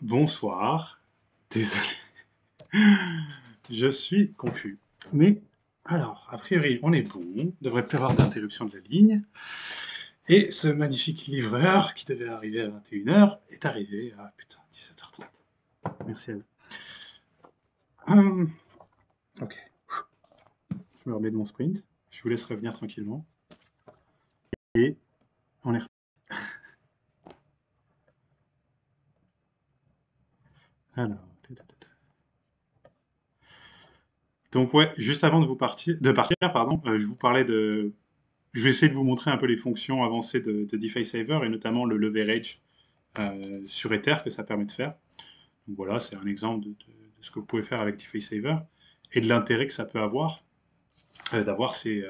bonsoir, Désolé. Je suis confus. Mais alors, a priori, on est bon. Devrait plus avoir d'interruption de la ligne. Et ce magnifique livreur qui devait arriver à 21h est arrivé à putain, 17h30. Merci à vous. Hum, ok. Je me remets de mon sprint. Je vous laisse revenir tranquillement. Et on est Donc ouais, juste avant de vous partir, de partir pardon, euh, je vous parlais de, je vais essayer de vous montrer un peu les fonctions avancées de, de DeFi Saver et notamment le leverage euh, sur Ether que ça permet de faire. Donc voilà, c'est un exemple de, ce que vous pouvez faire avec DeFi Saver et de l'intérêt que ça peut avoir euh, d'avoir ces,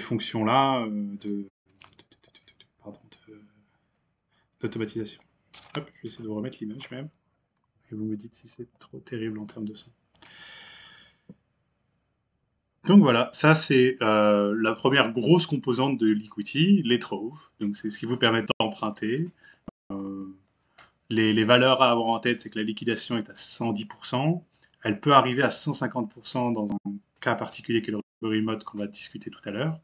fonctions-là de, d'automatisation. Hop, je vais essayer de vous remettre l'image même vous me dites si c'est trop terrible en termes de son. Donc voilà, ça c'est euh, la première grosse composante de l'equity, les troves. Donc c'est ce qui vous permet d'emprunter. Euh, les, valeurs à avoir en tête, c'est que la liquidation est à 110%. Elle peut arriver à 150% dans un cas particulier qui est le remote qu'on va discuter tout à l'heure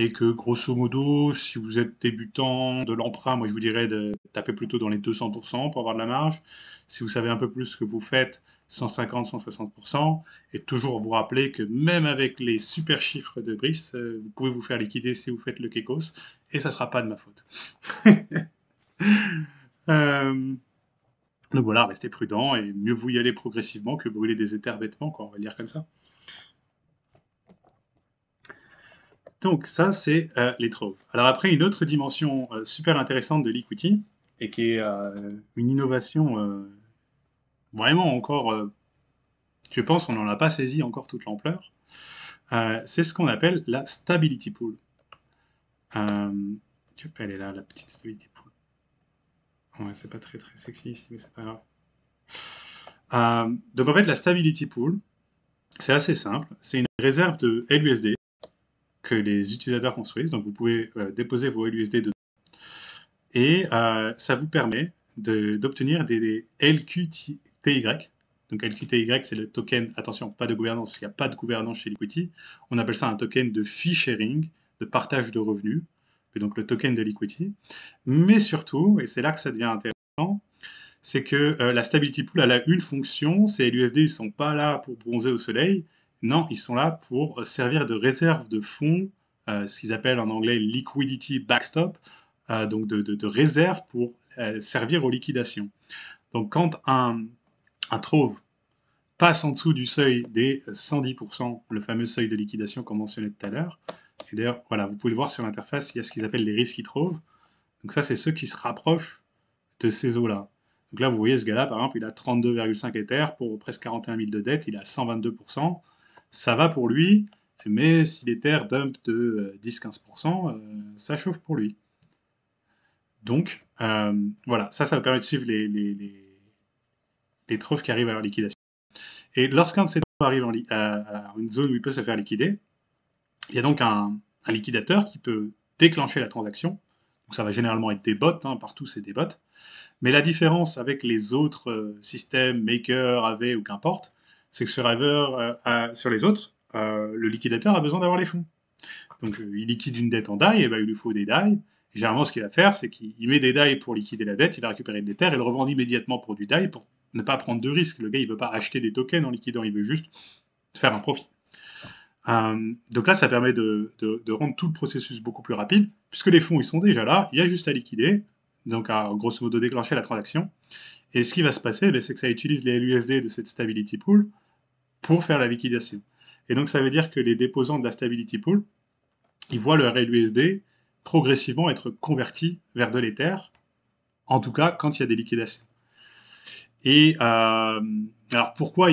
et que grosso modo, si vous êtes débutant de l'emprunt, moi je vous dirais de taper plutôt dans les 200% pour avoir de la marge. Si vous savez un peu plus que vous faites, 150-160%, et toujours vous rappeler que même avec les super chiffres de Brice, euh, vous pouvez vous faire liquider si vous faites le Kekos, et ça ne sera pas de ma faute. Euh, donc voilà, restez prudent et mieux vous y aller progressivement que brûler des éthers vêtements quoi, on va dire comme ça. Donc ça, c'est euh, les tropes. Alors après, une autre dimension euh, super intéressante de l'equity, et qui est euh, une innovation vraiment encore, je pense qu'on n'en a pas saisi encore toute l'ampleur, c'est ce qu'on appelle la stability pool. elle est là, la petite stability pool. Ouais, c'est pas très très sexy ici, mais c'est pas grave. donc en fait, la stability pool, c'est assez simple, c'est une réserve de LUSD les utilisateurs construisent. Donc vous pouvez euh, déposer vos LUSD dedans. Et euh, ça vous permet d'obtenir des, LQTY. Donc LQTY, c'est le token, attention, pas de gouvernance, parce qu'il n'y a pas de gouvernance chez Liquity. On appelle ça un token de fee sharing, de partage de revenus, et donc le token de Liquity. Mais surtout, et c'est là que ça devient intéressant, c'est que euh, la stability pool, elle a une fonction, ces LUSD, ils ne sont pas là pour bronzer au soleil, non, ils sont là pour euh, servir de réserve de fonds, euh, ce qu'ils appellent en anglais liquidity backstop, euh, donc de, réserve pour servir aux liquidations. Donc quand un, un trove passe en dessous du seuil des 110%, le fameux seuil de liquidation qu'on mentionnait tout à l'heure, et d'ailleurs, voilà, vous pouvez le voir sur l'interface, il y a ce qu'ils appellent les risques trouvent. Donc ça, c'est ceux qui se rapprochent de ces eaux-là. Donc là, vous voyez ce gars-là, par exemple, il a 32,5 éthers pour presque 41 000 de dettes il a 122% ça va pour lui, mais si les terres dump de 10-15%, euh, euh, ça chauffe pour lui. Donc, euh, voilà, ça, ça va permet de suivre les, les, les, les trophes qui arrivent à leur liquidation. Et lorsqu'un de ces trophes arrive en à, une zone où il peut se faire liquider, il y a donc un, un liquidateur qui peut déclencher la transaction. Donc ça va généralement être des bots, hein, partout c'est des bots. Mais la différence avec les autres systèmes, Maker, AV ou qu'importe, c'est que ce rêveur euh, sur les autres, euh, le liquidateur a besoin d'avoir les fonds. Donc euh, il liquide une dette en DAI, et eh ben, il lui faut des DAI. généralement, ce qu'il va faire, c'est qu'il met des DAI pour liquider la dette, il va récupérer des terres et le revend immédiatement pour du DAI pour ne pas prendre de risques Le gars, il veut pas acheter des tokens en liquidant, il veut juste faire un profit. donc là, ça permet de, de, rendre tout le processus beaucoup plus rapide, puisque les fonds, ils sont déjà là, il y a juste à liquider, donc à grosso modo déclencher la transaction. Et ce qui va se passer, ben, c'est que ça utilise les LUSD de cette stability pool pour faire la liquidation. Et donc ça veut dire que les déposants de la stability pool, ils voient leur LUSD progressivement être converti vers de l'éther en tout cas quand il y a des liquidations. Et euh, alors pourquoi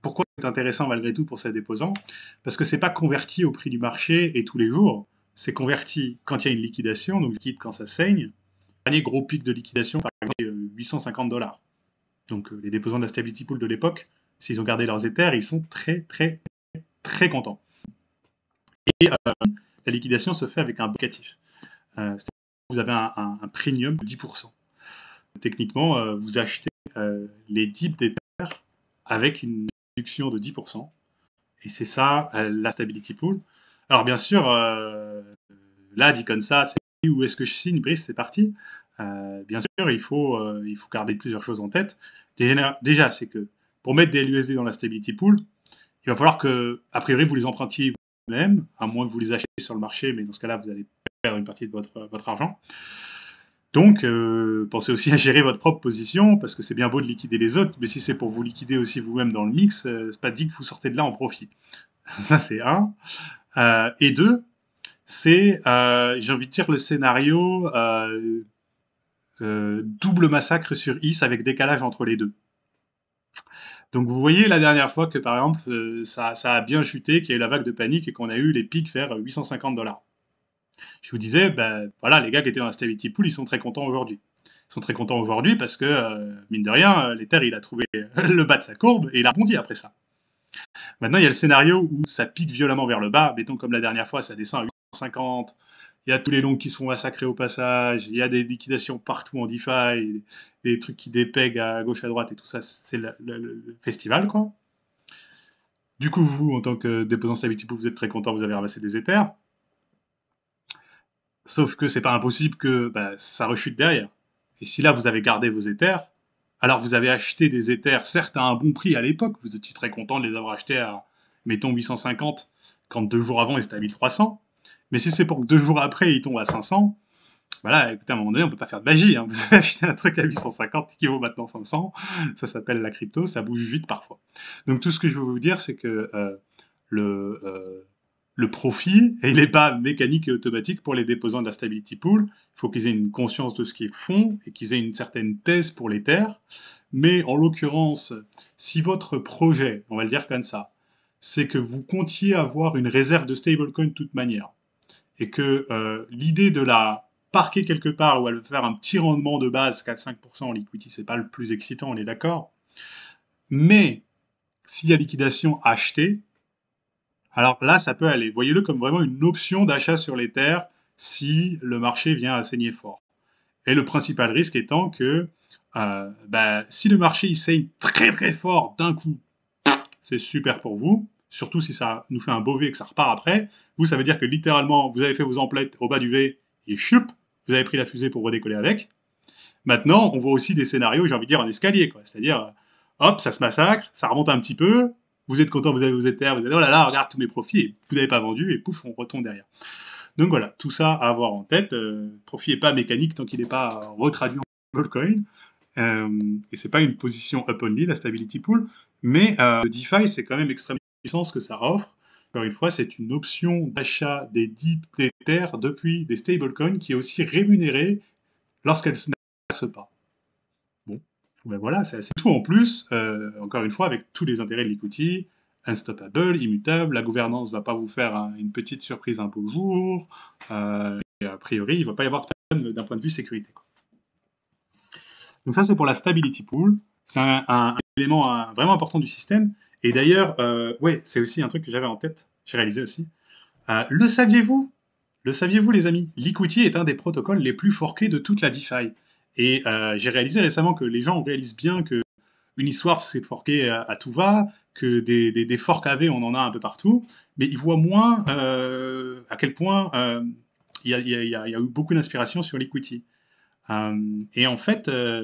pourquoi c'est intéressant malgré tout pour ces déposants Parce que ce n'est pas converti au prix du marché et tous les jours c'est converti quand il y a une liquidation, donc liquide quand ça saigne. Dernier gros pic de liquidation, par exemple, 850 euh, dollars. Donc euh, les déposants de la Stability Pool de l'époque, s'ils ont gardé leurs éthers ils sont très, très, très contents. Et euh, la liquidation se fait avec un C'est-à-dire vous avez un, premium de 10%. Techniquement, vous achetez les dips d'éthers avec une réduction de 10%. Et c'est ça la Stability Pool. Alors bien sûr, euh, là dit comme ça, c'est où est-ce que je signe, Brice, c'est parti. Euh, bien sûr, il faut, euh, il faut garder plusieurs choses en tête. Déjà, c'est que pour mettre des LUSD dans la stability pool, il va falloir que, a priori, vous les empruntiez vous-même, à moins que vous les achetiez sur le marché, mais dans ce cas-là, vous allez perdre une partie de votre, argent. Donc, pensez aussi à gérer votre propre position, parce que c'est bien beau de liquider les autres, mais si c'est pour vous liquider aussi vous-même dans le mix, c'est pas dit que vous sortez de là en profit. Ça, c'est un. Euh, et deux, c'est, euh, j'ai envie de dire, le scénario euh, double massacre sur Is avec décalage entre les deux. Donc vous voyez la dernière fois que par exemple ça, a bien chuté, qu'il y a eu la vague de panique et qu'on a eu les pics vers 850 dollars. Je vous disais, ben voilà, les gars qui étaient dans la stability pool, ils sont très contents aujourd'hui. Ils sont très contents aujourd'hui parce que, mine de rien, l'Ether, il a trouvé le bas de sa courbe et il a rebondi après ça. Maintenant, il y a le scénario où ça pique violemment vers le bas. Mettons, comme la dernière fois, ça descend à 850. Il y a tous les longs qui sont font au passage. Il y a des liquidations partout en DeFi. Des trucs qui dépèguent à gauche, à droite et tout ça. C'est le, festival, quoi. Du coup, vous, en tant que déposant stability vous êtes très content, vous avez ramassé des éthers. Sauf que c'est pas impossible que bah, ça rechute derrière. Et si là, vous avez gardé vos éthers, alors vous avez acheté des Ethers, certes à un bon prix à l'époque, vous étiez très content de les avoir achetés à, mettons, 850, quand deux jours avant ils étaient à 1300, mais si c'est pour que deux jours après ils tombent à 500, voilà, écoutez, à un moment donné, on ne peut pas faire de magie. Hein. Vous avez acheté un truc à 850 qui vaut maintenant 500. Ça s'appelle la crypto, ça bouge vite parfois. Donc tout ce que je veux vous dire, c'est que euh, le, euh, le profit et n'est pas mécanique et automatique pour les déposants de la stability pool. Il faut qu'ils aient une conscience de ce qu'ils font et qu'ils aient une certaine thèse pour les terres. Mais en l'occurrence, si votre projet, on va le dire comme ça, c'est que vous comptiez avoir une réserve de stablecoin de toute manière, et que euh, l'idée de la parquer quelque part ou elle veut faire un petit rendement de base, 4-5% en liquidity, c'est pas le plus excitant, on est d'accord. Mais s'il y a liquidation achetée, alors là, ça peut aller. Voyez-le comme vraiment une option d'achat sur les terres si le marché vient à saigner fort. Et le principal risque étant que euh, bah, si le marché saigne très très fort d'un coup, c'est super pour vous. Surtout si ça nous fait un beau V et que ça repart après. Vous, ça veut dire que littéralement, vous avez fait vos emplettes au bas du V et chup, vous avez pris la fusée pour redécoller avec. Maintenant, on voit aussi des scénarios, j'ai envie de dire, en escalier. C'est-à-dire, hop, ça se massacre, ça remonte un petit peu, vous êtes content, vous avez vos Ethers, vous allez, oh là là, regarde tous mes profits, vous n'avez pas vendu, et pouf, on retombe derrière. Donc voilà, tout ça à avoir en tête. Le euh, profit n'est pas mécanique tant qu'il n'est pas retraduit en stablecoin. Euh, et c'est pas une position up-only, la stability pool. Mais euh, le DeFi, c'est quand même extrêmement puissant ce que ça offre. Encore une fois, c'est une option d'achat des deep depuis des stablecoins qui est aussi rémunérée lorsqu'elle ne pas. Ben voilà, c'est tout en plus, euh, encore une fois, avec tous les intérêts de l'equity, unstoppable, immutable, la gouvernance ne va pas vous faire une petite surprise un beau jour, euh, et a priori, il ne va pas y avoir de problème d'un point de vue sécurité. Donc ça, c'est pour la stability pool, c'est un, élément vraiment important du système, et d'ailleurs, euh, ouais, c'est aussi un truc que j'avais en tête, j'ai réalisé aussi. le saviez-vous Le saviez-vous, les amis L'equity est un des protocoles les plus forqués de toute la DeFi. Et euh, j'ai réalisé récemment que les gens réalisent bien que une histoire s'est forqué à, tout va, que des, des, des, forks AV on en a un peu partout, mais ils voient moins euh, à quel point il y, a eu beaucoup d'inspiration sur l'equity. Euh, et en fait, ben,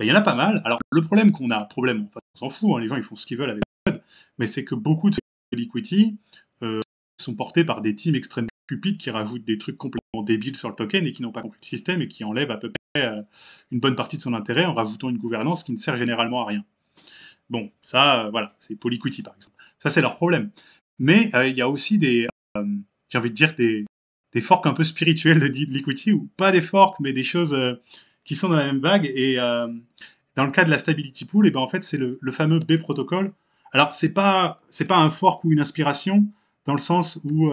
il y en a pas mal. Alors le problème qu'on a, problème, enfin, on s'en fout, hein, les gens ils font ce qu'ils veulent avec le code, mais c'est que beaucoup de l'equity sont portés par des teams extrêmement qui rajoutent des trucs complètement débiles sur le token et qui n'ont pas compris le système et qui enlèvent à peu près euh, une bonne partie de son intérêt en rajoutant une gouvernance qui ne sert généralement à rien. Bon, ça, euh, voilà, c'est Polycutie par exemple. Ça, c'est leur problème. Mais euh, il y a aussi des, j'ai envie de dire, des, forks un peu spirituels de, de ou pas des forks, mais des choses qui sont dans la même vague. Et dans le cas de la stability pool, et eh ben en fait c'est le, fameux B protocole. Alors c'est pas c'est pas un fork ou une inspiration dans le sens où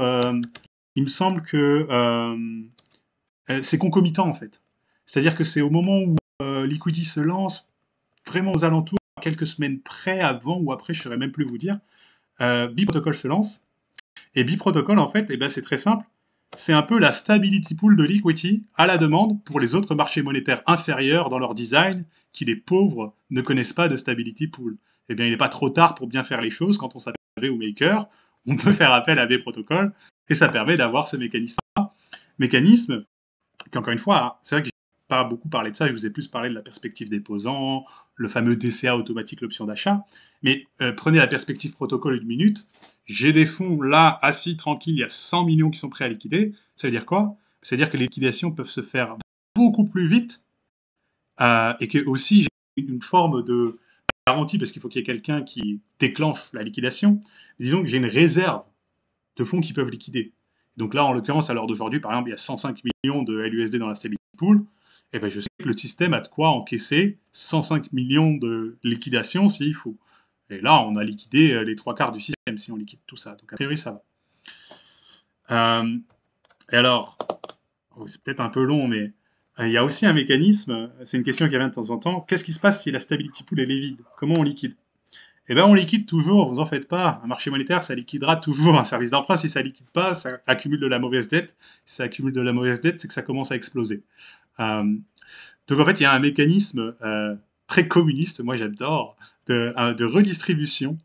il me semble que euh, euh, c'est concomitant en fait. C'est-à-dire que c'est au moment où euh, Liquidity se lance, vraiment aux alentours, quelques semaines près, avant ou après, je ne saurais même plus vous dire, euh, Biprotocol se lance. Et Biprotocol, en fait, eh ben, c'est très simple. C'est un peu la stability pool de Liquidity à la demande pour les autres marchés monétaires inférieurs dans leur design, qui les pauvres ne connaissent pas de stability pool. Eh bien, il n'est pas trop tard pour bien faire les choses quand on s'appelle ou maker. On peut faire appel à Biprotocol. Et ça permet d'avoir ce mécanisme. là Mécanisme qui, encore une fois, hein, c'est vrai que j'ai pas beaucoup parlé de ça, je vous ai plus parlé de la perspective déposant, le fameux DCA automatique, l'option d'achat. Mais euh, prenez la perspective protocole une minute. J'ai des fonds là, assis, tranquille. il y a 100 millions qui sont prêts à liquider. Ça veut dire quoi Ça veut dire que les liquidations peuvent se faire beaucoup plus vite euh, et que aussi j'ai une forme de garantie parce qu'il faut qu'il y ait quelqu'un qui déclenche la liquidation. Disons que j'ai une réserve de fonds qui peuvent liquider. Donc là, en l'occurrence, à l'heure d'aujourd'hui, par exemple, il y a 105 millions de LUSD dans la stability pool. Et eh ben, je sais que le système a de quoi encaisser 105 millions de liquidations s'il faut. Et là, on a liquidé euh, les trois quarts du système si on liquide tout ça. Donc, a priori, ça va. Euh, et alors, oh, c'est peut-être un peu long, mais euh, il y a aussi un mécanisme, c'est une question qui revient de temps en temps, qu'est-ce qui se passe si la stability pool est vide Comment on liquide eh ben, on liquide toujours, vous en faites pas. Un marché monétaire, ça liquidera toujours un service d'emprunt. Si ça liquide pas, ça accumule de la mauvaise dette. Si ça accumule de la mauvaise dette, c'est que ça commence à exploser. Euh, donc en fait, il y a un mécanisme euh, très communiste, moi j'adore, de, euh, redistribution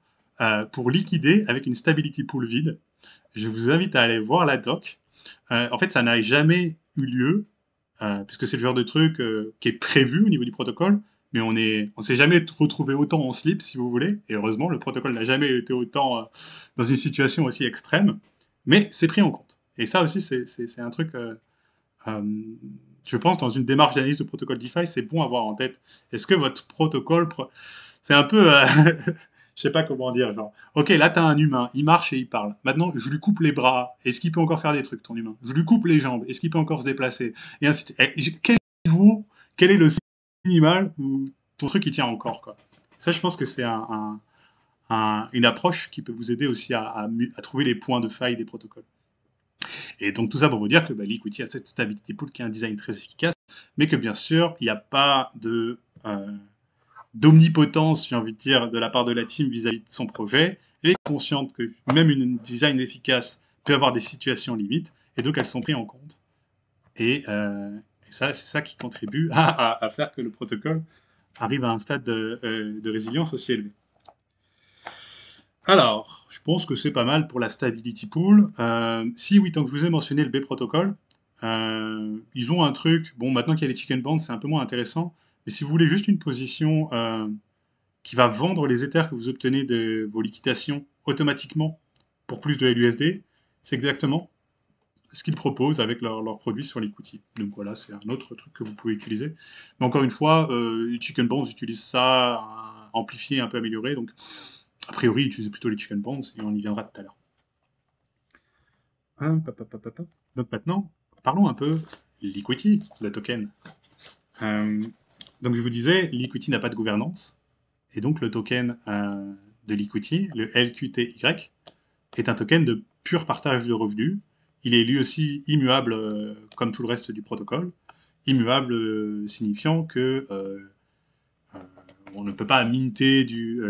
pour liquider avec une stability pool vide. Je vous invite à aller voir la doc. en fait, ça n'a jamais eu lieu, puisque c'est le genre de truc qui est prévu au niveau du protocole, mais on est, on s'est jamais retrouvé autant en slip, si vous voulez. Et heureusement, le protocole n'a jamais été autant euh, dans une situation aussi extrême. Mais c'est pris en compte. Et ça aussi, c'est un truc. Euh, euh, je pense dans une démarche d'analyse de protocole DeFi, c'est bon à avoir en tête. Est-ce que votre protocole, c'est un peu, je je sais pas comment dire, genre, ok, là t'as un humain, il marche et il parle. Maintenant, je lui coupe les bras. Est-ce qu'il peut encore faire des trucs, ton humain Je lui coupe les jambes. Est-ce qu'il peut encore se déplacer Et ainsi de suite. Quel est, vous, quel est le minimal, ou ton truc il tient encore. Quoi. Ça, je pense que c'est un, une approche qui peut vous aider aussi à, à, trouver les points de faille des protocoles. Et donc tout ça pour vous dire que bah, a cette stabilité pool qui a un design très efficace, mais que bien sûr, il n'y a pas de... Euh, d'omnipotence, j'ai envie de dire, de la part de la team vis-à-vis de son projet. Elle est consciente que même une design efficace peut avoir des situations limites, et donc elles sont prises en compte. Et, euh, et ça, c'est ça qui contribue à, faire que le protocole arrive à un stade euh, de, résilience aussi élevé. Alors, je pense que c'est pas mal pour la stability pool. Euh, si oui, tant que je vous ai mentionné le B-protocole, euh, ils ont un truc, bon, maintenant qu'il y a les chicken bands, c'est un peu moins intéressant, mais si vous voulez juste une position qui va vendre les éthers que vous obtenez de vos liquidations automatiquement pour plus de LUSD, c'est exactement ce qu'ils proposent avec leurs produits sur Liquity. Donc voilà, c'est un autre truc que vous pouvez utiliser. Mais encore une fois, euh, Chicken Bonds utilise ça amplifié, un peu amélioré. Donc a priori, utilisez plutôt les Chicken Bonds et on y viendra tout à l'heure. papa, hum, donc maintenant, parlons un peu l'equity, la token. Hum, donc je vous disais, l'equity n'a pas de gouvernance. Et donc le token euh, de l'equity, le LQTY, est un token de pur partage de revenus il est lui aussi immuable euh, comme tout le reste du protocole. Immuable euh, signifiant que euh, on ne peut pas minter du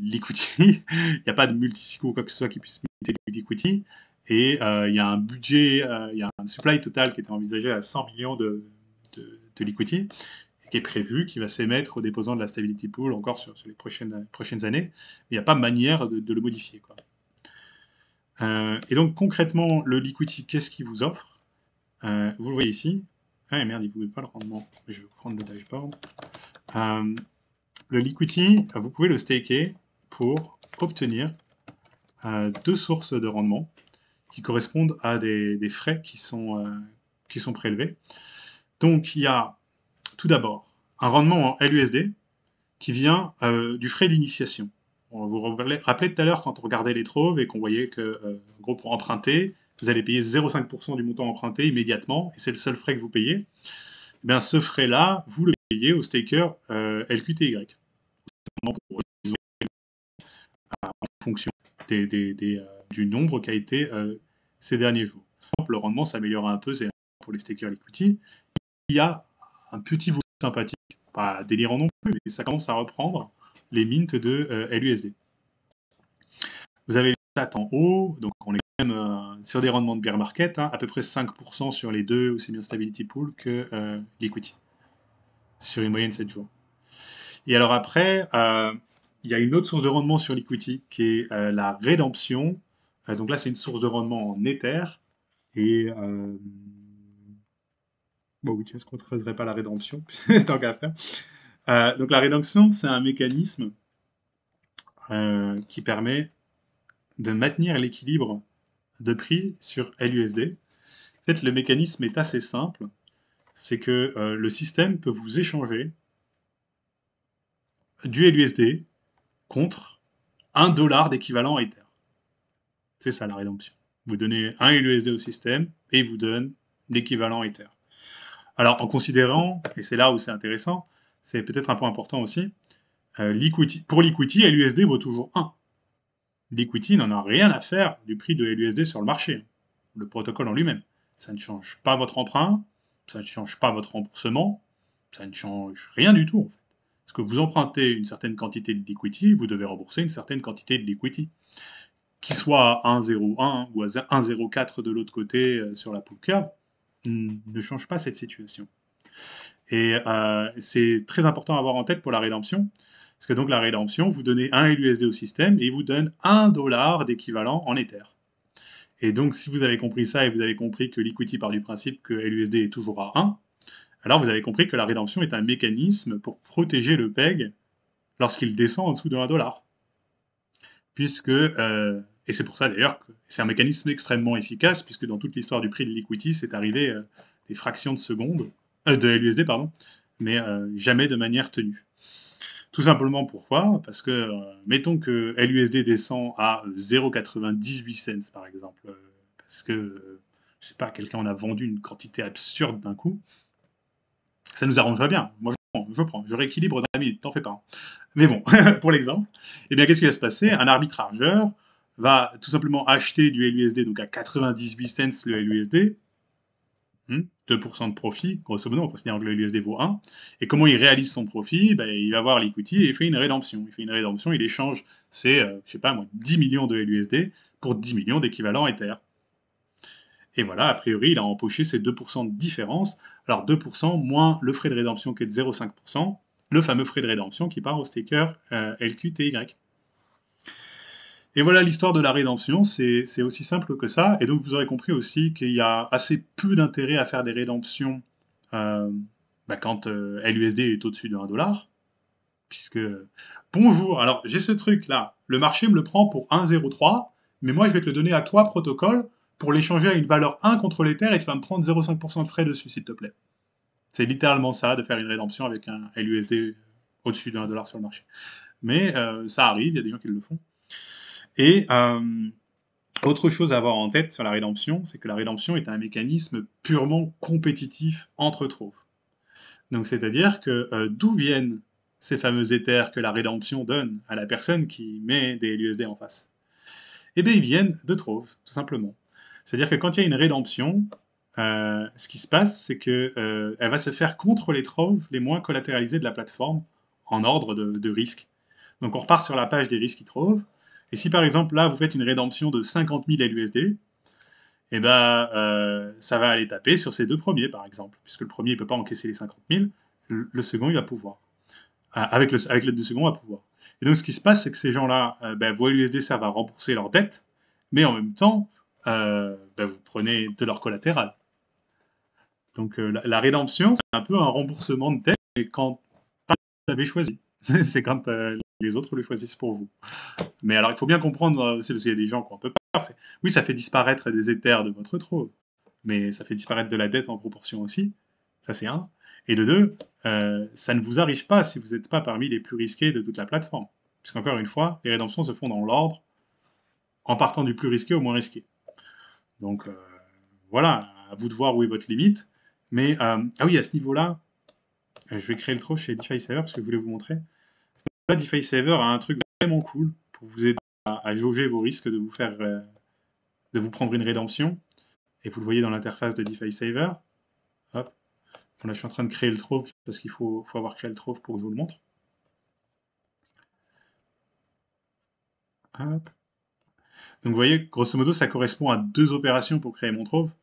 liquidity, il n'y a pas de multisig ou quoi que ce soit qui puisse minter du liquidity, et il y a un budget, il y a un supply total qui était envisagé à 100 millions de, de, de liquidity, qui est prévu, qui va s'émettre au déposant de la stability pool encore sur, les prochaines, prochaines années. Il n'y a pas manière de, de le modifier. Quoi. Euh, et donc concrètement, le Liquity, qu'est-ce qu'il vous offre euh, Vous le voyez ici. Ah merde, il ne pouvait pas le rendement. Je vais prendre le dashboard. Euh, le Liquity, vous pouvez le staker pour obtenir deux sources de rendement qui correspondent à des, frais qui sont, qui sont prélevés. Donc il y a tout d'abord un rendement en LUSD qui vient du frais d'initiation on vous rappelait, tout à l'heure quand on regardait les trouves et qu'on voyait que, euh, gros, pour emprunter, vous allez payer 0,5% du montant emprunté immédiatement, et c'est le seul frais que vous payez. Eh ce frais-là, vous le payez au staker euh, LQTY. Euh, en fonction des, des, des, euh, du nombre qui a été ces derniers jours. exemple, le rendement s'améliore un peu, c'est pour les stakers LQTY. Il y a un petit volume sympathique, pas délirant non plus, mais ça commence à reprendre les mints de euh, LUSD. Vous avez les stats en haut, donc on est quand même euh, sur des rendements de bear market, hein, à peu près 5% sur les deux aussi bien Stability Pool que l'equity, euh, sur une moyenne 7 jours. Et alors après, il y a une autre source de rendement sur Liquity, qui est la rédemption. donc là, c'est une source de rendement en Ether. Et. Bon, oui, est-ce qu'on ne creuserait pas la rédemption Tant qu'à faire. Euh, donc la rédemption, c'est un mécanisme euh, qui permet de maintenir l'équilibre de prix sur LUSD. En fait, le mécanisme est assez simple. C'est que euh, le système peut vous échanger du LUSD contre un dollar d'équivalent Ether. C'est ça la rédemption. Vous donnez un LUSD au système et il vous donne l'équivalent Ether. Alors en considérant, et c'est là où c'est intéressant, c'est peut-être un point important aussi, euh, pour l'equity, LUSD vaut toujours 1. L'equity n'en a rien à faire du prix de LUSD sur le marché, le protocole en lui-même. Ça ne change pas votre emprunt, ça ne change pas votre remboursement, ça ne change rien du tout en fait. Parce que vous empruntez une certaine quantité de Liquity, vous devez rembourser une certaine quantité de Liquity. Qu'il soit à 1,01 ou à 1,04 de l'autre côté euh, sur la poule curve, hmm, ne change pas cette situation. Et euh, c'est très important à avoir en tête pour la rédemption. Parce que donc la rédemption, vous donnez 1 LUSD au système et il vous donne 1 dollar d'équivalent en Ether. Et donc si vous avez compris ça et vous avez compris que l'equity part du principe que LUSD est toujours à 1, alors vous avez compris que la rédemption est un mécanisme pour protéger le PEG lorsqu'il descend en dessous de 1 dollar. Puisque, euh, et c'est pour ça d'ailleurs que c'est un mécanisme extrêmement efficace, puisque dans toute l'histoire du prix de l'equity, c'est arrivé euh, des fractions de secondes euh, de l'USD, pardon, mais euh, jamais de manière tenue. Tout simplement pourquoi Parce que, euh, mettons que LUSD descend à 0,98 cents, par exemple, parce que, je sais pas, quelqu'un en a vendu une quantité absurde d'un coup, ça nous arrangerait bien. Moi, je prends, je rééquilibre dans la minute, t'en fais pas. Hein. Mais bon, pour l'exemple, eh bien, qu'est-ce qui va se passer Un arbitrageur va tout simplement acheter du LUSD, donc à 98 cents le LUSD, 2% hum, de profit, grosso modo, en anglais que l'USD vaut 1. Et comment il réalise son profit ben, Il va voir l'equity et il fait une rédemption. Il fait une rédemption, il échange ses, euh, je sais pas moi, 10 millions de LUSD pour 10 millions d'équivalent Ether. Et voilà, a priori, il a empoché ces 2% de différence. Alors 2% moins le frais de rédemption qui est de 0,5%, le fameux frais de rédemption qui part au staker euh, LQTY. Et voilà l'histoire de la rédemption, c'est aussi simple que ça. Et donc vous aurez compris aussi qu'il y a assez peu d'intérêt à faire des rédemptions euh, bah, quand euh, LUSD est au-dessus de 1 dollar. Puisque, bonjour, alors j'ai ce truc-là, le marché me le prend pour 1,03, mais moi je vais te le donner à toi, protocole, pour l'échanger à une valeur 1 contre l'Ether et tu vas me prendre 0,5% de frais dessus, s'il te plaît. C'est littéralement ça, de faire une rédemption avec un LUSD au-dessus de 1 dollar sur le marché. Mais euh, ça arrive, il y a des gens qui le font. Et euh, autre chose à avoir en tête sur la rédemption, c'est que la rédemption est un mécanisme purement compétitif entre trouves Donc c'est-à-dire que euh, d'où viennent ces fameux éthers que la rédemption donne à la personne qui met des LUSD en face Eh bien ils viennent de troves, tout simplement. C'est-à-dire que quand il y a une rédemption, euh, ce qui se passe, c'est qu'elle euh, va se faire contre les Troves les moins collatéralisées de la plateforme en ordre de, risque. Donc on repart sur la page des risques qui trouvent, et si par exemple là vous faites une rédemption de 50 000 LUSD, eh ben, euh, ça va aller taper sur ces deux premiers par exemple, puisque le premier ne peut pas encaisser les 50 000, le, second il va pouvoir. Ah, avec l'aide du second, on va pouvoir. Et donc ce qui se passe, c'est que ces gens-là vous euh, ben, l'USD ça va rembourser leur dette, mais en même temps, euh, ben, vous prenez de leur collatéral. Donc la, rédemption, c'est un peu un remboursement de dette, mais quand vous avez choisi. c'est quand les autres le choisissent pour vous. Mais alors, il faut bien comprendre, euh, c'est parce qu'il y a des gens qu'on peut un peu Oui, ça fait disparaître des éthers de votre trou, mais ça fait disparaître de la dette en proportion aussi. Ça, c'est un. Et de deux, euh, ça ne vous arrive pas si vous n'êtes pas parmi les plus risqués de toute la plateforme. Puisqu'encore une fois, les rédemptions se font dans l'ordre, en partant du plus risqué au moins risqué. Donc, euh, voilà, à vous de voir où est votre limite. Mais, ah oui, à ce niveau-là, je vais créer le trou chez DeFi Server parce que je voulais vous montrer là, DeFi Saver a hein, un truc vraiment cool pour vous aider à, jauger vos risques de vous faire, euh, de vous prendre une rédemption. Et vous le voyez dans l'interface de DeFi Saver. Hop. là, je suis en train de créer le trove parce qu'il faut, faut avoir créé le trove pour que je vous le montre. Hop. Donc vous voyez, grosso modo, ça correspond à deux opérations pour créer mon trove,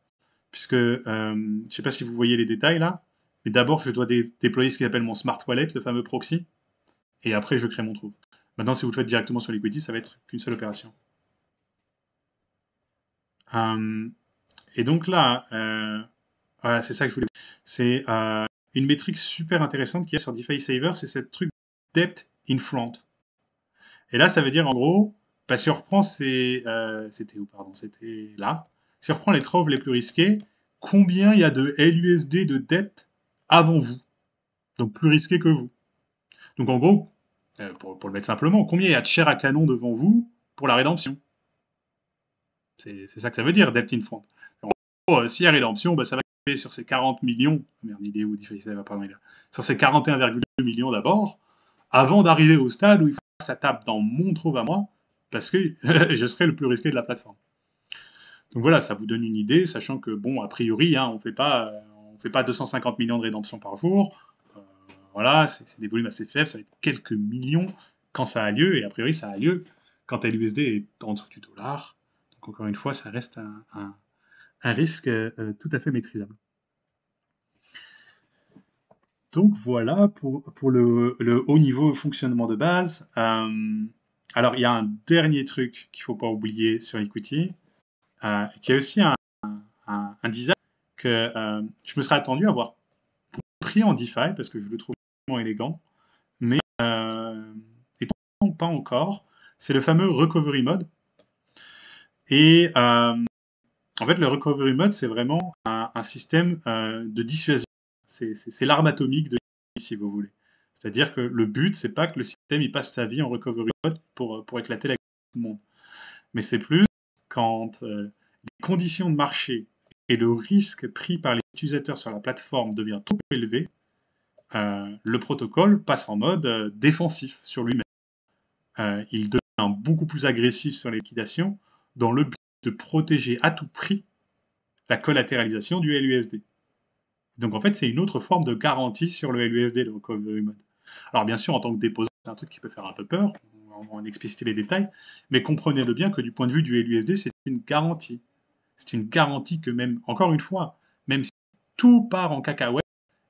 puisque euh, je ne sais pas si vous voyez les détails là, mais d'abord je dois déployer ce qu'ils appelle mon smart wallet, le fameux proxy et après je crée mon trou. Maintenant, si vous le faites directement sur Liquidity, ça va être qu'une seule opération. Euh, et donc là, euh, c'est ça que je voulais. C'est euh, une métrique super intéressante qu'il y sur DeFi Saver, c'est cette truc debt in front. Et là, ça veut dire en gros, bah, si on reprend c'était où pardon, c'était là, si on les troves les plus risquées, combien il y a de LUSD de dette avant vous, donc plus risqué que vous. Donc en gros, euh, pour, le mettre simplement, combien il y a de chair à canon devant vous pour la rédemption C'est ça que ça veut dire, Debt in Front. En gros, euh, s'il y a rédemption, bah, ça va sur ces 40 millions, ah, merde, il est où, pardon, il est, sur ces 41,2 millions d'abord, avant d'arriver au stade où il faut que ça tape dans mon trouve à moi, parce que je serai le plus risqué de la plateforme. Donc voilà, ça vous donne une idée, sachant que, bon, a priori, hein, on ne fait pas 250 euh, millions de rédemptions par jour, voilà, c'est des volumes assez faibles, ça va être quelques millions quand ça a lieu, et a priori ça a lieu quand l'USD est en dessous du dollar. Donc encore une fois, ça reste un, un, risque euh, tout à fait maîtrisable. Donc voilà pour, pour le, le, haut niveau fonctionnement de base. Euh, alors il y a un dernier truc qu'il ne faut pas oublier sur Equity, euh, qui est aussi un, un design que je me serais attendu à avoir pris en DeFi parce que je le trouve élégant, mais euh, pas encore, c'est le fameux recovery mode. Et euh, en fait, le recovery mode, c'est vraiment un, système euh, de dissuasion. C'est l'arme atomique de si vous voulez. C'est-à-dire que le but, c'est pas que le système il passe sa vie en recovery mode pour, pour éclater la tout le monde. Mais c'est plus quand les conditions de marché et le risque pris par les utilisateurs sur la plateforme devient trop élevé, euh, le protocole passe en mode euh, défensif sur lui-même. Euh, il devient beaucoup plus agressif sur les dans le but de protéger à tout prix la collatéralisation du LUSD. Donc en fait, c'est une autre forme de garantie sur le LUSD, le recovery mode. Alors bien sûr, en tant que déposant, c'est un truc qui peut faire un peu peur, on va en expliciter les détails, mais comprenez-le bien que du point de vue du LUSD, c'est une garantie. C'est une garantie que même, encore une fois, même si tout part en cacahuète,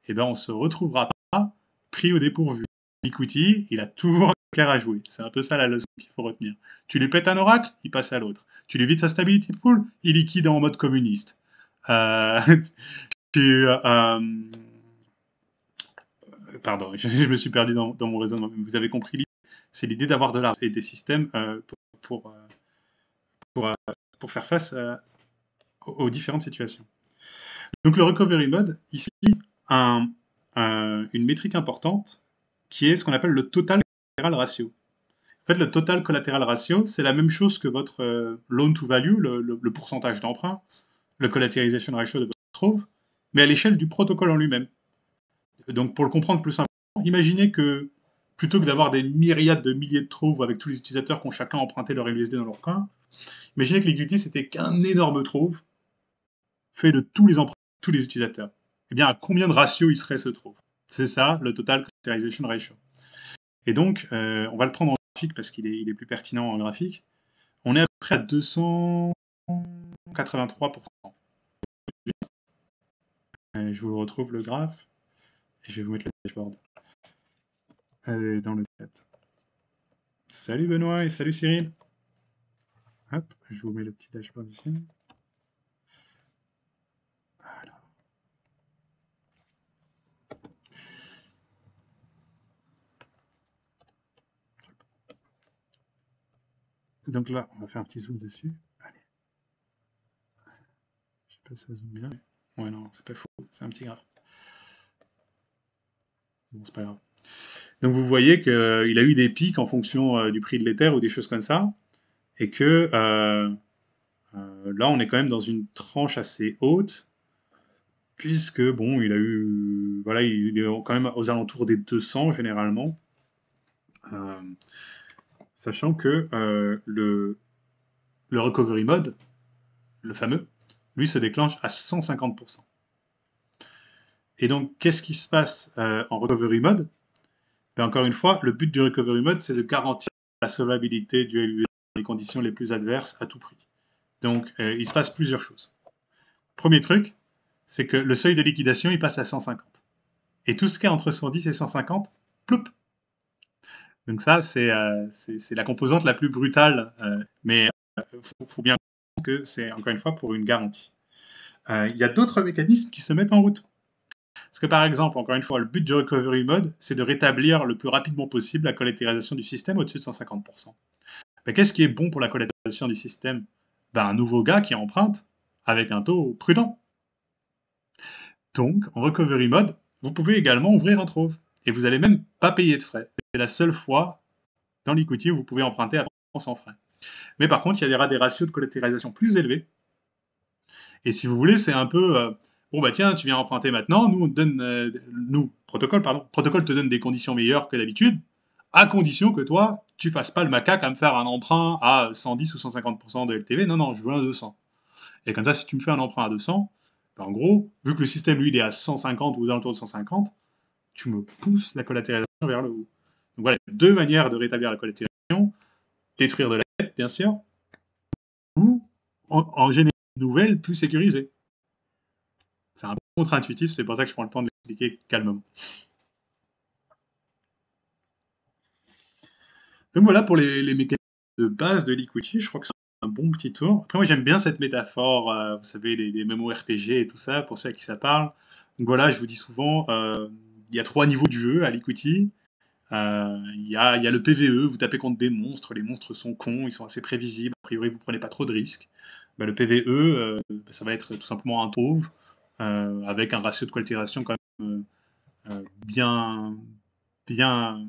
on eh ben on se retrouvera pas pris au dépourvu. Likouti, il a toujours un cœur à jouer. C'est un peu ça la leçon qu'il faut retenir. Tu lui pètes un oracle, il passe à l'autre. Tu lui vides sa stability pool, il liquide en mode communiste. Euh, euh, pardon, je, me suis perdu dans, mon raisonnement. Vous avez compris, c'est l'idée d'avoir de l'art et des systèmes euh, pour, pour, pour, faire face aux différentes situations. Donc le recovery mode, ici, une métrique importante qui est ce qu'on appelle le total collateral ratio. En fait, le total collateral ratio, c'est la même chose que votre euh, loan to value, le, pourcentage d'emprunt, le collateralization ratio de votre trouve, mais à l'échelle du protocole en lui-même. Donc, pour le comprendre plus simplement, imaginez que plutôt que d'avoir des myriades de milliers de trouves avec tous les utilisateurs qui ont chacun emprunté leur USD dans leur coin, imaginez que Guti c'était qu'un énorme trouve fait de tous les emprunts, tous les utilisateurs eh bien, à combien de ratios il serait se trouve. C'est ça, le total containerization ratio. Et donc, euh, on va le prendre en graphique parce qu'il est, plus pertinent en graphique. On est à peu près à 283%. Euh, je vous retrouve le graphe et je vais vous mettre le dashboard dans le chat. Salut Benoît et salut Cyril. Hop, je vous mets le petit dashboard ici. Donc là, on va faire un petit zoom dessus. Allez. Je sais pas si ça zoome bien. Ouais, non, c'est pas faux. C'est un petit graphe. Bon, c'est pas grave. Donc vous voyez qu'il euh, a eu des pics en fonction euh, du prix de l'éther ou des choses comme ça. Et que euh, là, on est quand même dans une tranche assez haute. Puisque, bon, il a eu. Voilà, il est quand même aux alentours des 200 généralement. Euh, Sachant que euh, le, le recovery mode, le fameux, lui se déclenche à 150%. Et donc, qu'est-ce qui se passe euh, en recovery mode ben Encore une fois, le but du recovery mode, c'est de garantir la solvabilité du LUE dans les conditions les plus adverses à tout prix. Donc, euh, il se passe plusieurs choses. Premier truc, c'est que le seuil de liquidation, il passe à 150. Et tout ce qui est entre 110 et 150, ploup, donc ça, euh, c'est la composante la plus brutale, euh, mais il euh, faut, bien comprendre que c'est encore une fois pour une garantie. Il y a d'autres mécanismes qui se mettent en route. Parce que par exemple, encore une fois, le but du recovery mode, c'est de rétablir le plus rapidement possible la collatérisation du système au-dessus de 150%. Mais Qu'est-ce qui est bon pour la collatérisation du système ben, Un nouveau gars qui emprunte avec un taux prudent. Donc, en recovery mode, vous pouvez également ouvrir un trove et vous n'allez même pas payer de frais. C'est la seule fois dans l'equity où vous pouvez emprunter à sans frais. Mais par contre, il y a des ratios de collatéralisation plus élevés. Et si vous voulez, c'est un peu euh, bon bah tiens, tu viens emprunter maintenant, nous on donne euh, nous protocole pardon, protocole te donne des conditions meilleures que d'habitude à condition que toi, tu ne fasses pas le macaque à me faire un emprunt à 110 ou 150% de LTV. Non, non, je veux un 200. Et comme ça, si tu me fais un emprunt à 200, bah, en gros, vu que le système, lui, il est à 150 ou aux alentours de 150, tu me pousses la collatérisation vers le haut. Donc voilà, deux manières de rétablir la collatéralisation détruire de la dette, bien sûr, ou en, en générer une nouvelle plus sécurisée. C'est un peu contre-intuitif, c'est pour ça que je prends le temps de l'expliquer calmement. Donc voilà pour les, mécanismes de base de Liquidity, je crois que c'est un bon petit tour. Après, moi j'aime bien cette métaphore, euh, vous savez, les, les RPG et tout ça, pour ceux à qui ça parle. Donc voilà, je vous dis souvent, euh, il y a trois niveaux du jeu à l'Equity. Euh, il y, a, le PVE, vous tapez contre des monstres, les monstres sont cons, ils sont assez prévisibles, a priori vous prenez pas trop de risques. Bah, le PVE, euh, bah, ça va être tout simplement un trouve euh, avec un ratio de qualification quand même bien, bien,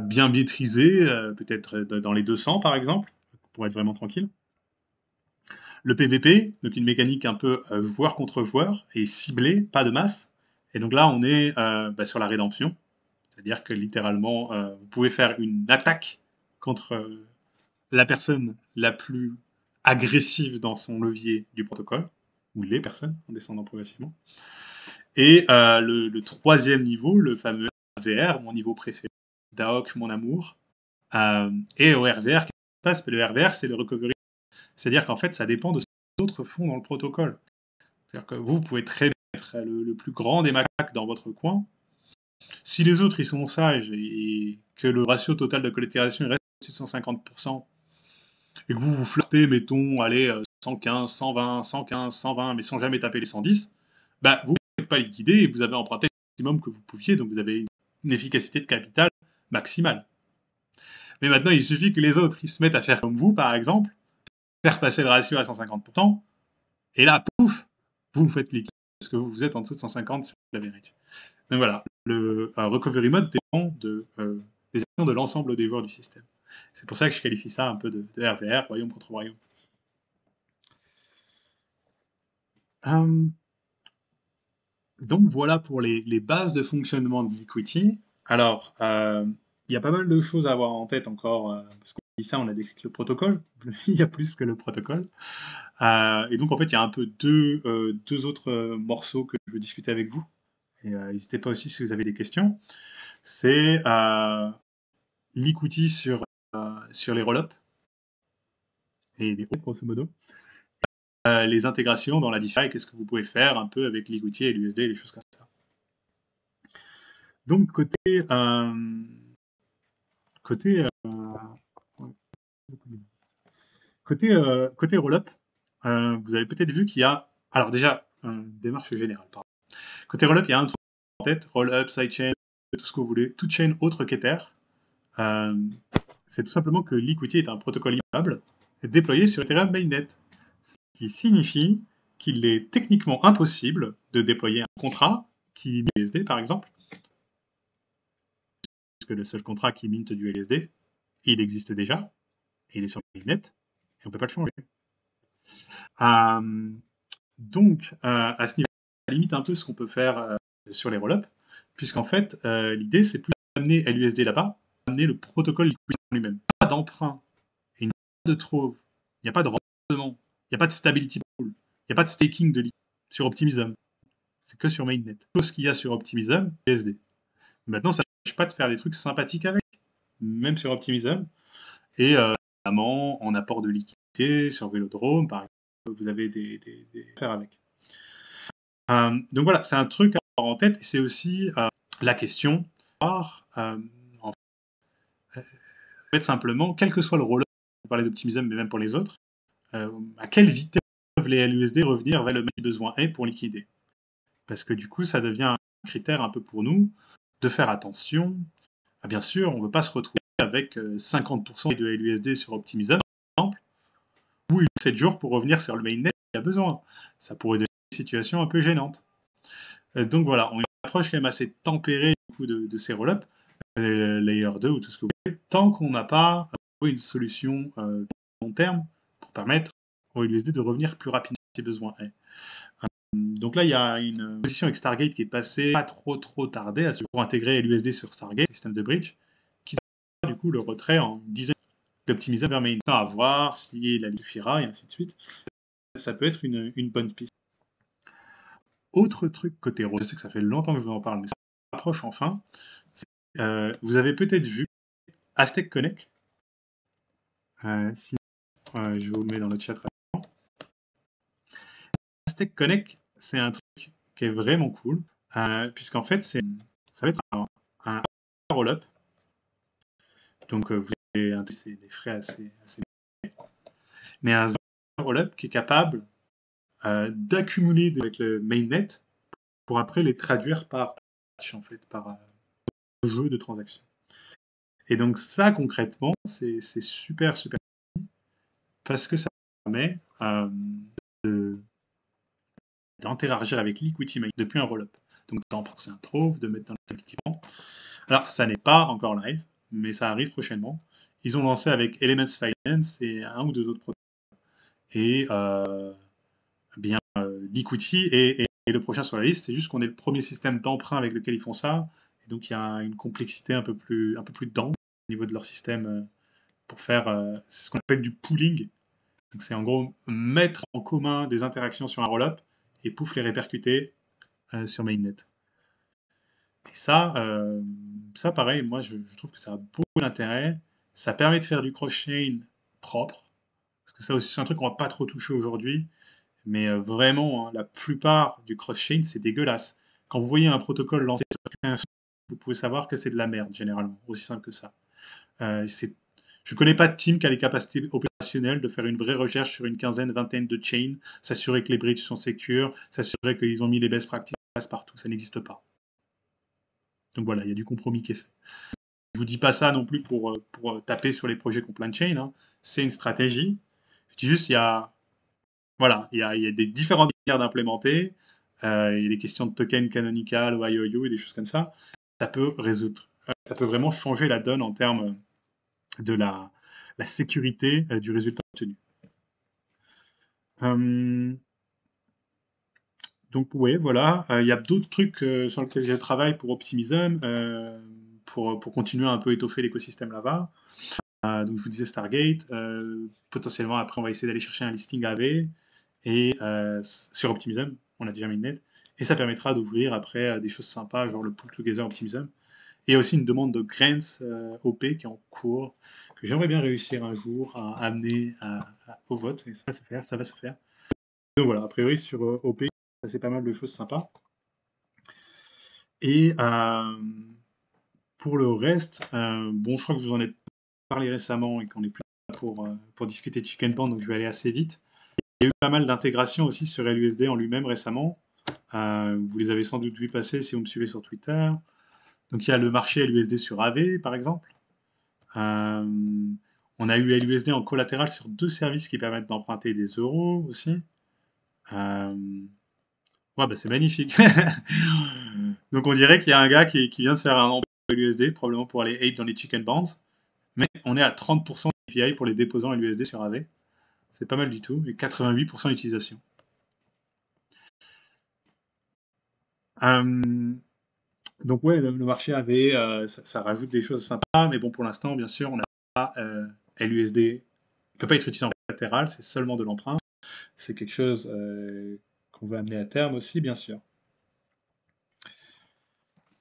bien maîtrisé, peut-être dans les 200 par exemple, pour être vraiment tranquille. Le PVP, donc une mécanique un peu euh, joueur contre joueur et ciblée, pas de masse. Et donc là, on est euh, bah, sur la rédemption. C'est-à-dire que littéralement, euh, vous pouvez faire une attaque contre la personne la plus agressive dans son levier du protocole, ou les personnes, en descendant progressivement. Et le, troisième niveau, le fameux RVR, mon niveau préféré, Daok, mon amour, et au RVR, qu'est-ce qui se passe Le RVR, c'est le Recovery c'est-à-dire qu'en fait, ça dépend de ce que les autres font dans le protocole. C'est-à-dire que vous, pouvez très bien être le, plus grand des macaques dans votre coin. Si les autres, ils sont sages et que le ratio total de collectivisation reste au-dessus de 150%, et que vous vous flirtez, mettons, allez, 115, 120, 115, 120, mais sans jamais taper les 110, bah, vous pouvez pas liquidé et vous avez emprunté le maximum que vous pouviez, donc vous avez une efficacité de capital maximale. Mais maintenant, il suffit que les autres ils se mettent à faire comme vous, par exemple, faire passer le ratio à 150%, et là, pouf, vous faites liquide parce que vous êtes en dessous de 150 sur la vérité. Donc voilà, le euh, recovery mode dépend de, euh, des actions de l'ensemble des joueurs du système. C'est pour ça que je qualifie ça un peu de, RVR, royaume contre royaume. Euh, donc voilà pour les, bases de fonctionnement d'Equity. Alors, il y a pas mal de choses à avoir en tête encore, ça, on a décrit le protocole. il y a plus que le protocole. Euh, et donc, en fait, il y a un peu deux, euh, deux autres euh, morceaux que je veux discuter avec vous. Et n'hésitez pas aussi si vous avez des questions. C'est l'icouti sur, sur les roll-up et les grosso modo. les intégrations dans la DeFi, qu'est-ce que vous pouvez faire un peu avec l'icouti et l'USD et les choses comme ça. Donc, côté, côté euh, côté, roll-up, euh, vous avez peut-être vu qu'il y a. Alors, déjà, euh, démarche générale, pardon. Côté roll-up, il y a un truc en tête roll-up, sidechain, tout ce que vous voulez, toute chaîne autre qu'Ether. c'est tout simplement que l'Equity est un protocole immutable déployé sur Ethereum Mainnet. Ce qui signifie qu'il est techniquement impossible de déployer un contrat qui mine LSD, par exemple, que le seul contrat qui mine du LSD, il existe déjà et il est sur les et on ne peut pas le changer. Euh, donc, euh, à ce niveau, ça limite un peu ce qu'on peut faire euh, sur les roll-up, puisqu'en fait, l'idée, c'est plus d'amener LUSD là-bas, amener le protocole lui-même. Pas d'emprunt, il n'y a pas de trove, il n'y a pas de rendement, il n'y a pas de stability pool, il n'y a pas de staking de sur Optimism. C'est que sur Mainnet. Tout ce qu'il y a sur Optimism, LUSD. Maintenant, ça ne pas de faire des trucs sympathiques avec, même sur Optimism. Et en apport de liquidité sur Vélodrome, par exemple, vous avez des, affaires avec. Euh, donc voilà, c'est un truc à avoir en tête, c'est aussi euh, la question euh, en fait, euh, simplement, quel que soit le rôle, vous parlez d'optimisme, mais même pour les autres, à quelle vitesse peuvent les LUSD revenir vers le même besoin et pour liquider Parce que du coup, ça devient un critère un peu pour nous de faire attention. Ah, bien sûr, on ne veut pas se retrouver avec 50% euh, de LUSD sur Optimism, par exemple, ou 7 jours pour revenir sur le mainnet s'il y a besoin. Ça pourrait donner une situation un peu gênante. Euh, donc voilà, on approche quand même assez tempérée du coup, de, ces roll-ups, euh, layer 2 ou tout ce que vous voulez, tant qu'on n'a pas une solution à long terme pour permettre aux LUSD de revenir plus rapidement si besoin est. donc là, il y a une position avec Stargate qui est passée pas trop trop tardée, à se pour intégrer LUSD sur Stargate, système de bridge le retrait en 10 ans permet vers à voir si la suffira et ainsi de suite. Ça peut être une, bonne piste. Autre truc côté rose, je sais que ça fait longtemps que je vous en parle, mais ça approche enfin. Euh, vous avez peut-être vu Aztec Connect. Euh, si, euh, je vous le mets dans le chat rapidement. Aztec Connect, c'est un truc qui est vraiment cool, puisqu'en fait, c'est, ça va être un roll-up donc, euh, vous avez des frais assez, assez mais un roll-up qui est capable euh, d'accumuler avec le mainnet pour après les traduire par patch, en fait, par euh, jeu de transactions. Et donc ça, concrètement, c'est super, super parce que ça permet d'interagir avec l'equity mais depuis un roll-up. Donc c'est un trove, de mettre dans le Alors ça n'est pas encore live, mais ça arrive prochainement. Ils ont lancé avec Elements Finance et un ou deux autres produits, Et euh, bien, euh, est, le prochain sur la liste. C'est juste qu'on est le premier système d'emprunt avec lequel ils font ça. Et donc, il y a une complexité un peu plus, un peu plus dense au niveau de leur système euh, pour faire euh, C'est ce qu'on appelle du pooling. C'est en gros mettre en commun des interactions sur un roll-up et pouf les répercuter sur Mainnet. Et ça, ça, pareil, moi, je, trouve que ça a beaucoup d'intérêt. Ça permet de faire du cross propre. Parce que ça aussi, c'est un truc qu'on va pas trop toucher aujourd'hui. Mais euh, vraiment, hein, la plupart du cross c'est dégueulasse. Quand vous voyez un protocole lancé sur un vous pouvez savoir que c'est de la merde, généralement. Aussi simple que ça. Euh, je ne connais pas de team qui a les capacités opérationnelles de faire une vraie recherche sur une quinzaine, vingtaine de chains, s'assurer que les bridges sont sécures, s'assurer qu'ils ont mis les best practices partout. Ça n'existe pas. Donc voilà, il y a du compromis qui est fait. Je vous dis pas ça non plus pour, euh, euh, taper sur les projets compliant chain. Hein. C'est une stratégie. Je dis juste, il y a, voilà, il y a, il y a des différentes manières d'implémenter. Euh, de token canonical ou IOU et des choses comme ça. Ça peut résoudre. Ça peut vraiment changer la donne en termes de la, la sécurité du résultat obtenu. Hum, donc oui, voilà. Euh, il y a d'autres trucs euh, sur lesquels je travaille pour Optimism, euh, pour, pour, continuer à un peu étoffer l'écosystème là-bas donc je vous disais Stargate. potentiellement après on va essayer d'aller chercher un listing AV et sur Optimism, on a déjà mis une net Et ça permettra d'ouvrir après des choses sympas, genre le Pull Together Optimism. Et il y a aussi une demande de grants OP qui est en cours, que j'aimerais bien réussir un jour à amener au vote. Et ça va se faire, ça va se faire. Donc voilà, a priori sur OP, c'est pas mal de choses sympas. Et euh, pour le reste, euh, bon, je crois que je vous en ai parlé récemment et qu'on n'est plus là pour, euh, pour discuter de Chicken band, donc je vais aller assez vite. Il y a eu pas mal d'intégrations aussi sur LUSD en lui-même récemment. vous les avez sans doute vu passer si vous me suivez sur Twitter. Donc il y a le marché LUSD sur AV, par exemple. on a eu LUSD en collatéral sur deux services qui permettent d'emprunter des euros aussi. Bah, c'est magnifique. Donc on dirait qu'il y a un gars qui, vient de faire un emploi l'USD, probablement pour aller ape dans les chicken bands. Mais on est à 30% d'API pour les déposants l'USD sur AV. C'est pas mal du tout, et 88% d'utilisation. Euh, donc ouais, le, marché AV, euh, ça, rajoute des choses sympas, mais bon, pour l'instant, bien sûr, on n'a pas euh, LUSD. Il ne peut pas être utilisé en latéral, c'est seulement de l'emprunt. C'est quelque chose qu'on amener à terme aussi, bien sûr.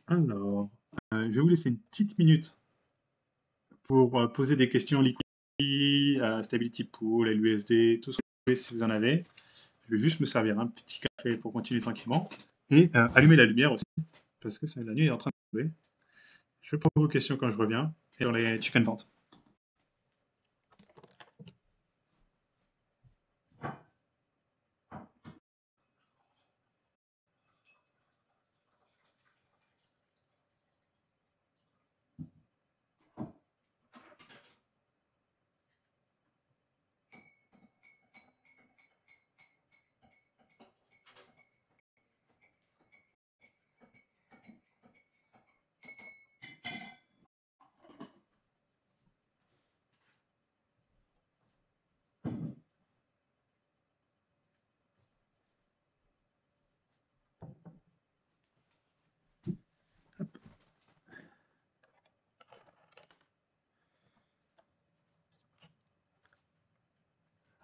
Alors, euh, je vais vous laisser une petite minute pour euh, poser des questions liquidity, à euh, Stability Pool, à l'USD, tout ce que vous voulez si vous en avez. Je vais juste me servir un petit café pour continuer tranquillement et allumer la lumière aussi parce que la nuit est en train de tomber. Je prends vos questions quand je reviens et on les chicken vente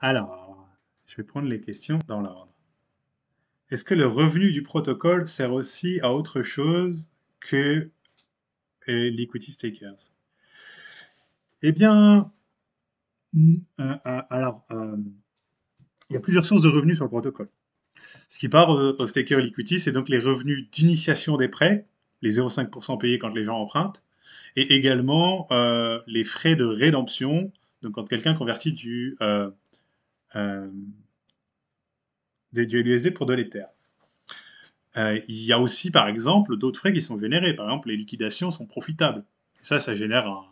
Alors, je vais prendre les questions dans l'ordre. Est-ce que le revenu du protocole sert aussi à autre chose que l'equity stakers Eh bien, euh, euh, alors, euh, il y a plusieurs sources de revenus sur le protocole. Ce qui part au, staker liquidity, c'est donc les revenus d'initiation des prêts, les 0,5% payés quand les gens empruntent, et également les frais de rédemption, donc quand quelqu'un convertit du, euh, des, du LUSD pour de l'Ether. Euh, il y a aussi, par exemple, d'autres frais qui sont générés. Par exemple, les liquidations sont profitables. ça, ça génère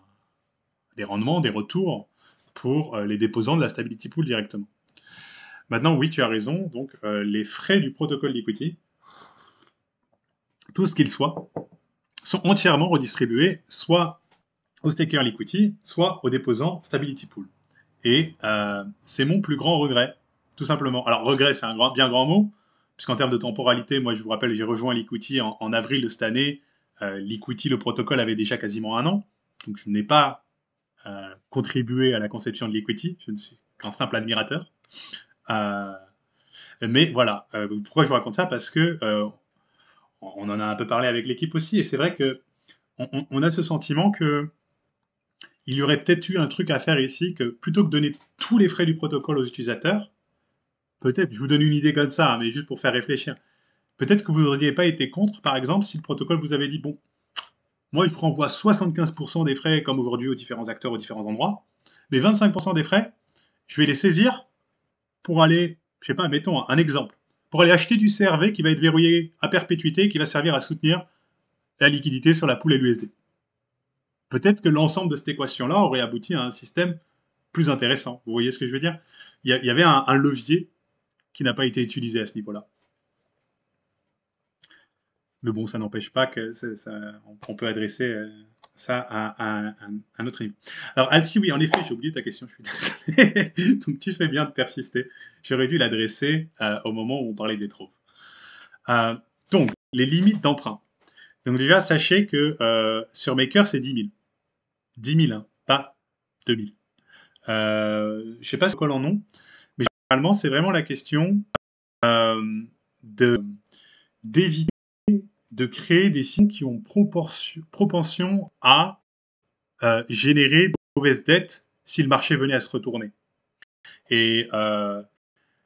des rendements, des retours pour euh, les déposants de la Stability Pool directement. Maintenant, oui, tu as raison. Donc, les frais du protocole Liquity, tout ce qu'ils soient, sont entièrement redistribués soit aux staker Liquity, soit aux déposants Stability Pool. Et euh, c'est mon plus grand regret, tout simplement. Alors regret, c'est un grand, bien grand mot, puisqu'en termes de temporalité, moi je vous rappelle, j'ai rejoint Liquity en, avril de cette année. Euh, le protocole avait déjà quasiment un an, donc je n'ai pas euh, contribué à la conception de Liquity. je ne suis qu'un simple admirateur. Euh, mais voilà, pourquoi je vous raconte ça Parce que on en a un peu parlé avec l'équipe aussi, et c'est vrai que on, a ce sentiment que il y aurait peut-être eu un truc à faire ici que plutôt que donner tous les frais du protocole aux utilisateurs, peut-être, je vous donne une idée comme ça, hein, mais juste pour faire réfléchir, peut-être que vous n'auriez pas été contre, par exemple, si le protocole vous avait dit, bon, moi je vous renvoie 75% des frais, comme aujourd'hui, aux différents acteurs, aux différents endroits, mais 25% des frais, je vais les saisir pour aller, je sais pas, mettons un exemple, pour aller acheter du CRV qui va être verrouillé à perpétuité, qui va servir à soutenir la liquidité sur la poule et l'USD. Peut-être que l'ensemble de cette équation-là aurait abouti à un système plus intéressant. Vous voyez ce que je veux dire il y, avait un, levier qui n'a pas été utilisé à ce niveau-là. Mais bon, ça n'empêche pas qu'on peut adresser euh, ça à, un autre niveau. Alors, Alci, oui, en effet, j'ai oublié ta question, je suis désolé. Donc, tu fais bien de persister. J'aurais dû l'adresser euh, au moment où on parlait des troupes. Euh, donc, les limites d'emprunt. Donc, déjà, sachez que sur Maker, c'est 10 000. 10 000, hein, pas 2 000. Je je sais pas ce qu'on en ont, mais généralement, c'est vraiment la question euh, d'éviter de créer des signes qui ont proportion, propension à euh, générer de mauvaises dettes si le marché venait à se retourner. Et euh,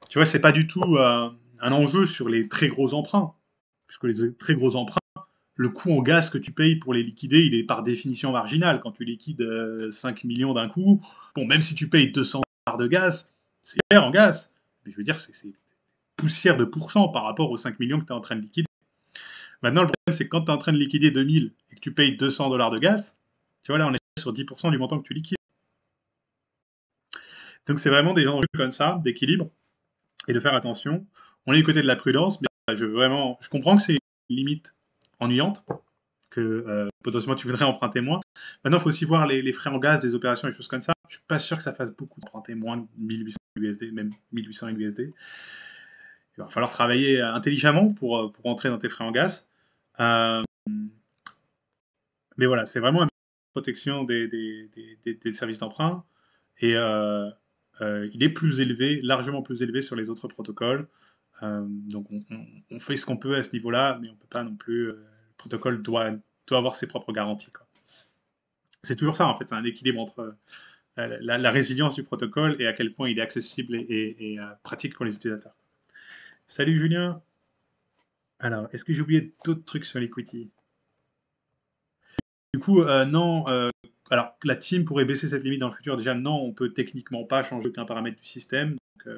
tu vois, c'est pas du tout un enjeu sur les très gros emprunts, puisque les très gros emprunts, le coût en gaz que tu payes pour les liquider, il est par définition marginal. Quand tu liquides 5 euh, millions d'un coup, bon, même si tu payes 200 dollars de gaz, c'est cher en gaz. Mais je veux dire, c'est poussière de pourcent par rapport aux 5 millions que tu es en train de liquider. Maintenant, le problème, c'est que quand tu es en train de liquider 2000 et que tu payes 200 dollars de gaz, tu vois, là, on est sur 10% du montant que tu liquides. Donc, c'est vraiment des enjeux comme ça, d'équilibre et de faire attention. On est du côté de la prudence, mais vraiment, je comprends que c'est une limite ennuyante que euh, potentiellement tu voudrais emprunter moins. Maintenant, il faut aussi voir les, frais en gaz des opérations et choses comme ça. Je suis pas sûr que ça fasse beaucoup d'emprunter moins de 1800 USD, même 1800 USD. Il va falloir travailler euh, intelligemment pour, euh, pour entrer dans tes frais en gaz. mais voilà, c'est vraiment une protection des, des, des, services d'emprunt. Et il est plus élevé, largement plus élevé sur les autres protocoles. donc on, on fait ce qu'on peut à ce niveau-là, mais on peut pas non plus. Euh, le protocole doit, doit avoir ses propres garanties. C'est toujours ça, en fait. C'est un équilibre entre euh, la, résilience du protocole et à quel point il est accessible et, euh, pratique pour les utilisateurs. Salut Julien. Alors, est-ce que j'ai oublié d'autres trucs sur l'equity Du coup, non. alors, la team pourrait baisser cette limite dans le futur. Déjà, non, on peut techniquement pas changer aucun paramètre du système. Donc,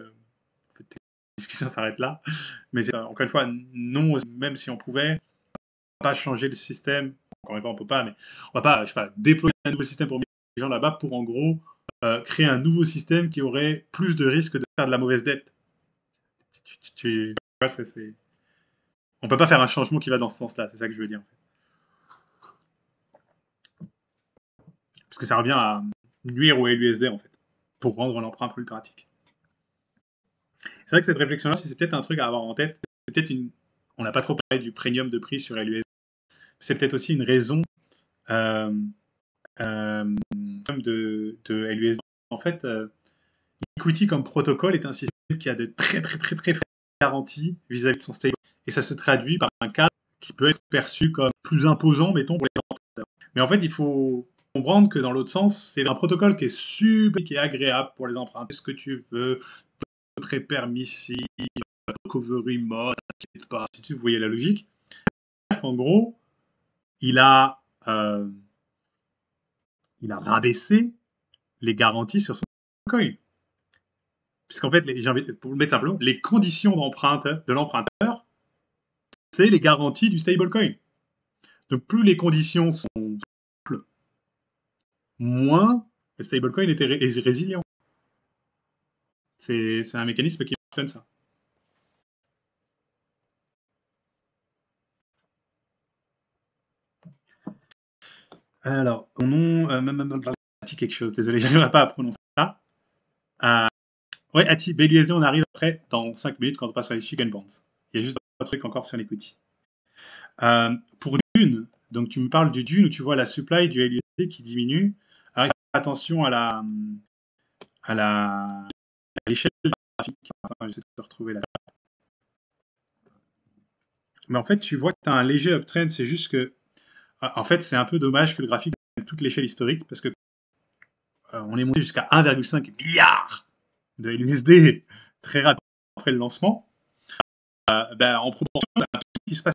discussion s'arrête là. Mais euh, encore une fois, non, même si on pouvait, on va pas changer le système. Encore une fois, on peut pas, mais on ne va pas, je déployer un nouveau système pour les gens là-bas pour en gros euh, créer un nouveau système qui aurait plus de risques de faire de la mauvaise dette. Tu, tu, On peut pas faire un changement qui va dans ce sens-là. C'est ça que je veux dire. Parce que ça revient à nuire au LUSD en fait, pour rendre l'emprunt plus pratique. C'est vrai que cette réflexion-là, c'est peut-être un truc à avoir en tête. C'est peut-être une. On n'a pas trop parlé du premium de prix sur LUS. C'est peut-être aussi une raison euh, euh, de, de LUS. En fait, euh, Equity comme protocole est un système qui a de très très très très fortes garanties vis-à-vis de son stable. Et ça se traduit par un cadre qui peut être perçu comme plus imposant, mettons, pour les emprunteurs. Mais en fait, il faut comprendre que dans l'autre sens, c'est un protocole qui est super, qui est agréable pour les emprunteurs. Est-ce que tu veux très permissive, recovery mode, t'inquiète pas, si tu voyais la logique. En gros, il a, euh, il a rabaissé les garanties sur son coin. Puisqu'en fait, pour le mettre simplement, les conditions d'empreinte de l'emprunteur, c'est les garanties du stablecoin. Donc plus les conditions sont souples, moins le stablecoin était résilient. C'est un mécanisme qui fonctionne, ça. Alors, on nom, dit euh, quelque chose, désolé, je n'arrive pas à prononcer ça. Euh, Ati, BLUSD, on arrive après dans 5 minutes quand on passe les chicken bonds. Il y a juste un truc encore sur l'equity. Euh, pour Dune, donc tu me parles du Dune où tu vois la supply du LUSD qui diminue. Alors, attention à la, à la à l'échelle graphique. Hein, retrouver Mais en fait, tu vois que tu as un léger uptrend, c'est juste que. Ah, en fait, c'est un peu dommage que le graphique ait toute l'échelle historique parce que euh, on est monté jusqu'à 1,5 milliard de LUSD très rapidement après le lancement. Euh, ben, en proportion, tu un ce qui se passe.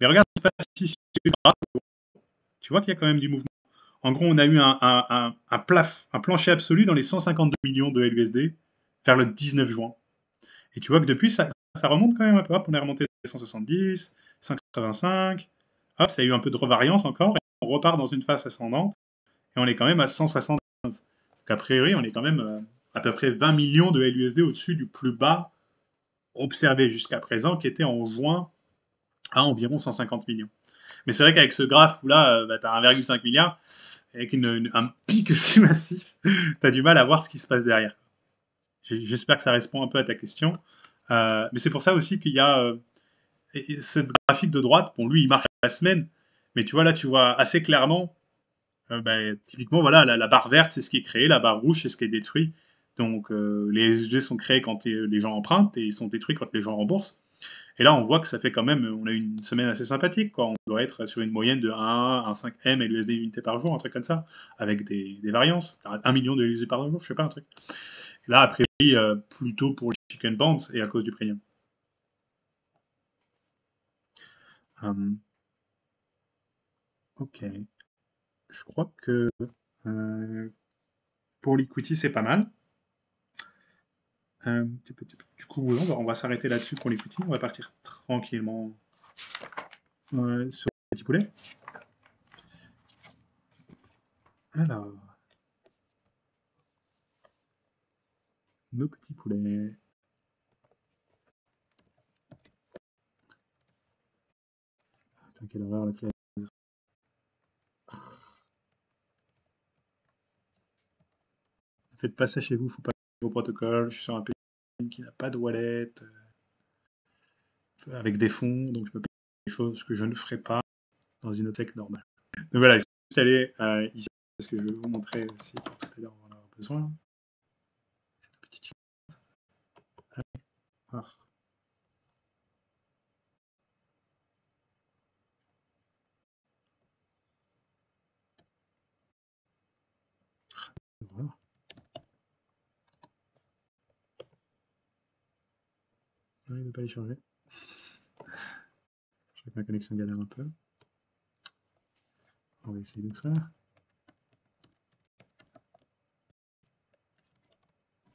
Mais regarde ce qui se passe ici. Tu vois qu'il y a quand même du mouvement. En gros, on a eu plaf, un plancher absolu dans les 152 millions de LUSD vers le 19 juin. Et tu vois que depuis, ça, remonte quand même un peu. Hop, on est remonté à 170, 185. Hop, ça a eu un peu de revariance encore. Et on repart dans une phase ascendante. Et on est quand même à 175. Donc, a priori, on est quand même euh, à peu près 20 millions de LUSD au-dessus du plus bas observé jusqu'à présent, qui était en juin à environ 150 millions. Mais c'est vrai qu'avec ce graphe où là, euh, bah, tu as 1,5 milliard, avec un pic si massif, tu as du mal à voir ce qui se passe derrière. J'espère que ça répond un peu à ta question. Euh, mais c'est pour ça aussi qu'il y a euh, ce graphique de droite. Bon, lui, il marche la semaine, mais tu vois, là, tu vois assez clairement, euh, ben, typiquement, voilà, la, barre verte, c'est ce qui est créé, la barre rouge, c'est ce qui est détruit. Donc, les SG sont créés quand les gens empruntent et ils sont détruits quand les gens remboursent. Et là, on voit que ça fait quand même, euh, on a une semaine assez sympathique, quoi. On doit être sur une moyenne de 1, 1,5M et l'USD unité par jour, un truc comme ça, avec des, des variances. 1 million de l'USD par jour, je sais pas, un truc. là, après euh, plutôt pour les chicken bands et à cause du premium. Hum. ok. Je crois que euh, pour l'equity, c'est pas mal. Euh, du coup, on va, s'arrêter là-dessus pour les petits. On va partir tranquillement euh, sur les petits poulets. Alors, nos petits poulets. Attends, quelle horreur la clé. faites pas ça chez vous, faut pas vos protocoles. je suis sur un petit qui n'a pas de wallet, euh, avec des fonds, donc je peux payer des choses que je ne ferai pas dans une tech normale. Donc voilà, je vais juste aller euh, ici, parce que je vais vous montrer aussi pour tout à l'heure, on en aura besoin. Cette petite... Non, il ne veut pas les changer. Je crois que ma connexion galère un peu. On va essayer donc ça.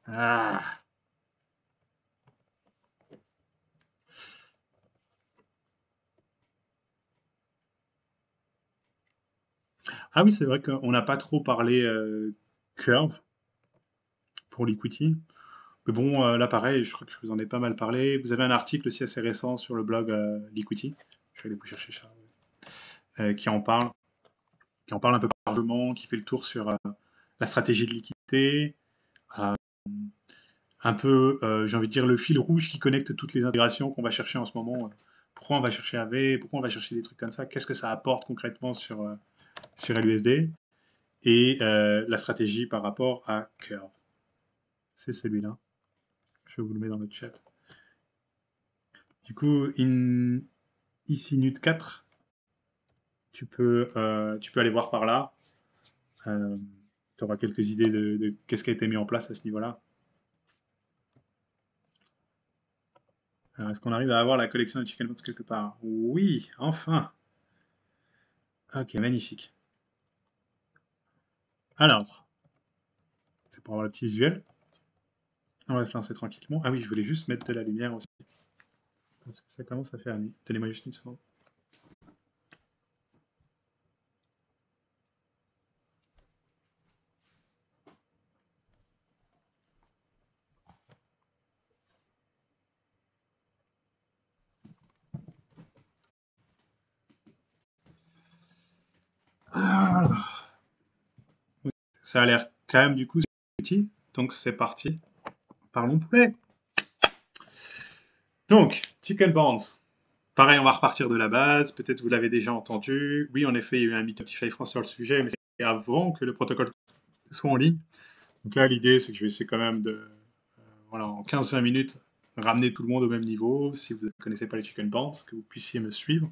Ah Ah oui, c'est vrai qu'on n'a pas trop parlé euh, curve pour l'equity bon, euh, là pareil, je crois que je vous en ai pas mal parlé. Vous avez un article aussi assez récent sur le blog euh, Liquity. Je vais aller vous chercher Charles, euh, qui en parle, qui en parle un peu largement, qui fait le tour sur la stratégie de liquidité, un peu, j'ai envie de dire, le fil rouge qui connecte toutes les intégrations qu'on va chercher en ce moment. Pourquoi on va chercher AV Pourquoi on va chercher des trucs comme ça Qu'est-ce que ça apporte concrètement sur, LUSD Et la stratégie par rapport à Curve. C'est celui-là. Je vous le mets dans le chat. Du coup, in, ici, nut 4, tu peux, euh, tu peux aller voir par là. Euh, tu auras quelques idées de, qu'est-ce qui a été mis en place à ce niveau-là. Alors, est-ce qu'on arrive à avoir la collection de Chicken quelque part Oui, enfin Ok, magnifique. Alors, c'est pour avoir le petit visuel. On va se lancer tranquillement. Ah oui, je voulais juste mettre de la lumière aussi. Parce que ça commence à faire nuit. tenez moi juste une seconde. ça a l'air quand même du coup petit, donc c'est parti parlons poulet. Donc, Chicken Bands. Pareil, on va repartir de la base. Peut-être vous l'avez déjà entendu. Oui, en effet, il y a eu un Spotify France sur le sujet, mais c'est avant que le protocole soit en ligne. Donc là, l'idée, c'est que je vais essayer quand même de, euh, voilà, en 15-20 minutes, ramener tout le monde au même niveau. Si vous ne connaissez pas les Chicken Bands, que vous puissiez me suivre.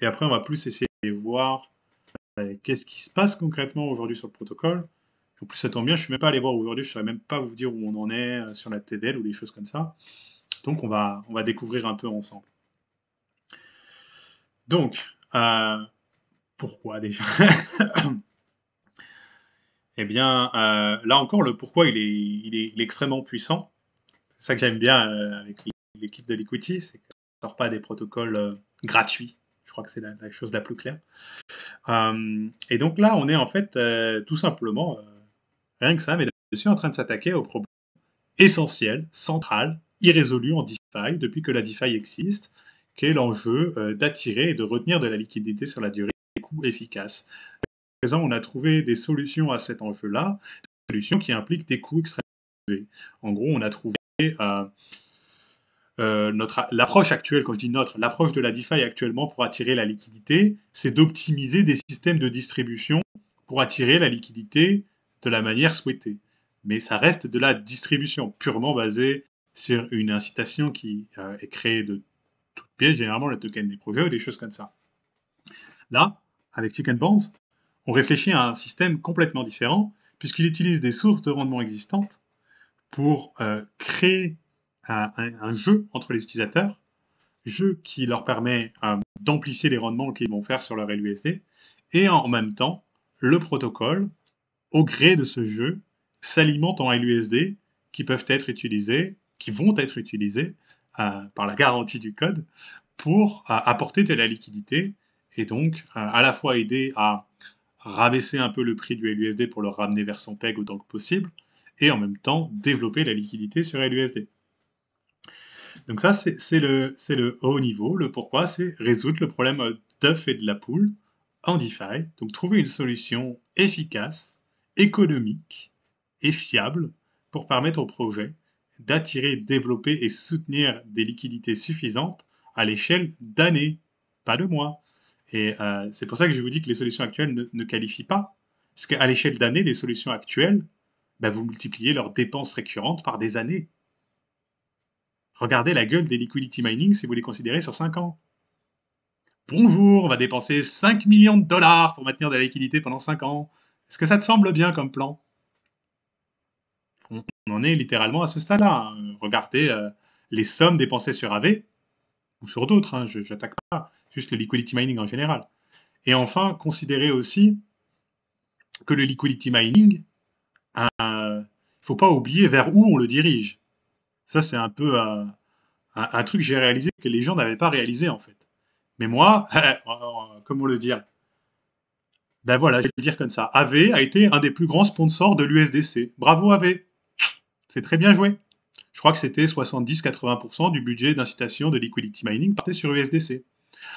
Et après, on va plus essayer de voir euh, qu'est-ce qui se passe concrètement aujourd'hui sur le protocole. En plus, ça tombe bien, je suis même pas allé voir aujourd'hui, je ne saurais même pas vous dire où on en est euh, sur la TVL ou des choses comme ça. Donc, on va, on va découvrir un peu ensemble. Donc, euh, pourquoi déjà Eh bien, euh, là encore, le pourquoi, il est, il est, extrêmement puissant. C'est ça que j'aime bien avec l'équipe de l'Equity, c'est qu'on ne sort pas des protocoles gratuits. Je crois que c'est la, la, chose la plus claire. et donc là, on est en fait tout simplement Rien que ça, mais je suis en train de s'attaquer au problème essentiel, central, irrésolu en DeFi depuis que la DeFi existe, qui est l'enjeu euh, d'attirer et de retenir de la liquidité sur la durée des coûts efficaces. À présent, on a trouvé des solutions à cet enjeu-là, des solutions qui impliquent des coûts extrêmement élevés. En gros, on a trouvé euh, euh, notre l'approche actuelle, quand je dis notre, l'approche de la DeFi actuellement pour attirer la liquidité, c'est d'optimiser des systèmes de distribution pour attirer la liquidité de la manière souhaitée. Mais ça reste de la distribution purement basée sur une incitation qui euh, est créée de toutes pièces, généralement le token des projets ou des choses comme ça. Là, avec Chicken Bonds, on réfléchit à un système complètement différent, puisqu'il utilise des sources de rendement existantes pour euh, créer un, jeu entre les utilisateurs, jeu qui leur permet euh, d'amplifier les rendements qu'ils vont faire sur leur LUSD, et en même temps, le protocole au gré de ce jeu, s'alimentent en LUSD qui peuvent être utilisés, qui vont être utilisés euh, par la garantie du code pour euh, apporter de la liquidité et donc euh, à la fois aider à rabaisser un peu le prix du LUSD pour le ramener vers son PEG autant que possible et en même temps développer la liquidité sur LUSD. Donc ça, c'est le, le, haut niveau. Le pourquoi, c'est résoudre le problème d'œuf et de la poule en DeFi. Donc trouver une solution efficace économique et fiable pour permettre au projet d'attirer, développer et soutenir des liquidités suffisantes à l'échelle d'années, pas de mois. Et euh, c'est pour ça que je vous dis que les solutions actuelles ne, qualifient pas. Parce qu'à l'échelle d'années, les solutions actuelles, bah, vous multipliez leurs dépenses récurrentes par des années. Regardez la gueule des liquidity mining si vous les considérez sur 5 ans. Bonjour, on va dépenser 5 millions de dollars pour maintenir de la liquidité pendant 5 ans. Est-ce que ça te semble bien comme plan on, en est littéralement à ce stade-là. Hein. Regardez euh, les sommes dépensées sur AV ou sur d'autres, hein, je n'attaque pas juste le liquidity mining en général. Et enfin, considérer aussi que le liquidity mining, euh, il ne faut pas oublier vers où on le dirige. Ça, c'est un peu euh, un, truc que j'ai réalisé que les gens n'avaient pas réalisé en fait. Mais moi, comment le dire ben voilà, je vais dire comme ça. AV a été un des plus grands sponsors de l'USDC. Bravo AV C'est très bien joué. Je crois que c'était 70-80% du budget d'incitation de liquidity mining partait sur USDC.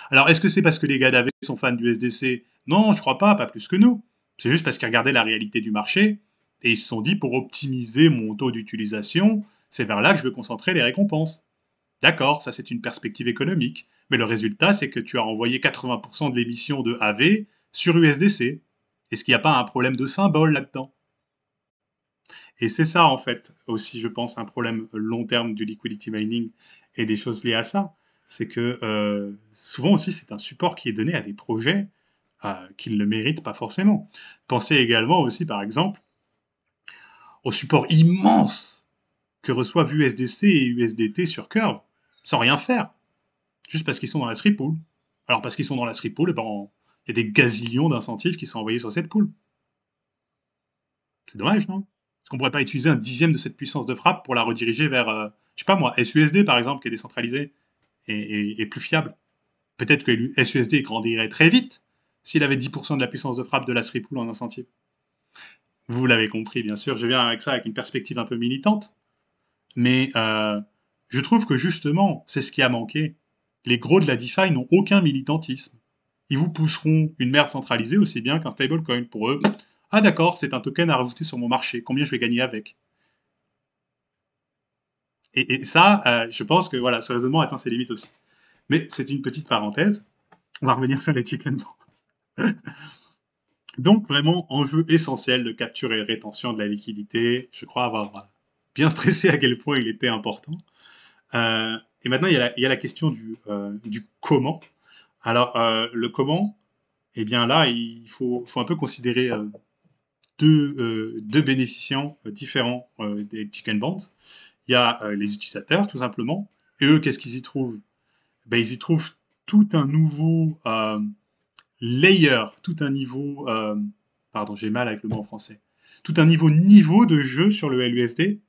Alors, est-ce que c'est parce que les gars d'AV sont fans du USDC Non, je crois pas, pas plus que nous. C'est juste parce qu'ils regardaient la réalité du marché et ils se sont dit pour optimiser mon taux d'utilisation, c'est vers là que je veux concentrer les récompenses. D'accord, ça c'est une perspective économique, mais le résultat c'est que tu as envoyé 80% de l'émission de AV sur USDC Est-ce qu'il n'y a pas un problème de symbole là-dedans Et c'est ça, en fait, aussi, je pense, un problème long terme du liquidity mining et des choses liées à ça. C'est que euh, souvent aussi, c'est un support qui est donné à des projets euh, qui ne le méritent pas forcément. Pensez également aussi, par exemple, au support immense que reçoivent USDC et USDT sur Curve, sans rien faire, juste parce qu'ils sont dans la strip Alors parce qu'ils sont dans la strip et eh ben il y a des gazillions d'incentives qui sont envoyés sur cette poule. C'est dommage, non Est-ce qu'on pourrait pas utiliser un dixième de cette puissance de frappe pour la rediriger vers, euh, je sais pas moi, SUSD par exemple, qui est décentralisé et, plus fiable Peut-être que SUSD grandirait très vite s'il avait 10% de la puissance de frappe de la pool en incentive. Vous l'avez compris, bien sûr, je viens avec ça avec une perspective un peu militante, mais euh, je trouve que justement, c'est ce qui a manqué. Les gros de la DeFi n'ont aucun militantisme. Ils vous pousseront une merde centralisée aussi bien qu'un stablecoin pour eux. Ah d'accord, c'est un token à rajouter sur mon marché, combien je vais gagner avec et, ça, euh, je pense que voilà, ce raisonnement atteint ses limites aussi. Mais c'est une petite parenthèse. On va revenir sur les chicken Donc vraiment, enjeu essentiel de capture et rétention de la liquidité. Je crois avoir bien stressé à quel point il était important. Euh, et maintenant, il y a la, question du euh, comment. Alors, euh, le comment, eh bien là, il faut, un peu considérer euh, deux, euh, bénéficiants euh, différents des Chicken Bands. Il y a les utilisateurs, tout simplement. Et eux, qu'est-ce qu'ils y trouvent eh ben, Ils y trouvent tout un nouveau layer, tout un niveau... pardon, j'ai mal avec le mot français. Tout un niveau niveau de jeu sur le LUSD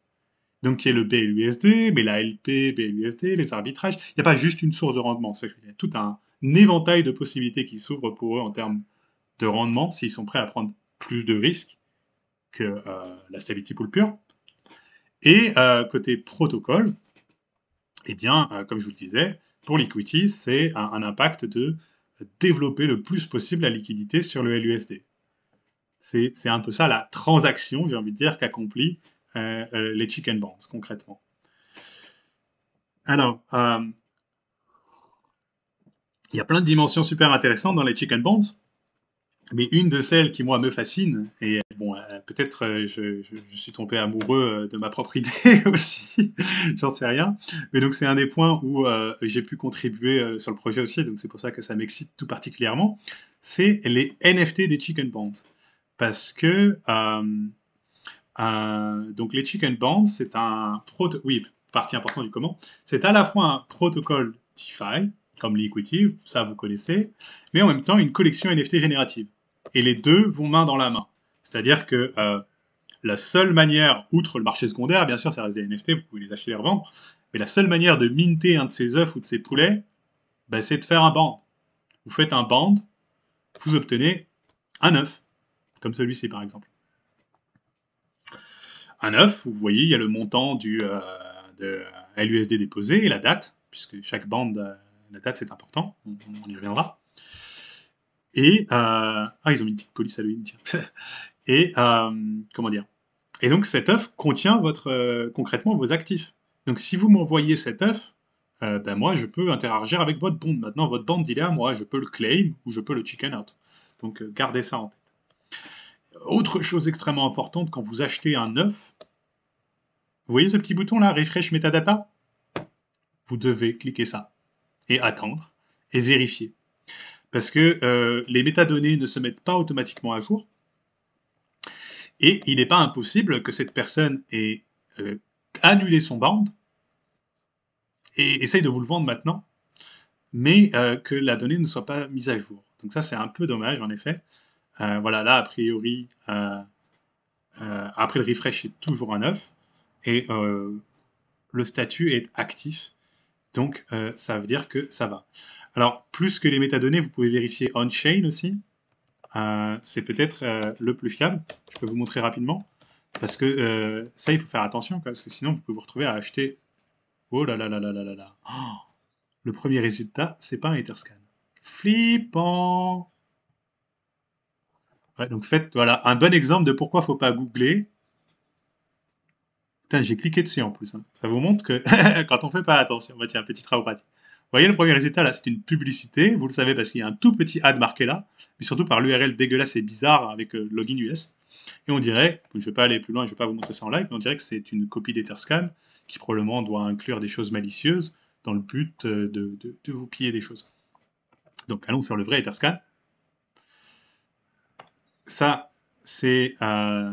donc il y a le BLUSD, mais la LP, BLUSD, les arbitrages. Il n'y a pas juste une source de rendement, ça, je veux dire. Tout un, éventail de possibilités qui s'ouvrent pour eux en termes de rendement, s'ils sont prêts à prendre plus de risques que euh, la stability pool pure. Et euh, côté protocole, eh bien, euh, comme je vous le disais, pour l'equity, c'est un, impact de développer le plus possible la liquidité sur le LUSD. C'est un peu ça la transaction, j'ai envie de dire, qu'accomplit les chicken bands concrètement. Alors, il y a plein de dimensions super intéressantes dans les chicken Bonds, Mais une de celles qui, moi, me fascine, et bon, euh, peut-être euh, je, suis tombé amoureux euh, de ma propre idée aussi, j'en sais rien. Mais donc, c'est un des points où j'ai pu contribuer sur le projet aussi, donc c'est pour ça que ça m'excite tout particulièrement. C'est les NFT des Chicken Bands. Parce que, donc, les Chicken Bands, c'est un proto. Oui, partie importante du comment. C'est à la fois un protocole DeFi, comme l'equity, ça vous connaissez, mais en même temps une collection NFT générative. Et les deux vont main dans la main. C'est-à-dire que euh, la seule manière, outre le marché secondaire, bien sûr, ça reste des NFT, vous pouvez les acheter et les revendre, mais la seule manière de minter un de ces œufs ou de ces poulets, bah, c'est de faire un band. Vous faites un band, vous obtenez un œuf, comme celui-ci par exemple. Un œuf, vous voyez, il y a le montant du, euh, de euh, LUSD déposé et la date, puisque chaque bande la date, c'est important, on, y reviendra. Et. Euh, ah, ils ont mis une petite police Halloween, tiens. Et. Euh, comment dire Et donc, cet œuf contient votre, euh, concrètement vos actifs. Donc, si vous m'envoyez cet œuf, ben moi je peux interagir avec votre bande. Maintenant, votre bande, il est à moi, je peux le claim ou je peux le chicken out. Donc gardez ça en tête. Autre chose extrêmement importante, quand vous achetez un œuf, vous voyez ce petit bouton là, refresh metadata Vous devez cliquer ça et attendre et vérifier. Parce que euh, les métadonnées ne se mettent pas automatiquement à jour. Et il n'est pas impossible que cette personne ait euh, annulé son bande et essaye de vous le vendre maintenant, mais euh, que la donnée ne soit pas mise à jour. Donc ça, c'est un peu dommage, en effet. voilà, là, a priori, après le refresh, c'est toujours un neuf Et le statut est actif donc, euh, ça veut dire que ça va. Alors, plus que les métadonnées, vous pouvez vérifier on-chain aussi. Euh, c'est peut-être euh, le plus fiable. Je peux vous montrer rapidement. Parce que ça, il faut faire attention, parce que sinon, vous pouvez vous retrouver à acheter... Oh là là là là là là là oh, Le premier résultat, c'est pas un Etherscan. Flippant Donc, faites voilà, un bon exemple de pourquoi faut pas googler Putain, j'ai cliqué dessus en plus. Hein. Ça vous montre que quand on ne fait pas attention, bah un petit travail pratique. Vous voyez, le premier résultat, là, c'est une publicité. Vous le savez parce qu'il y a un tout petit ad marqué là, mais surtout par l'URL dégueulasse et bizarre avec euh, login US. Et on dirait, je ne vais pas aller plus loin, je ne vais pas vous montrer ça en live, mais on dirait que c'est une copie d'Etherscan qui probablement doit inclure des choses malicieuses dans le but euh, de, vous piller des choses. Donc allons sur le vrai Etherscan. Ça, c'est euh,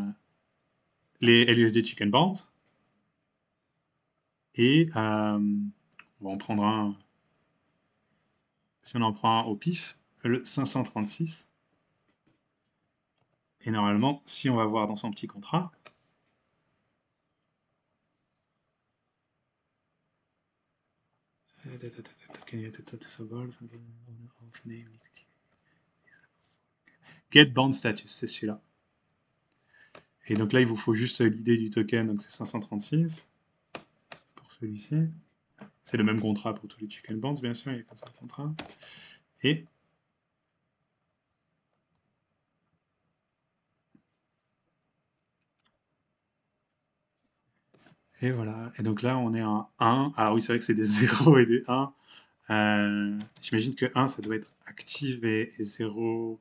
les LUSD Chicken Bands. Et euh, on va en prendre un. Si on en prend un au pif, le 536. Et normalement, si on va voir dans son petit contrat, Get status, c'est celui-là. Et donc là, il vous faut juste l'idée du token, donc c'est 536 celui-ci. C'est le même contrat pour tous les chicken bands, bien sûr, il n'y a pas seul contrat. Et Et voilà. Et donc là, on est en 1. Alors ah oui, c'est vrai que c'est des 0 et des 1. Euh, j'imagine que 1, ça doit être actif et, et 0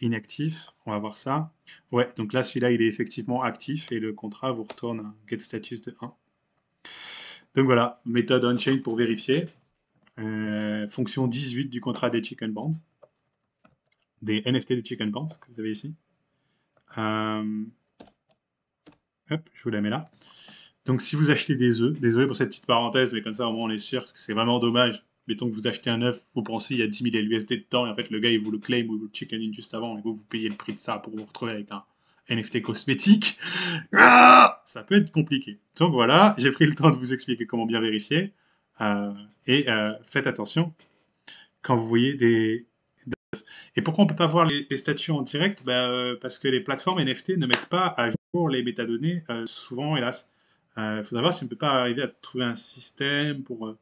inactif. On va voir ça. Ouais, donc là, celui-là, il est effectivement actif et le contrat vous retourne un get status de 1. Donc voilà, méthode on-chain pour vérifier. Euh, fonction 18 du contrat des chicken bands, des NFT des chicken bands que vous avez ici. Euh, hop, je vous la mets là. Donc si vous achetez des œufs, désolé pour cette petite parenthèse, mais comme ça au moins on est sûr, parce que c'est vraiment dommage. Mettons que vous achetez un œuf, vous pensez il y a 10 000 LUSD temps et en fait le gars il vous le claim ou il vous le chicken in juste avant, et vous vous payez le prix de ça pour vous retrouver avec un NFT cosmétique. Ah ça peut être compliqué. Donc voilà, j'ai pris le temps de vous expliquer comment bien vérifier. Euh, et euh, faites attention quand vous voyez des... Et pourquoi on ne peut pas voir les, statuts en direct bah, euh, Parce que les plateformes NFT ne mettent pas à jour les métadonnées, souvent, hélas. Il faudra voir si on ne peut pas arriver à trouver un système pour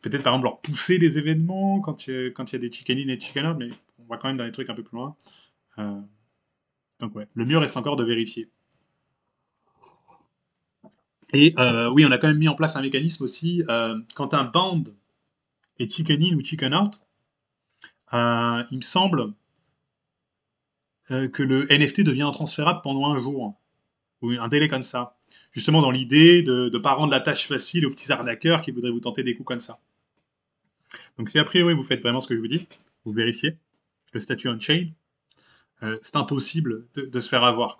peut-être par exemple leur pousser des événements quand il y a des chicken in et chicken out, mais on va quand même dans les trucs un peu plus loin. donc ouais, le mieux reste encore de vérifier. Et euh, oui, on a quand même mis en place un mécanisme aussi. Euh, quand un band est chicken in ou chicken out, euh, il me semble que le NFT devient intransférable pendant un jour, ou un délai comme ça. Justement dans l'idée de ne pas rendre la tâche facile aux petits arnaqueurs qui voudraient vous tenter des coups comme ça. Donc si a priori vous faites vraiment ce que je vous dis, vous vérifiez le statut on-chain, c'est impossible de, de, se faire avoir.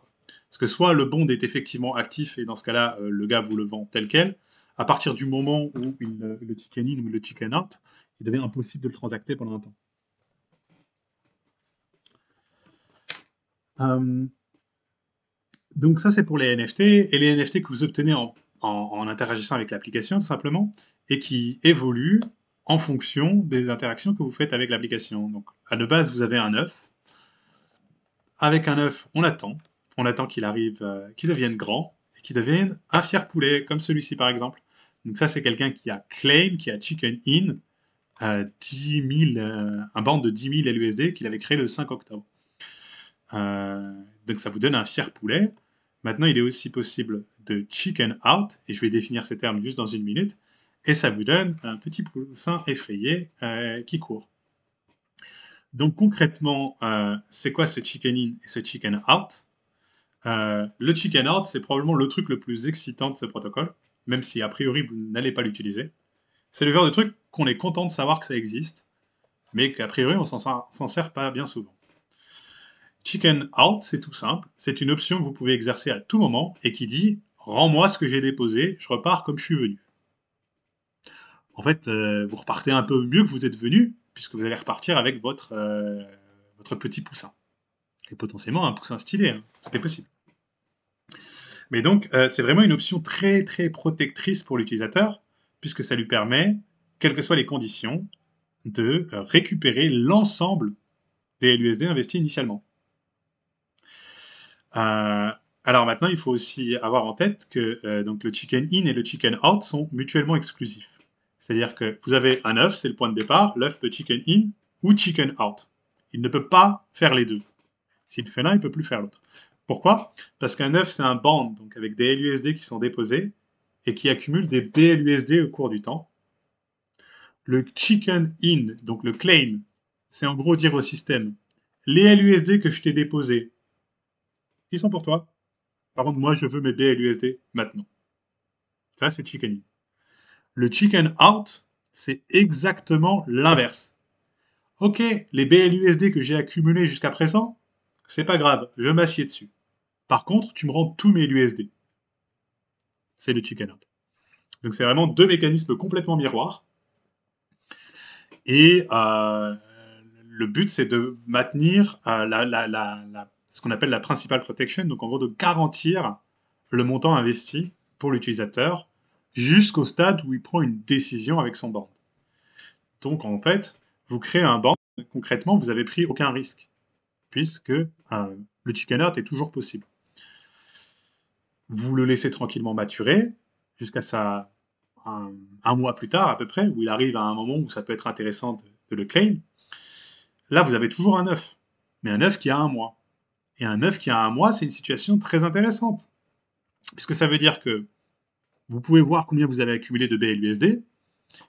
Parce que soit le bond est effectivement actif, et dans ce cas-là, euh, le gars vous le vend tel quel, à partir du moment où il, euh, le chicken in ou le chicken out, il devient impossible de le transacter pendant un temps. Euh, donc ça, c'est pour les NFT, et les NFT que vous obtenez en, en, interagissant avec l'application, tout simplement, et qui évoluent en fonction des interactions que vous faites avec l'application. Donc, à de base, vous avez un œuf. Avec un œuf, on attend on attend qu'il arrive, euh, qu'il devienne grand et qu'il devienne un fier poulet, comme celui-ci par exemple. Donc ça, c'est quelqu'un qui a claim, qui a chicken in, euh, euh, un band de 10 000 LUSD qu'il avait créé le 5 octobre. donc ça vous donne un fier poulet. Maintenant, il est aussi possible de chicken out, et je vais définir ces termes juste dans une minute, et ça vous donne un petit poussin effrayé qui court. Donc concrètement, c'est quoi ce chicken in et ce chicken out euh, le chicken out c'est probablement le truc le plus excitant de ce protocole, même si a priori vous n'allez pas l'utiliser. C'est le genre de truc qu'on est content de savoir que ça existe, mais qu'a priori on s'en sert pas bien souvent. Chicken out, c'est tout simple, c'est une option que vous pouvez exercer à tout moment et qui dit Rends-moi ce que j'ai déposé, je repars comme je suis venu. En fait, euh, vous repartez un peu mieux que vous êtes venu, puisque vous allez repartir avec votre, euh, votre petit poussin et potentiellement un poussin stylé. c'est hein. possible. Mais donc, euh, c'est vraiment une option très très protectrice pour l'utilisateur, puisque ça lui permet, quelles que soient les conditions, de euh, récupérer l'ensemble des LUSD investis initialement. Euh, alors maintenant, il faut aussi avoir en tête que donc le chicken in et le chicken out sont mutuellement exclusifs. C'est-à-dire que vous avez un œuf, c'est le point de départ, l'œuf peut chicken in ou chicken out. Il ne peut pas faire les deux. S'il fait l'un, il ne peut plus faire l'autre. Pourquoi Parce qu'un œuf, c'est un band, donc avec des LUSD qui sont déposés et qui accumulent des BLUSD au cours du temps. Le chicken in, donc le claim, c'est en gros dire au système les LUSD que je t'ai déposés, ils sont pour toi. Par contre, moi, je veux mes BLUSD maintenant. Ça, c'est chicken in. Le chicken out, c'est exactement l'inverse. Ok, les BLUSD que j'ai accumulés jusqu'à présent, c'est pas grave, je m'assieds dessus. Par contre, tu me rends tous mes USD. C'est le chicken out. Donc c'est vraiment deux mécanismes complètement miroirs. Et euh, le but, c'est de maintenir euh, ce qu'on appelle la principal protection, donc en gros de garantir le montant investi pour l'utilisateur jusqu'au stade où il prend une décision avec son band. Donc en fait, vous créez un band, concrètement, vous n'avez pris aucun risque puisque euh, le chicken heart est toujours possible. Vous le laissez tranquillement maturer jusqu'à ça un, mois plus tard à peu près, où il arrive à un moment où ça peut être intéressant de, le claim. Là, vous avez toujours un œuf, mais un œuf qui a un mois. Et un œuf qui a un mois, c'est une situation très intéressante, puisque ça veut dire que vous pouvez voir combien vous avez accumulé de BLUSD,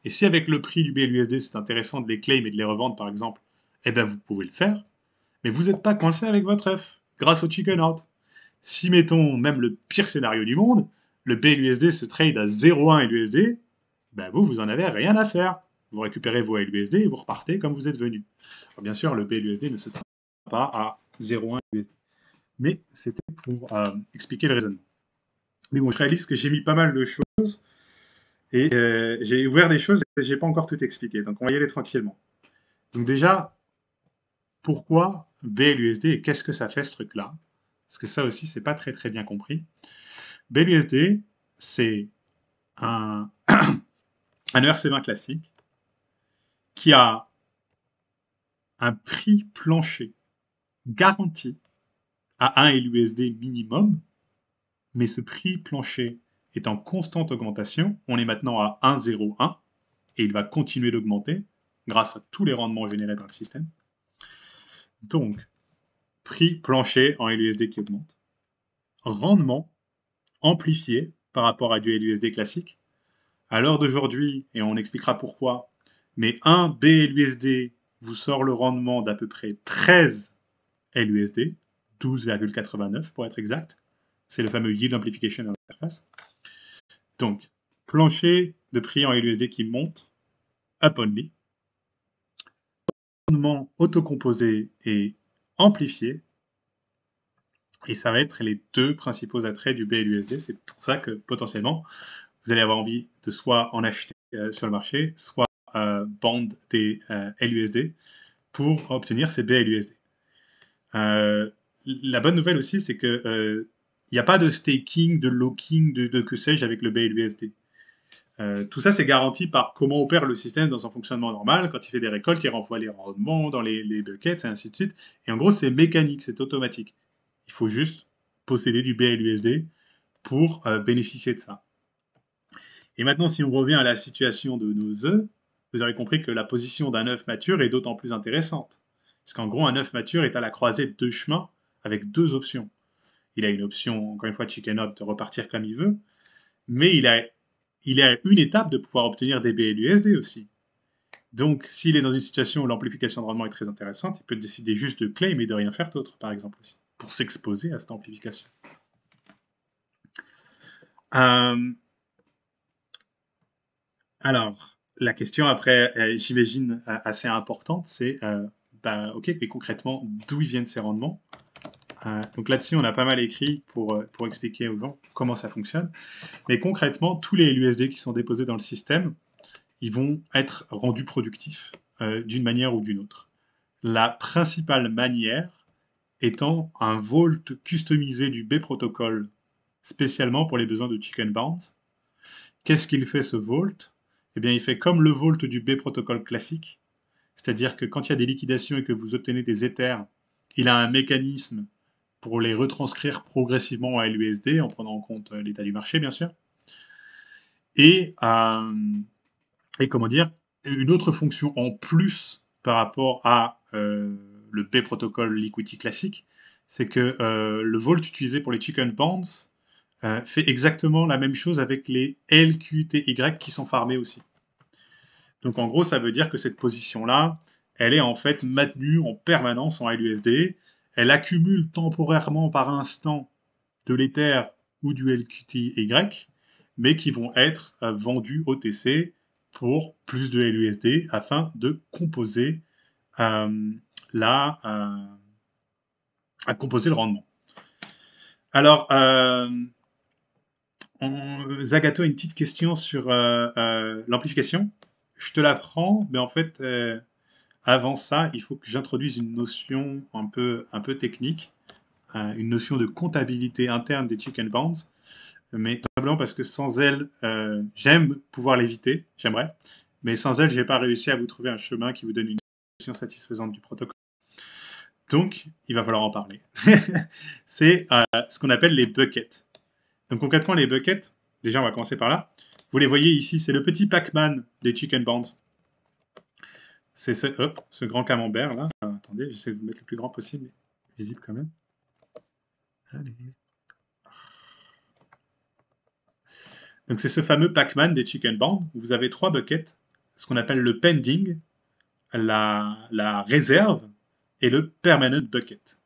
et si avec le prix du BLUSD, c'est intéressant de les claim et de les revendre, par exemple, eh bien, vous pouvez le faire. Mais vous n'êtes pas coincé avec votre œuf, grâce au chicken out. Si mettons même le pire scénario du monde, le PLUSD se trade à 0,1 LUSD, ben vous, vous en avez rien à faire. Vous récupérez vos LUSD et vous repartez comme vous êtes venu. bien sûr, le BLUSD ne se trade pas à 0,1 LUSD. Mais c'était pour euh, expliquer le raisonnement. Mais bon, je réalise que j'ai mis pas mal de choses et euh, j'ai ouvert des choses et j'ai pas encore tout expliqué. Donc on va y aller tranquillement. Donc déjà, pourquoi BLUSD et qu'est-ce que ça fait ce truc-là Parce que ça aussi, c'est pas très très bien compris. BLUSD, c'est un, un ERC20 classique qui a un prix plancher garanti à 1 LUSD minimum, mais ce prix plancher est en constante augmentation. On est maintenant à 1,01 et il va continuer d'augmenter grâce à tous les rendements générés par le système. Donc, prix plancher en LUSD qui augmente, rendement amplifié par rapport à du LUSD classique. À l'heure d'aujourd'hui, et on expliquera pourquoi, mais un BLUSD vous sort le rendement d'à peu près 13 LUSD, 12,89 pour être exact. C'est le fameux yield amplification à l'interface. Donc, plancher de prix en LUSD qui monte, up only, auto autocomposé et amplifié. Et ça va être les deux principaux attraits du BLUSD. C'est pour ça que potentiellement, vous allez avoir envie de soit en acheter euh, sur le marché, soit euh, bande des euh, LUSD pour obtenir ces BLUSD. Euh, la bonne nouvelle aussi, c'est que euh, il n'y a pas de staking, de locking, de, de que sais-je avec le BLUSD. Euh, tout ça, c'est garanti par comment opère le système dans son fonctionnement normal. Quand il fait des récoltes, il renvoie les rendements dans les, les buckets et ainsi de suite. Et en gros, c'est mécanique, c'est automatique. Il faut juste posséder du BLUSD pour euh, bénéficier de ça. Et maintenant, si on revient à la situation de nos œufs, vous aurez compris que la position d'un œuf mature est d'autant plus intéressante. Parce qu'en gros, un œuf mature est à la croisée de deux chemins avec deux options. Il a une option, encore une fois, chicken up de repartir comme il veut, mais il a il est à une étape de pouvoir obtenir des BLUSD aussi. Donc, s'il est dans une situation où l'amplification de rendement est très intéressante, il peut décider juste de claim et de rien faire d'autre, par exemple, aussi, pour s'exposer à cette amplification. Euh, alors, la question après, euh, j'imagine, euh, assez importante, c'est, bah, ok, mais concrètement, d'où viennent ces rendements euh, donc là-dessus, on a pas mal écrit pour, euh, expliquer comment ça fonctionne. Mais concrètement, tous les LUSD qui sont déposés dans le système, ils vont être rendus productifs euh, d'une manière ou d'une autre. La principale manière étant un vault customisé du B protocole spécialement pour les besoins de Chicken Bounce. Qu'est-ce qu'il fait ce vault Eh bien, il fait comme le vault du B protocole classique, c'est-à-dire que quand il y a des liquidations et que vous obtenez des éthers, il a un mécanisme pour les retranscrire progressivement à LUSD en prenant en compte euh, l'état du marché, bien sûr. Euh, et, comment dire, une autre fonction en plus par rapport à euh, le P protocole Liquidity classique, c'est que le Volt utilisé pour les chicken Pounds fait exactement la même chose avec les LQTY qui sont farmés aussi. Donc en gros, ça veut dire que cette position-là, elle est en fait maintenue en permanence en LUSD elle accumule temporairement par instant de l'Ether ou du LQTY, mais qui vont être euh, vendus au TC pour plus de LUSD afin de composer, euh, euh, à composer le rendement. Alors, Zagato a une petite question sur l'amplification. Je te la prends, mais en fait, avant ça, il faut que j'introduise une notion un peu, un peu technique, euh, une notion de comptabilité interne des chicken bonds. mais tout simplement parce que sans elle, euh, j'aime pouvoir l'éviter, j'aimerais, mais sans elle, je n'ai pas réussi à vous trouver un chemin qui vous donne une notion satisfaisante du protocole. Donc, il va falloir en parler. C'est euh, ce qu'on appelle les buckets. Donc concrètement, les buckets, déjà on va commencer par là. Vous les voyez ici, c'est le petit Pac-Man des Chicken Bands c'est ce, grand camembert là. Euh, attendez, j'essaie de vous mettre le plus grand possible, mais visible quand même. Donc c'est ce fameux Pac-Man des Chicken Band vous avez trois buckets, ce qu'on appelle le pending, la, réserve et le permanent bucket.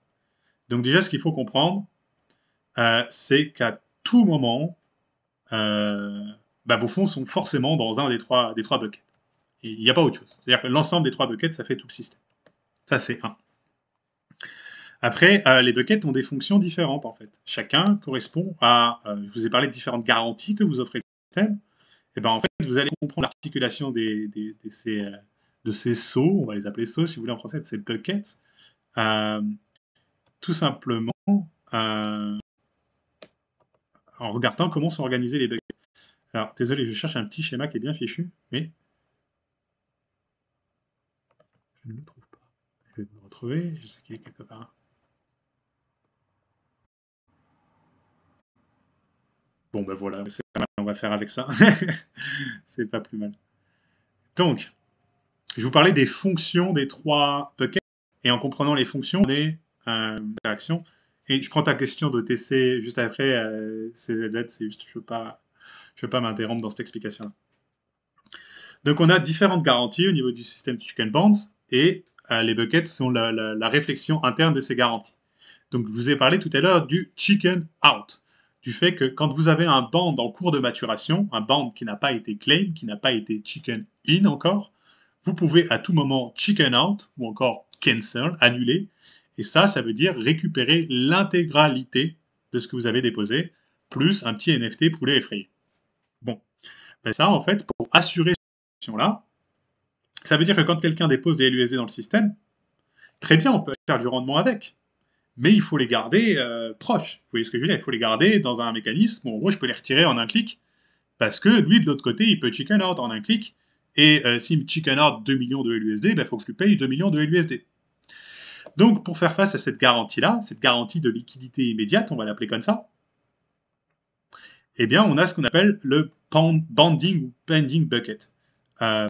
Donc déjà, ce qu'il faut comprendre, euh, c'est qu'à tout moment, euh, bah, vos fonds sont forcément dans un des trois, des trois buckets. Il n'y a pas autre chose. C'est-à-dire que l'ensemble des trois buckets, ça fait tout le système. Ça, c'est un. Après, euh, les buckets ont des fonctions différentes, en fait. Chacun correspond à... Euh, je vous ai parlé de différentes garanties que vous offrez le système. Et eh bien, en fait, vous allez comprendre l'articulation ces, euh, de ces sauts, on va les appeler sauts, si vous voulez, en français, de ces buckets, tout simplement en regardant comment sont organisés les buckets. Alors, désolé, je cherche un petit schéma qui est bien fichu, mais je ne le trouve pas. Je vais me retrouver, je sais qu'il est quelque part. Bon ben voilà, c'est on va faire avec ça. c'est pas plus mal. Donc, je vous parlais des fonctions des trois buckets, et en comprenant les fonctions, on est euh, Et je prends ta question de TC juste après, euh, CZZ, c'est juste, je ne veux pas, je pas m'interrompre dans cette explication-là. Donc on a différentes garanties au niveau du système Chicken bands et euh, les buckets sont la, réflexion interne de ces garanties. Donc je vous ai parlé tout à l'heure du chicken out, du fait que quand vous avez un band en cours de maturation, un band qui n'a pas été claim, qui n'a pas été chicken in encore, vous pouvez à tout moment chicken out ou encore cancel, annuler, et ça, ça veut dire récupérer l'intégralité de ce que vous avez déposé, plus un petit NFT pour les effrayé. Bon, ben ça en fait, pour assurer cette là ça veut dire que quand quelqu'un dépose des LUSD dans le système, très bien, on peut faire du rendement avec. Mais il faut les garder euh, proches. Vous voyez ce que je veux dire Il faut les garder dans un mécanisme où, en gros, je peux les retirer en un clic. Parce que lui, de l'autre côté, il peut chicken out en un clic. Et euh, s'il me chicken out 2 millions de LUSD, il ben, faut que je lui paye 2 millions de LUSD. Donc, pour faire face à cette garantie-là, cette garantie de liquidité immédiate, on va l'appeler comme ça, eh bien, on a ce qu'on appelle le banding ou pending bucket. Euh,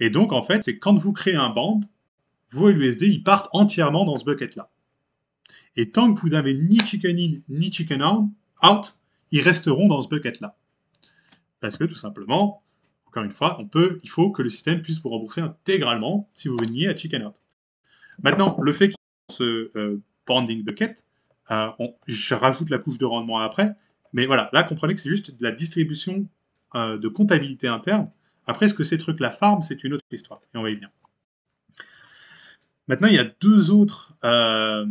et donc, en fait, c'est quand vous créez un band, vos LUSD, ils partent entièrement dans ce bucket-là. Et tant que vous n'avez ni chicken in, ni chicken out, ils resteront dans ce bucket-là. Parce que tout simplement, encore une fois, il faut que le système puisse vous rembourser intégralement si vous veniez à chicken out. Maintenant, le fait qu'il y ait ce euh, banding bucket, euh, je rajoute la couche de rendement après, mais voilà, là, comprenez que c'est juste de la distribution euh, de comptabilité interne après, ce que ces trucs la farm, c'est une autre histoire, et on va y venir. Maintenant, il y a deux autres, euh,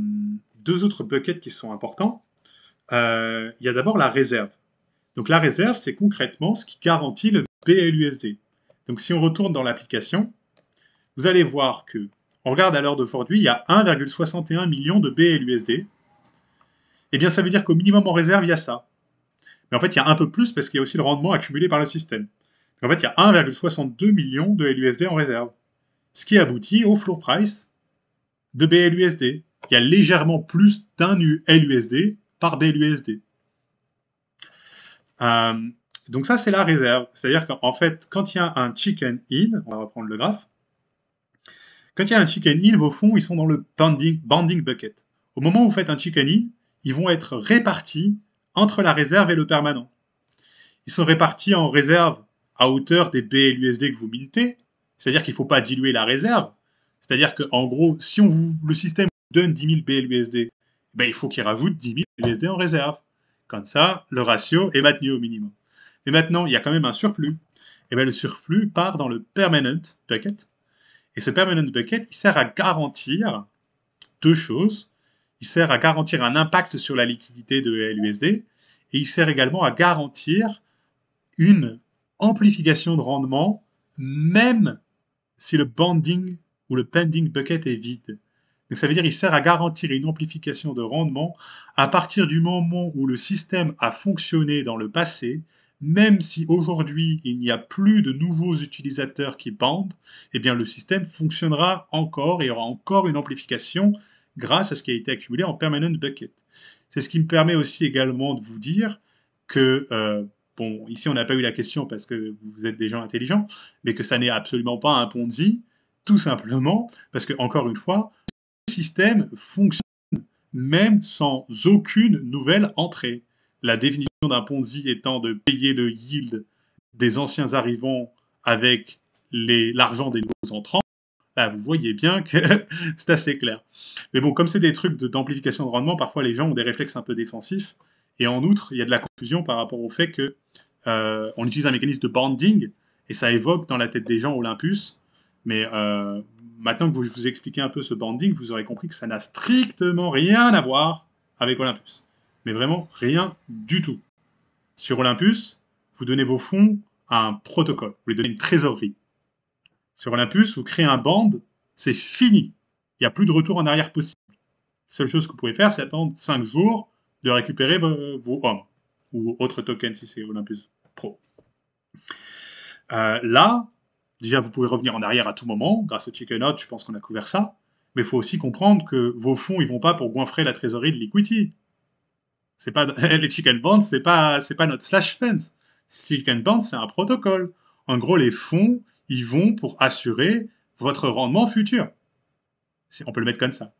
deux autres buckets qui sont importants. Euh, il y a d'abord la réserve. Donc la réserve, c'est concrètement ce qui garantit le BLUSD. Donc si on retourne dans l'application, vous allez voir que, on regarde à l'heure d'aujourd'hui, il y a 1,61 million de BLUSD. Eh bien, ça veut dire qu'au minimum en réserve, il y a ça. Mais en fait, il y a un peu plus parce qu'il y a aussi le rendement accumulé par le système. En fait, il y a 1,62 million de LUSD en réserve, ce qui aboutit au floor price de BLUSD. Il y a légèrement plus d'un LUSD par BLUSD. Euh, donc ça, c'est la réserve. C'est-à-dire qu'en fait, quand il y a un chicken in, on va reprendre le graphe, quand il y a un chicken in, vos fonds, ils sont dans le banding, bucket. Au moment où vous faites un chicken in, ils vont être répartis entre la réserve et le permanent. Ils sont répartis en réserve à hauteur des BLUSD que vous mintez. C'est-à-dire qu'il ne faut pas diluer la réserve. C'est-à-dire qu'en gros, si on vous, le système vous donne 10 000 BLUSD, ben, il faut qu'il rajoute 10 000 BLUSD en réserve. Comme ça, le ratio est maintenu au minimum. Mais maintenant, il y a quand même un surplus. Et eh ben, le surplus part dans le permanent bucket. Et ce permanent bucket, il sert à garantir deux choses. Il sert à garantir un impact sur la liquidité de l'USD et il sert également à garantir une amplification de rendement, même si le banding ou le pending bucket est vide. Donc ça veut dire qu'il sert à garantir une amplification de rendement à partir du moment où le système a fonctionné dans le passé, même si aujourd'hui il n'y a plus de nouveaux utilisateurs qui bandent, eh bien le système fonctionnera encore et aura encore une amplification grâce à ce qui a été accumulé en permanent bucket. C'est ce qui me permet aussi également de vous dire que euh, bon, ici on n'a pas eu la question parce que vous êtes des gens intelligents, mais que ça n'est absolument pas un Ponzi, tout simplement parce que, encore une fois, le système fonctionne même sans aucune nouvelle entrée. La définition d'un Ponzi étant de payer le yield des anciens arrivants avec l'argent des nouveaux entrants, bah, vous voyez bien que c'est assez clair. Mais bon, comme c'est des trucs d'amplification de, rendement, parfois les gens ont des réflexes un peu défensifs. Et en outre, il y a de la confusion par rapport au fait que euh, on utilise un mécanisme de banding et ça évoque dans la tête des gens Olympus. Mais euh, maintenant que je vous explique un peu ce banding, vous aurez compris que ça n'a strictement rien à voir avec Olympus. Mais vraiment rien du tout. Sur Olympus, vous donnez vos fonds à un protocole, vous lui donnez une trésorerie. Sur Olympus, vous créez un band, c'est fini. Il n'y a plus de retour en arrière possible. La seule chose que vous pouvez faire, c'est attendre 5 jours de récupérer ben, vos hommes ou autres tokens si c'est Olympus Pro. Euh, là, déjà, vous pouvez revenir en arrière à tout moment. Grâce au Chicken Out, je pense qu'on a couvert ça. Mais il faut aussi comprendre que vos fonds, ils vont pas pour goinfrer la trésorerie de l'equity. C'est pas les chicken bonds, c'est pas c'est pas notre slash fence. Chicken bonds, c'est un protocole. En gros, les fonds, ils vont pour assurer votre rendement futur. On peut le mettre comme ça.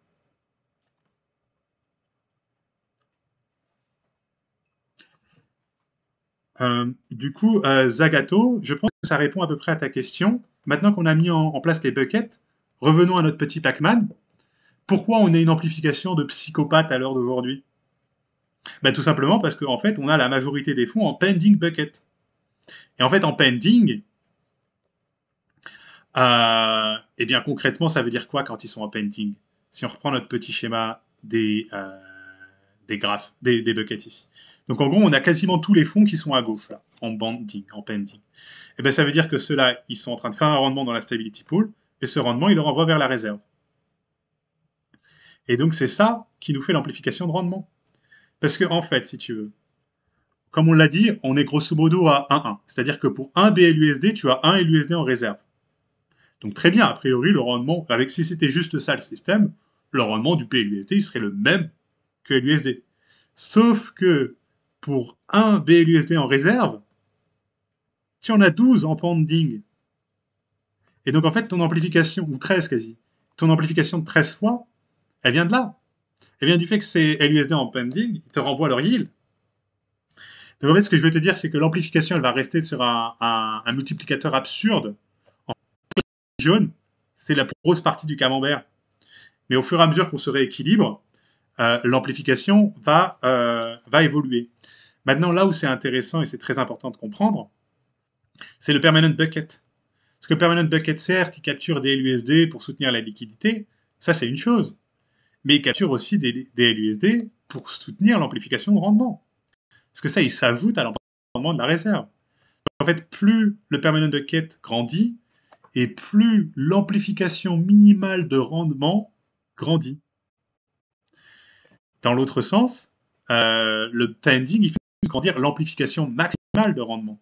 Euh, du coup, euh, Zagato, je pense que ça répond à peu près à ta question. Maintenant qu'on a mis en, place les buckets, revenons à notre petit Pac-Man. Pourquoi on a une amplification de psychopathe à l'heure d'aujourd'hui ben, Tout simplement parce qu'en fait, on a la majorité des fonds en pending bucket. Et en fait, en pending, euh, eh bien concrètement, ça veut dire quoi quand ils sont en pending Si on reprend notre petit schéma des, euh, graphes, des buckets ici. Donc en gros, on a quasiment tous les fonds qui sont à gauche, là, en banding, en pending. Et eh bien ça veut dire que ceux-là, ils sont en train de faire un rendement dans la stability pool, et ce rendement, il le renvoie vers la réserve. Et donc c'est ça qui nous fait l'amplification de rendement. Parce que en fait, si tu veux, comme on l'a dit, on est grosso modo à 1-1. C'est-à-dire que pour 1 BLUSD, tu as 1 LUSD en réserve. Donc très bien, a priori, le rendement, avec si c'était juste ça le système, le rendement du PLUSD, il serait le même que l'USD. Sauf que pour un BLUSD en réserve, tu en as 12 en pending. Et donc, en fait, ton amplification, ou 13 quasi, ton amplification de 13 fois, elle vient de là. Elle vient du fait que c'est LUSD en pending, il te renvoie leur yield. Donc, en fait, ce que je veux te dire, c'est que l'amplification, elle va rester sur un, multiplicateur absurde. En jaune, c'est la grosse partie du camembert. Mais au fur et à mesure qu'on se rééquilibre, euh, l'amplification va, euh, va évoluer. Maintenant, là où c'est intéressant et c'est très important de comprendre, c'est le permanent bucket. Parce que le permanent bucket sert qui capture des LUSD pour soutenir la liquidité, ça c'est une chose. Mais il capture aussi des, LUSD pour soutenir l'amplification de rendement. Parce que ça, il s'ajoute à l'amplification de la réserve. En fait, plus le permanent bucket grandit, et plus l'amplification minimale de rendement grandit. Dans l'autre sens, euh, le pending, il fait quand dire, l'amplification maximale de rendement.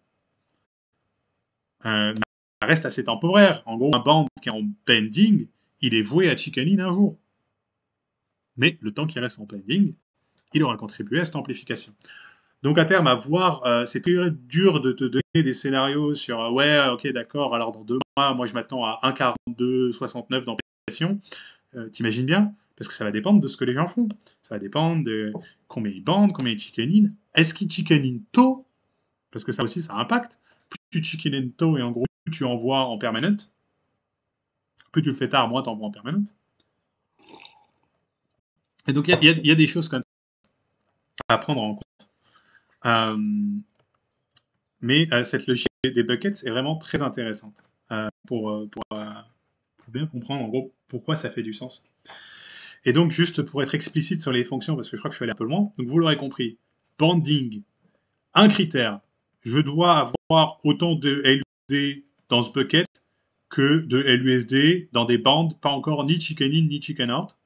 Euh, ça reste assez temporaire. En gros, un band qui est en pending, il est voué à chickenin un jour. Mais le temps qu'il reste en pending, il aura contribué à cette amplification. Donc à terme, à voir, euh, c'est dur de te donner des scénarios sur euh, ouais, ok, d'accord, alors dans deux mois, moi je m'attends à 69 d'amplification. T'imagines bien parce que ça va dépendre de ce que les gens font. Ça va dépendre de combien ils bandent, combien ils chicken in. Est-ce qu'ils chicken in tôt Parce que ça aussi, ça impacte. Plus tu chicken in tôt et en gros, plus tu envoies en permanente. Plus tu le fais tard, moins tu envoies en permanente. Et donc, il y, a des choses comme ça à prendre en compte. Euh, mais euh, cette logique des buckets est vraiment très intéressante euh, pour, pour, bien comprendre en gros pourquoi ça fait du sens. Et donc, juste pour être explicite sur les fonctions, parce que je crois que je suis allé un peu loin, donc vous l'aurez compris, banding, un critère, je dois avoir autant de LUSD dans ce bucket que de LUSD dans des bandes pas encore ni chicken in ni chicken out.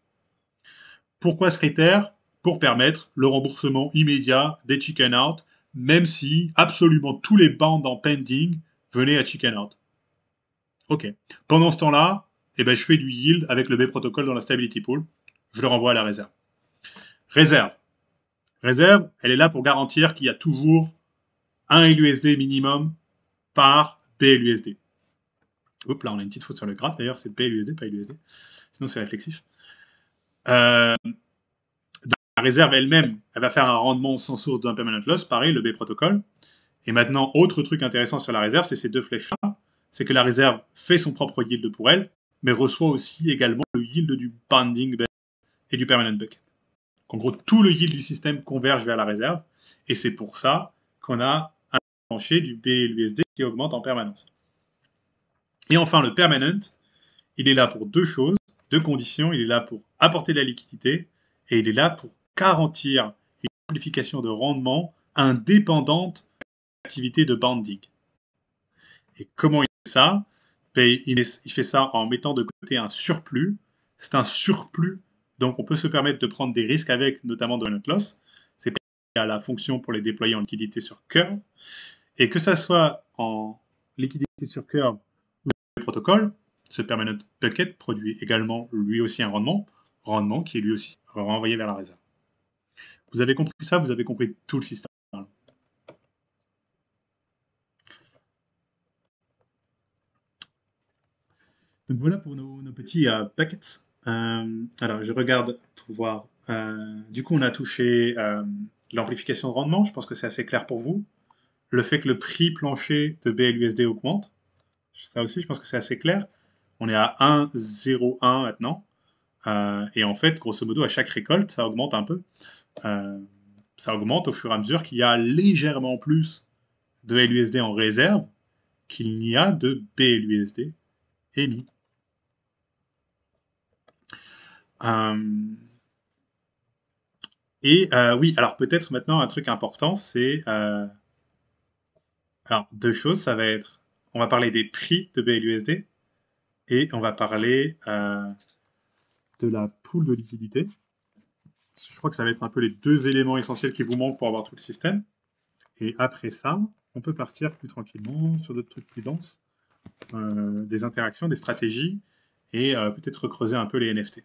Pourquoi ce critère Pour permettre le remboursement immédiat des chicken out, même si absolument tous les bandes en pending venaient à chicken out. Ok. Pendant ce temps-là, eh ben, je fais du yield avec le B protocole dans la stability pool je le renvoie à la réserve. Réserve. Réserve, elle est là pour garantir qu'il y a toujours un LUSD minimum par BLUSD. Oups, là, on a une petite faute sur le graphe, d'ailleurs, c'est BLUSD, pas LUSD. Sinon, c'est réflexif. Euh, la réserve elle-même, elle va faire un rendement sans source d'un permanent loss, pareil, le B protocole. Et maintenant, autre truc intéressant sur la réserve, c'est ces deux flèches-là, c'est que la réserve fait son propre yield pour elle, mais reçoit aussi également le yield du binding et du permanent bucket. En gros, tout le yield du système converge vers la réserve, et c'est pour ça qu'on a un plancher du BLUSD qui augmente en permanence. Et enfin, le permanent, il est là pour deux choses, deux conditions. Il est là pour apporter de la liquidité, et il est là pour garantir une amplification de rendement indépendante de l'activité de banding. Et comment il fait ça ben, il fait ça en mettant de côté un surplus. C'est un surplus donc on peut se permettre de prendre des risques avec notamment de notre loss. C'est à la fonction pour les déployer en liquidité sur Curve. Et que ça soit en liquidité sur Curve ou le protocole, ce permanent bucket produit également lui aussi un rendement, rendement qui est lui aussi renvoyé vers la réserve. Vous avez compris ça, vous avez compris tout le système. Donc voilà pour nos, petits euh, buckets. Euh, alors, je regarde pour voir. Euh, du coup, on a touché euh, l'amplification de rendement. Je pense que c'est assez clair pour vous. Le fait que le prix plancher de BLUSD augmente. Ça aussi, je pense que c'est assez clair. On est à 1,01 maintenant. et en fait, grosso modo, à chaque récolte, ça augmente un peu. ça augmente au fur et à mesure qu'il y a légèrement plus de LUSD en réserve qu'il n'y a de BLUSD émis. Euh, et euh, oui, alors peut-être maintenant un truc important, c'est... Euh, alors deux choses, ça va être... On va parler des prix de BLUSD et on va parler de la poule de liquidité. Je crois que ça va être un peu les deux éléments essentiels qui vous manquent pour avoir tout le système. Et après ça, on peut partir plus tranquillement sur d'autres trucs plus denses, des interactions, des stratégies, et peut-être creuser un peu les NFT.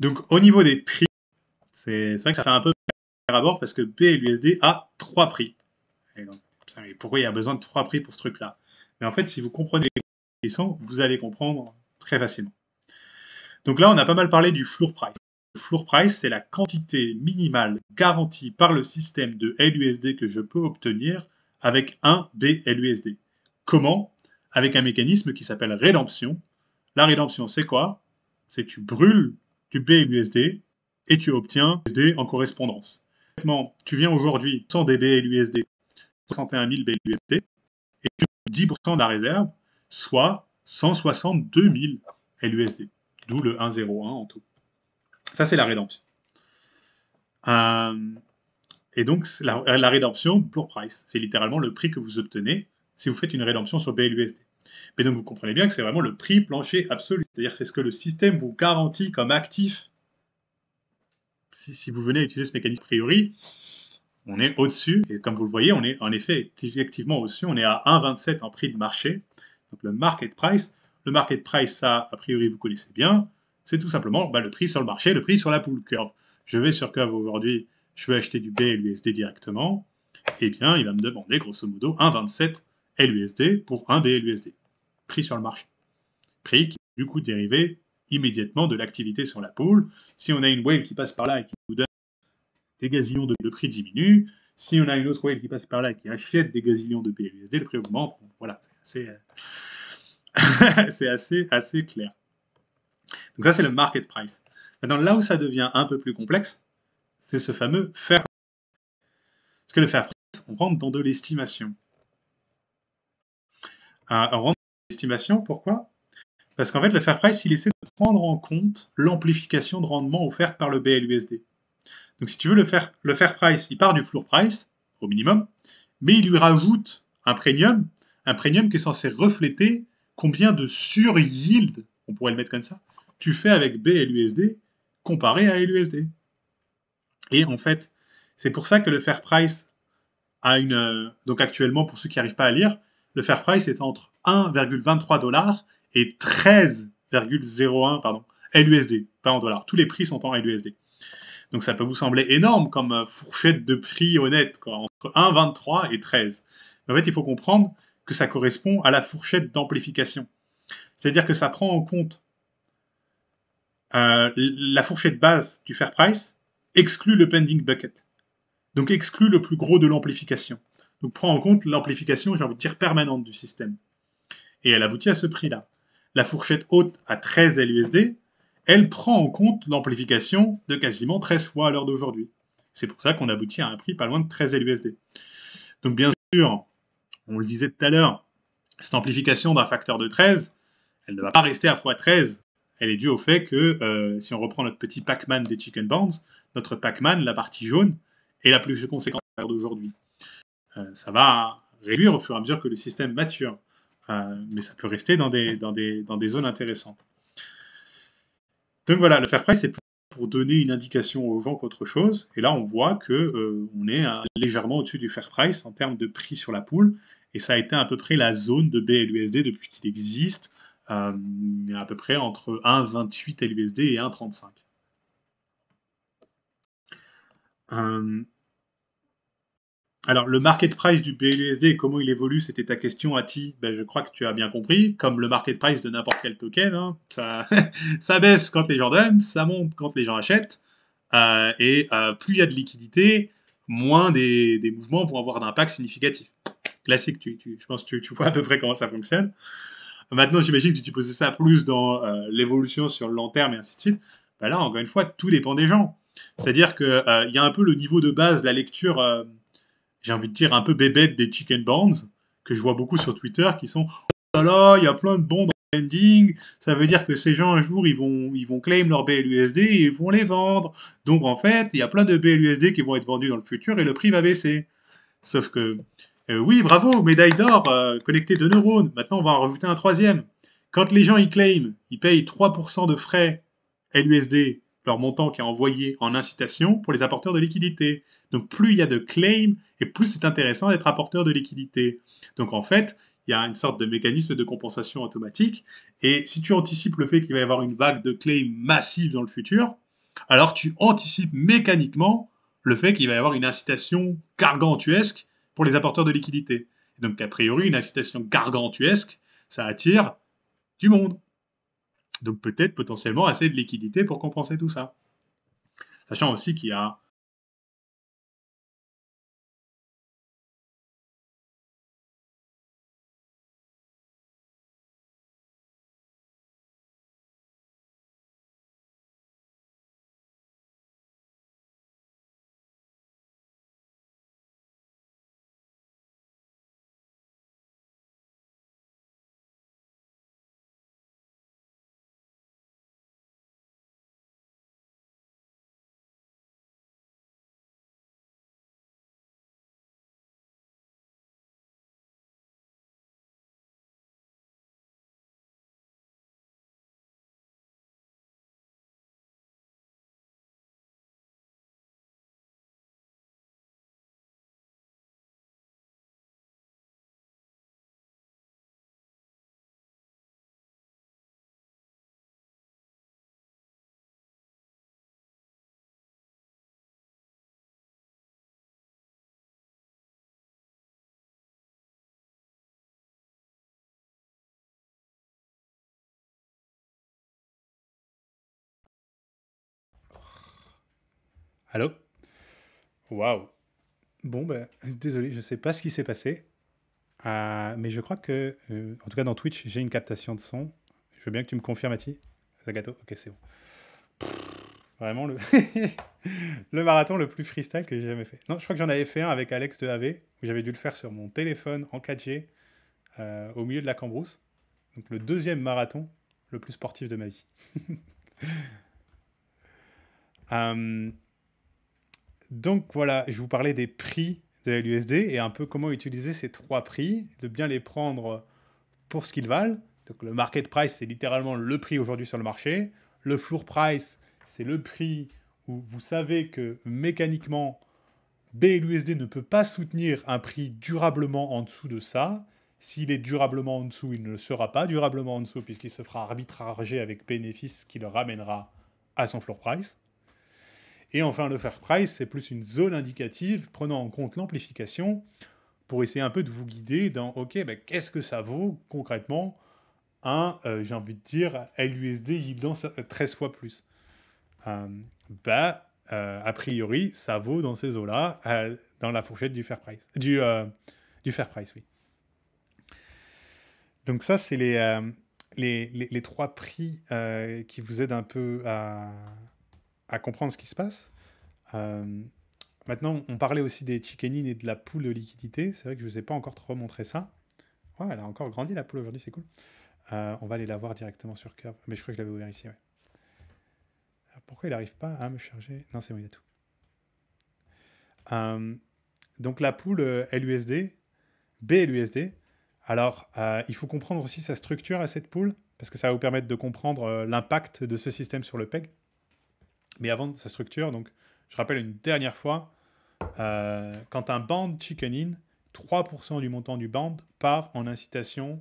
Donc au niveau des prix, c'est vrai que ça fait un peu à bord parce que BLUSD a trois prix. pourquoi il y a besoin de trois prix pour ce truc-là Mais en fait, si vous comprenez les sont, vous allez comprendre très facilement. Donc là, on a pas mal parlé du floor price. Le floor price, c'est la quantité minimale garantie par le système de LUSD que je peux obtenir avec un BLUSD. Comment Avec un mécanisme qui s'appelle rédemption. La rédemption, c'est quoi C'est que tu brûles tu payes l'USD et tu obtiens USD en correspondance. tu viens aujourd'hui 100 DB l'USD, 61 000 BLUSD et tu as 10% de la réserve, soit 162 000 LUSD, d'où le 1,01 en tout. Ça, c'est la rédemption. Euh, et donc, la, la rédemption pour price, c'est littéralement le prix que vous obtenez si vous faites une rédemption sur BLUSD. Mais donc vous comprenez bien que c'est vraiment le prix plancher absolu. C'est-à-dire c'est ce que le système vous garantit comme actif. Si, vous venez utiliser ce mécanisme a priori, on est au-dessus. Et comme vous le voyez, on est en effet effectivement au-dessus. On est à 1,27 en prix de marché. Donc le market price. Le market price, ça, a priori, vous connaissez bien. C'est tout simplement bah, le prix sur le marché, le prix sur la pool curve. Je vais sur curve aujourd'hui, je vais acheter du B et l'USD directement. Eh bien, il va me demander grosso modo 1,27 LUSD pour 1 BLUSD, prix sur le marché. Prix qui est du coup dérivé immédiatement de l'activité sur la poule. Si on a une whale qui passe par là et qui nous donne des gazillons de le prix diminue. Si on a une autre whale qui passe par là et qui achète des gazillions de BLUSD, le prix augmente. voilà, c'est assez, euh, assez, assez clair. Donc ça, c'est le market price. Maintenant, là où ça devient un peu plus complexe, c'est ce fameux fair price. Parce que le fair price, on rentre dans de l'estimation un, rendement d'estimation. Pourquoi Parce qu'en fait, le fair price, il essaie de prendre en compte l'amplification de rendement offerte par le BLUSD. Donc, si tu veux, le fair, le fair price, il part du floor price, au minimum, mais il lui rajoute un premium, un premium qui est censé refléter combien de sur-yield, on pourrait le mettre comme ça, tu fais avec BLUSD comparé à LUSD. Et en fait, c'est pour ça que le fair price a une. Euh, donc actuellement, pour ceux qui n'arrivent pas à lire, le fair price est entre 1,23 dollars et 13,01 LUSD, pas en dollars. Tous les prix sont en LUSD. Donc ça peut vous sembler énorme comme euh, fourchette de prix honnête, entre 1,23 et 13. Mais en fait, il faut comprendre que ça correspond à la fourchette d'amplification. C'est-à-dire que ça prend en compte euh, la fourchette base du fair price, exclut le pending bucket. Donc exclut le plus gros de l'amplification donc prend en compte l'amplification, j'ai envie de dire, permanente du système. Et elle aboutit à ce prix-là. La fourchette haute à 13 LUSD, elle prend en compte l'amplification de quasiment 13 fois à l'heure d'aujourd'hui. C'est pour ça qu'on aboutit à un prix pas loin de 13 LUSD. Donc bien sûr, on le disait tout à l'heure, cette amplification d'un facteur de 13, elle ne va pas rester à fois 13 Elle est due au fait que, euh, si on reprend notre petit Pac-Man des Chicken Bands, notre Pac-Man, la partie jaune, est la plus conséquente à l'heure d'aujourd'hui. Euh, ça va réduire au fur et à mesure que le système mature. Euh, mais ça peut rester dans des, dans dans des zones intéressantes. Donc voilà, le fair price, c'est pour donner une indication aux gens qu'autre chose. Et là, on voit qu'on euh, est légèrement au-dessus du fair price en termes de prix sur la poule. Et ça a été à peu près la zone de BLUSD depuis qu'il existe, à peu près entre 1,28 LUSD et 1,35. Euh, alors, le market price du BUSD comment il évolue, c'était ta question, Ati. Ben, je crois que tu as bien compris. Comme le market price de n'importe quel token, hein, ça, baisse quand les gens donnent, ça monte quand les gens achètent. Euh, et euh, plus il y a de liquidité, moins des, mouvements vont avoir d'impact significatif. Classique, tu, tu, je pense que tu, vois à peu près comment ça fonctionne. Maintenant, j'imagine que tu posais ça plus dans euh, l'évolution sur le long terme et ainsi de suite. Ben là, encore une fois, tout dépend des gens. C'est-à-dire qu'il il y a un peu le niveau de base la lecture j'ai envie de dire, un peu bébête des chicken bands, que je vois beaucoup sur Twitter, qui sont Oh là là, il y a plein de bons dans ending, ça veut dire que ces gens un jour ils vont, ils vont claim leur BLUSD et ils vont les vendre. Donc en fait, il y a plein de BLUSD qui vont être vendus dans le futur et le prix va baisser. Sauf que, euh, oui, bravo, médaille d'or, euh, connecté de neurones, maintenant on va en rajouter un troisième. Quand les gens ils claiment, ils payent 3% de frais LUSD leur montant qui est envoyé en incitation pour les apporteurs de liquidités. Donc plus il y a de claims et plus c'est intéressant d'être apporteur de liquidités. Donc en fait, il y a une sorte de mécanisme de compensation automatique. Et si tu anticipes le fait qu'il va y avoir une vague de claims massive dans le futur, alors tu anticipes mécaniquement le fait qu'il va y avoir une incitation gargantuesque pour les apporteurs de liquidités. Donc a priori, une incitation gargantuesque, ça attire du monde. Donc peut-être potentiellement assez de liquidité pour compenser tout ça. Sachant aussi qu'il y a Allô Waouh Bon, ben, désolé, je ne sais pas ce qui s'est passé. Ah, mais je crois que, euh, en tout cas dans Twitch, j'ai une captation de son. Je veux bien que tu me confirmes, Ati. Zagato Ok, c'est bon. vraiment le, le marathon le plus freestyle que j'ai jamais fait. Non, je crois que j'en avais fait un avec Alex de AV, où j'avais dû le faire sur mon téléphone en 4G, euh, au milieu de la Cambrousse. Donc le deuxième marathon le plus sportif de ma vie. Euh, donc voilà, je vous parlais des prix de LUSD et un peu comment utiliser ces trois prix, de bien les prendre pour ce qu'ils valent. Donc le market price, c'est littéralement le prix aujourd'hui sur le marché. Le floor price, c'est le prix où vous savez que mécaniquement, BLUSD ne peut pas soutenir un prix durablement en dessous de ça. S'il est durablement en dessous, il ne le sera pas durablement en dessous puisqu'il se fera arbitrager avec bénéfice qui le ramènera à son floor price. Et enfin, le fair price, c'est plus une zone indicative prenant en compte l'amplification pour essayer un peu de vous guider dans, OK, ben, qu'est-ce que ça vaut concrètement un, euh, j'ai envie de dire, LUSD danse 13 fois plus euh, bah, euh, a priori, ça vaut dans ces eaux-là, dans la fourchette du fair price. Du, fair price, oui. Donc ça, c'est les, trois prix qui vous aident un peu à à comprendre ce qui se passe. Euh, maintenant, on parlait aussi des chickenines et de la poule de liquidité. C'est vrai que je ne vous ai pas encore trop montré ça. elle a encore grandi la poule aujourd'hui, c'est cool. Euh, on va aller la voir directement sur Curve. Mais je crois que je l'avais ouvert ici, euh, Pourquoi il n'arrive pas à me charger Non, c'est bon, il a tout. donc la poule LUSD, BLUSD. Alors, il faut comprendre aussi sa structure à cette poule, parce que ça va vous permettre de comprendre l'impact de ce système sur le PEG. Mais avant sa structure, donc, je rappelle une dernière fois, euh, quand un band chicken in, 3% du montant du band part en incitation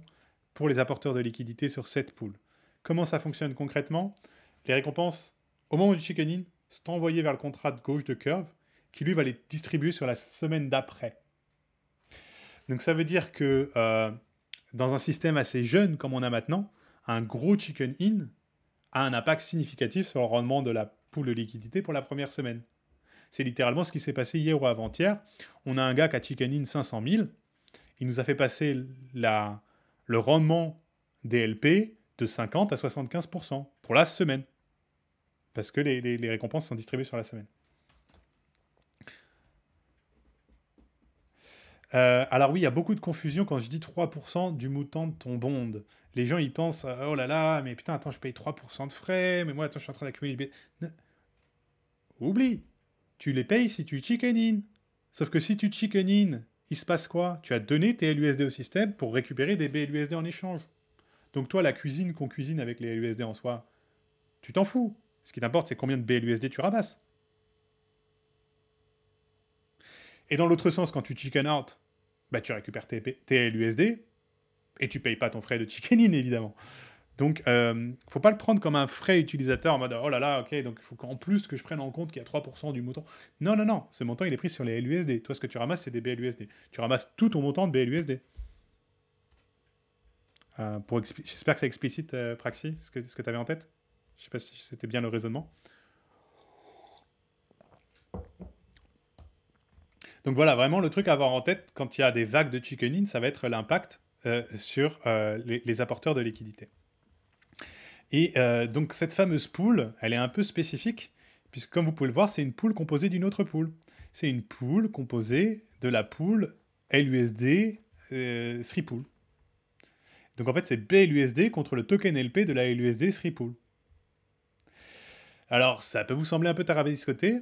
pour les apporteurs de liquidités sur cette poule. Comment ça fonctionne concrètement Les récompenses, au moment du chicken in, sont envoyées vers le contrat de gauche de curve, qui lui va les distribuer sur la semaine d'après. Donc ça veut dire que euh, dans un système assez jeune comme on a maintenant, un gros chicken in a un impact significatif sur le rendement de la pool de liquidité pour la première semaine. C'est littéralement ce qui s'est passé hier ou avant-hier. On a un gars qui a chicken in 500 000. Il nous a fait passer la, le rendement des LP de 50 à 75% pour la semaine. Parce que les, récompenses sont distribuées sur la semaine. Euh, alors oui, il y a beaucoup de confusion quand je dis 3% du mouton de ton bond les gens, ils pensent, oh là là, mais putain, attends, je paye 3% de frais, mais moi, attends, je suis en train d'accumuler... Oublie, tu les payes si tu chicken in. Sauf que si tu chicken in, il se passe quoi Tu as donné tes LUSD au système pour récupérer des BLUSD en échange. Donc toi, la cuisine qu'on cuisine avec les LUSD en soi, tu t'en fous. Ce qui t'importe, c'est combien de BLUSD tu ramasses. Et dans l'autre sens, quand tu chicken out, bah, tu récupères tes LUSD et tu payes pas ton frais de chicken évidemment. Donc, euh, faut pas le prendre comme un frais utilisateur en mode oh là là, ok, donc il faut qu'en plus que je prenne en compte qu'il y a 3% du montant. Non, non, non, ce montant il est pris sur les LUSD. Toi, ce que tu ramasses, c'est des BLUSD. Tu ramasses tout ton montant de BLUSD. Euh, j'espère que c'est explicite, euh, Praxi, ce que, ce que tu avais en tête. Je sais pas si c'était bien le raisonnement. Donc voilà, vraiment le truc à avoir en tête quand il y a des vagues de chicken in, ça va être l'impact euh, sur euh, les, apporteurs de liquidités. Et euh, donc cette fameuse pool, elle est un peu spécifique, puisque comme vous pouvez le voir, c'est une pool composée d'une autre pool. C'est une pool composée de la pool LUSD 3Pool. Donc en fait, c'est BLUSD contre le token LP de la LUSD 3Pool. Alors, ça peut vous sembler un peu tarabiscoté,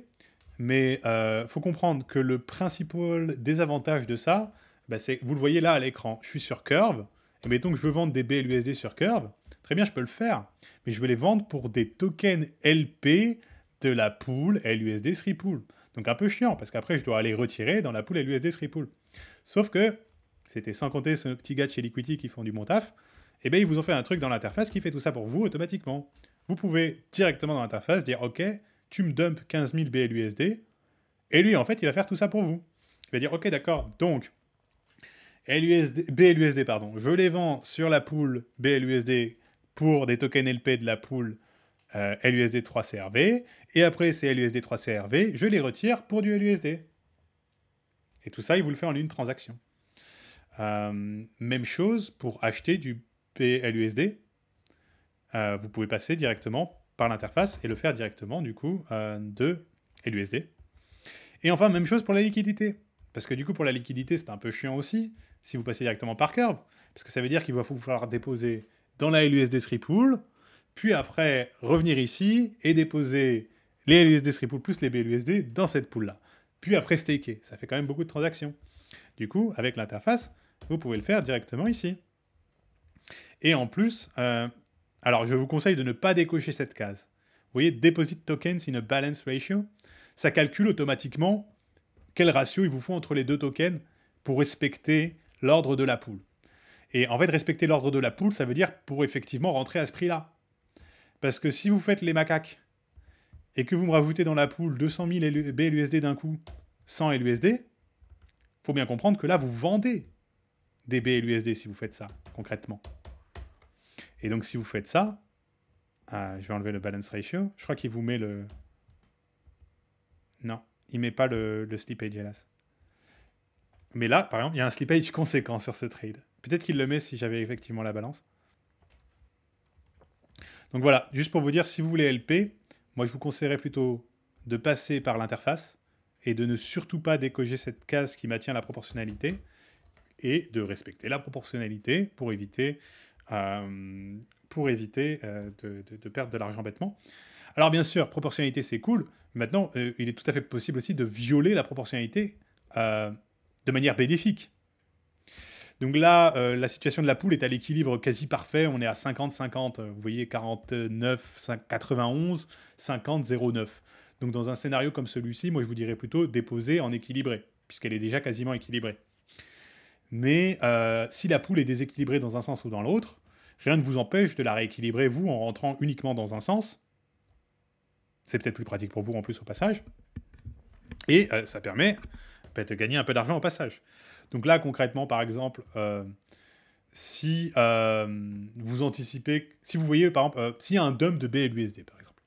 mais il faut comprendre que le principal désavantage de ça, bah, vous le voyez là à l'écran, je suis sur Curve, et donc que je veux vendre des BLUSD sur Curve, très bien, je peux le faire, mais je vais les vendre pour des tokens LP de la pool LUSD 3 Pool. Donc un peu chiant, parce qu'après, je dois aller retirer dans la pool LUSD 3 Pool. Sauf que, c'était sans compter ce petit gars de chez Liquidity qui font du bon taf, et eh bien ils vous ont fait un truc dans l'interface qui fait tout ça pour vous automatiquement. Vous pouvez directement dans l'interface dire, OK, tu me dumps 15 000 BLUSD, et lui, en fait, il va faire tout ça pour vous. Il va dire, OK, d'accord, donc, LUSD, BLUSD, pardon, je les vends sur la poule BLUSD pour des tokens LP de la poule euh, LUSD 3CRV, et après ces LUSD 3CRV, je les retire pour du LUSD. Et tout ça, il vous le fait en une transaction. Euh, même chose pour acheter du PLUSD. Euh, vous pouvez passer directement par l'interface et le faire directement du coup de LUSD. Et enfin, même chose pour la liquidité. Parce que du coup, pour la liquidité, c'est un peu chiant aussi si vous passez directement par curve, parce que ça veut dire qu'il va falloir déposer dans la LUSD 3 Pool, puis après revenir ici et déposer les LUSD 3 Pool plus les BLUSD dans cette pool-là. Puis après staker, ça fait quand même beaucoup de transactions. Du coup, avec l'interface, vous pouvez le faire directement ici. Et en plus, euh, alors je vous conseille de ne pas décocher cette case. Vous voyez, Deposit Tokens in a Balance Ratio, ça calcule automatiquement quel ratio il vous faut entre les deux tokens pour respecter l'ordre de la poule. Et en fait, respecter l'ordre de la poule, ça veut dire pour effectivement rentrer à ce prix-là. Parce que si vous faites les macaques et que vous me rajoutez dans la poule 200 000 BLUSD d'un coup, 100 LUSD, faut bien comprendre que là, vous vendez des BLUSD si vous faites ça, concrètement. Et donc, si vous faites ça, ah, je vais enlever le balance ratio. Je crois qu'il vous met le... Non, il met pas le, le slippage, hélas. Mais là, par exemple, il y a un slippage conséquent sur ce trade. Peut-être qu'il le met si j'avais effectivement la balance. Donc voilà, juste pour vous dire, si vous voulez LP, moi je vous conseillerais plutôt de passer par l'interface et de ne surtout pas décoger cette case qui maintient la proportionnalité et de respecter la proportionnalité pour éviter, euh, pour éviter euh, de, perdre de l'argent bêtement. Alors bien sûr, proportionnalité c'est cool, maintenant euh, il est tout à fait possible aussi de violer la proportionnalité de manière bénéfique. Donc là, euh, la situation de la poule est à l'équilibre quasi parfait. On est à 50-50. Euh, vous voyez, 49, 91, 50, 09. Donc dans un scénario comme celui-ci, moi je vous dirais plutôt déposer en équilibré, puisqu'elle est déjà quasiment équilibrée. Mais euh, si la poule est déséquilibrée dans un sens ou dans l'autre, rien ne vous empêche de la rééquilibrer, vous, en rentrant uniquement dans un sens. C'est peut-être plus pratique pour vous en plus au passage. Et ça permet peut te gagner un peu d'argent au passage. Donc là, concrètement, par exemple, euh, si euh, vous anticipez, si vous voyez, par exemple, euh, si un dump de BLUSD, par exemple,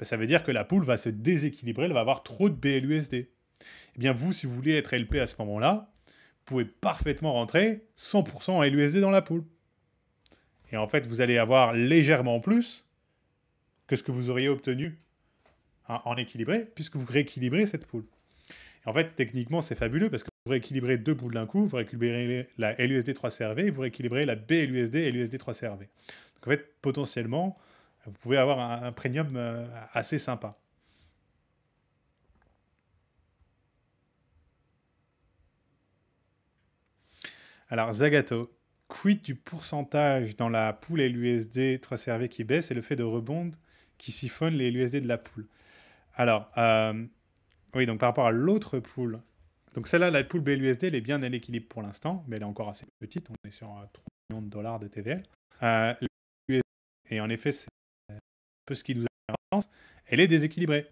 ben, ça veut dire que la poule va se déséquilibrer, elle va avoir trop de BLUSD. Eh bien, vous, si vous voulez être LP à ce moment-là, vous pouvez parfaitement rentrer 100% en LUSD dans la poule. Et en fait, vous allez avoir légèrement plus que ce que vous auriez obtenu hein, en équilibré, puisque vous rééquilibrez cette poule. En fait, techniquement, c'est fabuleux parce que vous rééquilibrez deux boules d'un coup, vous rééquilibrez la LUSD 3CRV vous rééquilibrez la BLUSD et LUSD 3CRV. Donc en fait, potentiellement, vous pouvez avoir un, premium euh, assez sympa. Alors Zagato, quid du pourcentage dans la poule LUSD 3CRV qui baisse et le fait de rebond qui siphonne les LUSD de la poule Alors, euh, oui, donc par rapport à l'autre poule. Donc celle-là, la poule BLUSD, elle est bien à l'équilibre pour l'instant, mais elle est encore assez petite. On est sur 3 euh, millions de dollars de TVL. Euh, et en effet, c'est euh, un peu ce qui nous a Elle est déséquilibrée.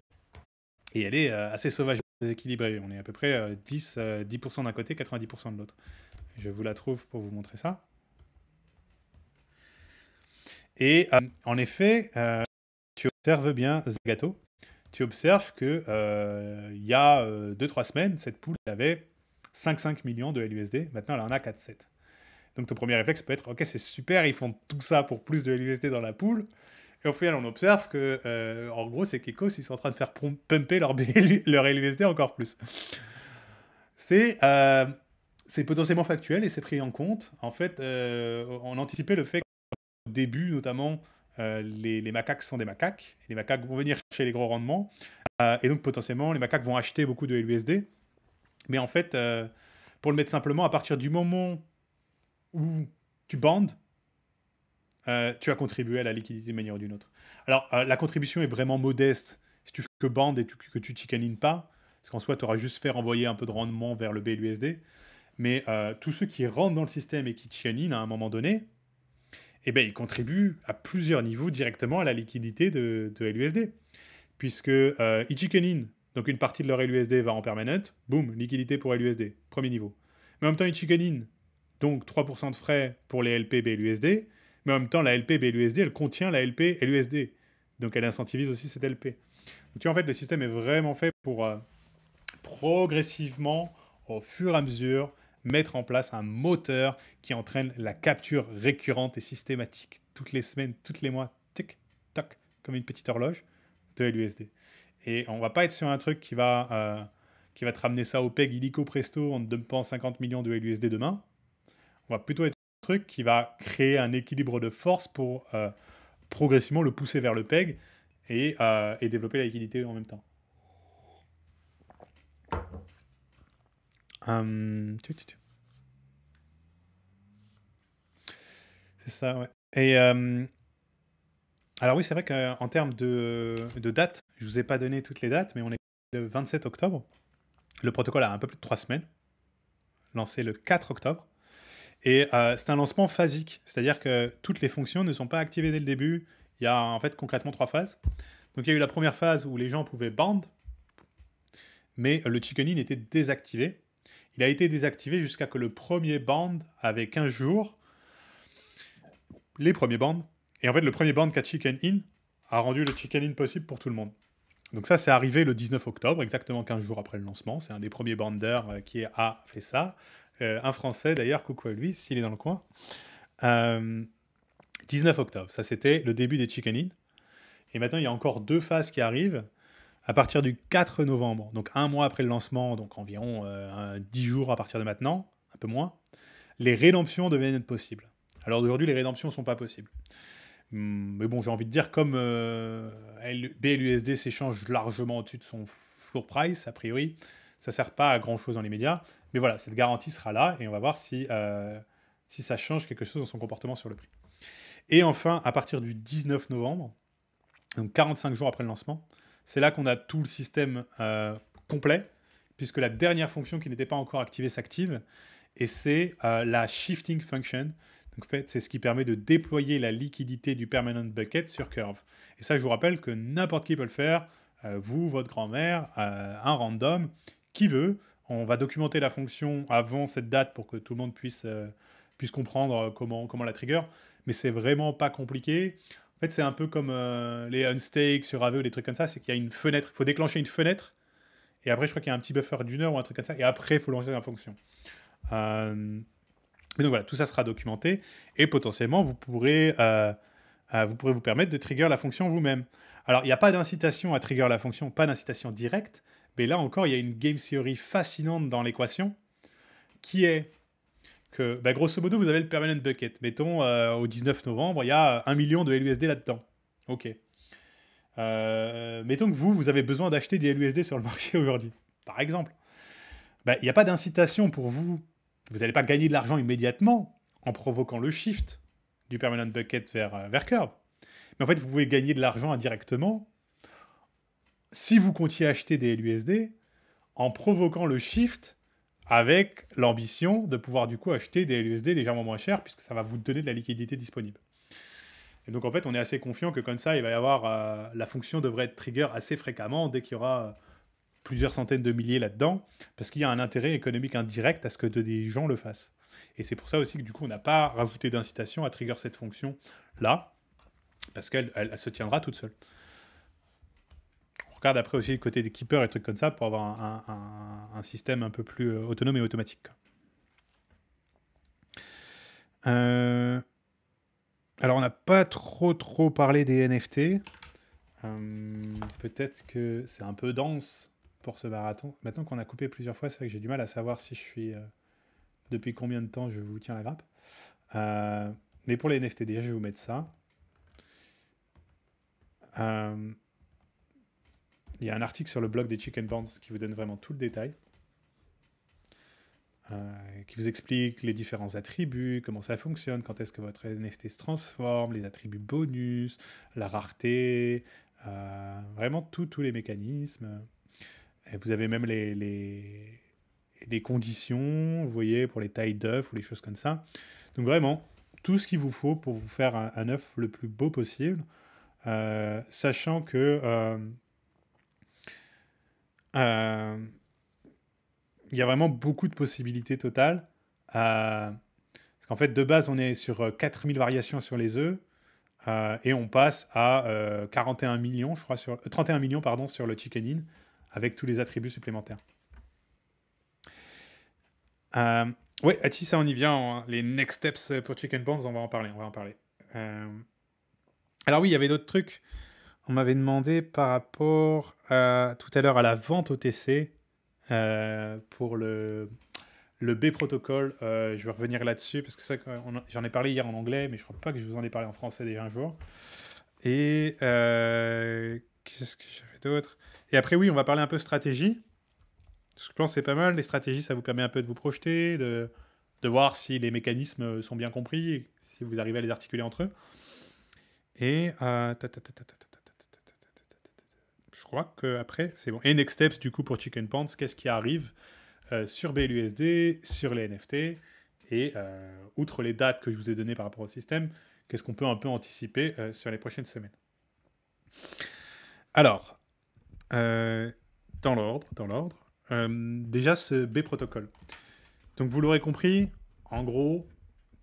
Et elle est assez sauvage déséquilibrée. On est à peu près 10, 10% d'un côté, 90% de l'autre. Je vous la trouve pour vous montrer ça. Et en effet, tu observes bien Zagato, tu observes que euh, il y a 2-3 euh, semaines, cette poule avait 5-5 millions de LUSD, maintenant elle en a 4-7. Donc ton premier réflexe peut être, ok c'est super, ils font tout ça pour plus de LUSD dans la poule, et au final on observe que, euh, en gros, c'est qu'Ecos, ils sont en train de faire pumper leur, leur LUSD encore plus. C'est... c'est potentiellement factuel et c'est pris en compte. En fait, on anticipait le fait qu'au début, notamment, euh, les, macaques sont des macaques, et les macaques vont venir chercher les gros rendements, euh, et donc potentiellement les macaques vont acheter beaucoup de LUSD. Mais en fait, euh, pour le mettre simplement, à partir du moment où tu bandes, tu as contribué à la liquidité de manière ou d'une autre. Alors, la contribution est vraiment modeste si tu fais que bandes et que tu chicanines pas, parce qu'en soi, tu auras juste fait envoyer un peu de rendement vers le BLUSD. Mais tous ceux qui rentrent dans le système et qui chicaninent à un moment donné, eh ben, il contribue à plusieurs niveaux directement à la liquidité de, LUSD. Puisque euh, Ichikenin, donc une partie de leur LUSD va en permanente, boum, liquidité pour LUSD, premier niveau. Mais en même temps, Ichikenin, donc 3% de frais pour les LP BLUSD, mais en même temps, la LP BLUSD, elle contient la LP LUSD. Donc elle incentivise aussi cette LP. Donc tu en fait, le système est vraiment fait pour euh, progressivement, au fur et à mesure, mettre en place un moteur qui entraîne la capture récurrente et systématique toutes les semaines, toutes les mois, tic, tac, comme une petite horloge de l'USD. Et on va pas être sur un truc qui va, euh, qui va te ramener ça au PEG illico presto en te dumpant 50 millions de LUSD demain. On va plutôt être sur un truc qui va créer un équilibre de force pour euh, progressivement le pousser vers le PEG et, euh, et développer la liquidité en même temps. Hum, c'est ça, ouais. Et hum, alors oui, c'est vrai qu'en termes de, dates, je vous ai pas donné toutes les dates, mais on est le 27 octobre. Le protocole a un peu plus de trois semaines, lancé le 4 octobre. Et euh, c'est un lancement phasique, c'est-à-dire que toutes les fonctions ne sont pas activées dès le début. Il y a en fait concrètement trois phases. Donc il y a eu la première phase où les gens pouvaient band mais le chickening était désactivé. Il a été désactivé jusqu'à que le premier band avait 15 jours. Les premiers bands. Et en fait, le premier band a Chicken In a rendu le Chicken In possible pour tout le monde. Donc ça, c'est arrivé le 19 octobre, exactement 15 jours après le lancement. C'est un des premiers banders euh, qui a fait ça. Euh, un Français, d'ailleurs, coucou à lui, s'il est dans le coin. 19 euh, octobre, ça c'était le début des Chicken In. Et maintenant, il y a encore deux phases qui arrivent à partir du 4 novembre, donc un mois après le lancement, donc environ 10 euh, jours à partir de maintenant, un peu moins, les rédemptions deviennent possibles. Alors d'aujourd'hui, les rédemptions ne sont pas possibles. Hmm, mais bon, j'ai envie de dire, comme euh, BLUSD s'échange largement au-dessus de son floor price, a priori, ça ne sert pas à grand-chose dans les médias. Mais voilà, cette garantie sera là et on va voir si, euh, si ça change quelque chose dans son comportement sur le prix. Et enfin, à partir du 19 novembre, donc 45 jours après le lancement, c'est là qu'on a tout le système euh, complet, puisque la dernière fonction qui n'était pas encore activée s'active, et c'est euh, la shifting function. Donc, en fait, c'est ce qui permet de déployer la liquidité du permanent bucket sur Curve. Et ça, je vous rappelle que n'importe qui peut le faire, euh, vous, votre grand-mère, un random, qui veut. On va documenter la fonction avant cette date pour que tout le monde puisse, puisse comprendre comment, comment la trigger mais c'est vraiment pas compliqué fait, c'est un peu comme euh, les unstakes sur AVE ou des trucs comme ça, c'est qu'il y a une fenêtre. Il faut déclencher une fenêtre. Et après, je crois qu'il y a un petit buffer d'une heure ou un truc comme ça. Et après, il faut lancer la fonction. Euh, donc voilà, tout ça sera documenté. Et potentiellement, vous pourrez, euh, vous, pourrez vous permettre de trigger la fonction vous-même. Alors, il n'y a pas d'incitation à trigger la fonction, pas d'incitation directe. Mais là encore, il y a une game theory fascinante dans l'équation qui est bah, grosso modo, vous avez le permanent bucket. Mettons, euh, au 19 novembre, il y a un million de LUSD là-dedans. Ok. Euh, mettons que vous, vous avez besoin d'acheter des LUSD sur le marché aujourd'hui, par exemple. Bah, il n'y a pas d'incitation pour vous. Vous n'allez pas gagner de l'argent immédiatement en provoquant le shift du permanent bucket vers, euh, vers Curve. Mais en fait, vous pouvez gagner de l'argent indirectement si vous comptiez acheter des LUSD en provoquant le shift avec l'ambition de pouvoir du coup acheter des LUSD légèrement moins chers, puisque ça va vous donner de la liquidité disponible. Et donc en fait, on est assez confiant que comme ça, il va y avoir euh, la fonction devrait être trigger assez fréquemment dès qu'il y aura euh, plusieurs centaines de milliers là-dedans, parce qu'il y a un intérêt économique indirect à ce que des gens le fassent. Et c'est pour ça aussi que du coup, on n'a pas rajouté d'incitation à trigger cette fonction là, parce qu'elle se tiendra toute seule regarde après aussi le côté des keepers et trucs comme ça pour avoir un, système un peu plus euh, autonome et automatique. Euh, alors, on n'a pas trop trop parlé des NFT. Euh, peut-être que c'est un peu dense pour ce marathon. Maintenant qu'on a coupé plusieurs fois, c'est vrai que j'ai du mal à savoir si je suis. depuis combien de temps je vous tiens la grappe. mais pour les NFT, déjà, je vais vous mettre ça. Il y a un article sur le blog des Chicken Bands qui vous donne vraiment tout le détail, euh, qui vous explique les différents attributs, comment ça fonctionne, quand est-ce que votre NFT se transforme, les attributs bonus, la rareté, euh, vraiment tous les mécanismes. vous avez même les, les, les, conditions, vous voyez, pour les tailles d'œufs ou les choses comme ça. Donc vraiment, tout ce qu'il vous faut pour vous faire un, œuf le plus beau possible, euh, sachant que euh, il y a vraiment beaucoup de possibilités totales. Euh, parce qu'en fait, de base, on est sur 4000 euh, variations sur les œufs. et on passe à 41 millions, je crois, sur, 31 millions pardon, sur le chicken in, avec tous les attributs supplémentaires. oui, Ati, ça on y vient. Hein. les next steps pour Chicken bones on va en parler. On va en parler. alors oui, il y avait d'autres trucs on m'avait demandé par rapport à, tout à l'heure à la vente OTC euh, pour le, le B protocole. Euh, je vais revenir là-dessus parce que ça, j'en ai parlé hier en anglais, mais je crois pas que je vous en ai parlé en français déjà un jour. Et euh, qu'est-ce que j'avais d'autre Et après, oui, on va parler un peu stratégie. je pense que c'est pas mal. Les stratégies, ça vous permet un peu de vous projeter, de, de voir si les mécanismes sont bien compris, si vous arrivez à les articuler entre eux. Et euh, ta, ta, ta, je crois qu'après, c'est bon. Et Next Steps, du coup, pour Chicken Pants, qu'est-ce qui arrive euh, sur BLUSD, sur les NFT Et euh, outre les dates que je vous ai données par rapport au système, qu'est-ce qu'on peut un peu anticiper euh, sur les prochaines semaines Alors, dans l'ordre, dans l'ordre, déjà ce B protocole. Donc, vous l'aurez compris, en gros,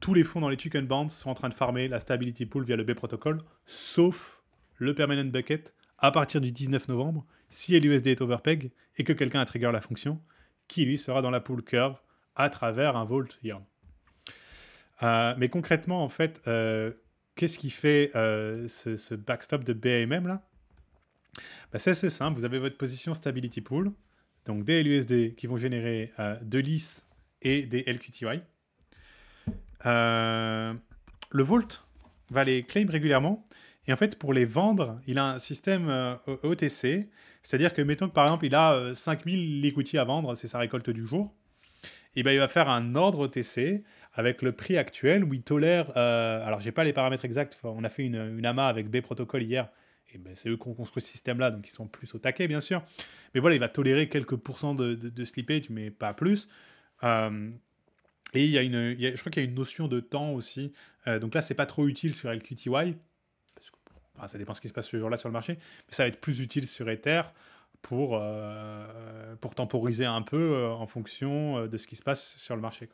tous les fonds dans les chicken bands sont en train de farmer la stability pool via le B protocole, sauf le permanent bucket à partir du 19 novembre si LUSD est overpeg et que quelqu'un a trigger la fonction, qui lui sera dans la pool curve à travers un volt yarn. Euh, mais concrètement, en fait, euh, qu'est-ce qui fait euh, ce, backstop de BAMM là bah, C'est assez simple, vous avez votre position stability pool, donc des LUSD qui vont générer de l'IS et des LQTY. le volt va les claim régulièrement et en fait, pour les vendre, il a un système euh, OTC, c'est-à-dire que, mettons que par exemple, il a 5000 euh, liquidités à vendre, c'est sa récolte du jour, et eh bien il va faire un ordre OTC avec le prix actuel où il tolère. Euh, alors, j'ai pas les paramètres exacts, on a fait une, AMA avec B protocol hier, et eh ben, c'est eux qui ont construit ce système-là, donc ils sont plus au taquet, bien sûr. Mais voilà, il va tolérer quelques pourcents de, de, de slippage, mais pas plus. Euh, et il y a une, je crois qu'il y a une notion de temps aussi. donc là, c'est pas trop utile sur LQTY, ça dépend ce qui se passe ce jour-là sur le marché, mais ça va être plus utile sur Ether pour, euh, pour temporiser un peu euh, en fonction euh, de ce qui se passe sur le marché.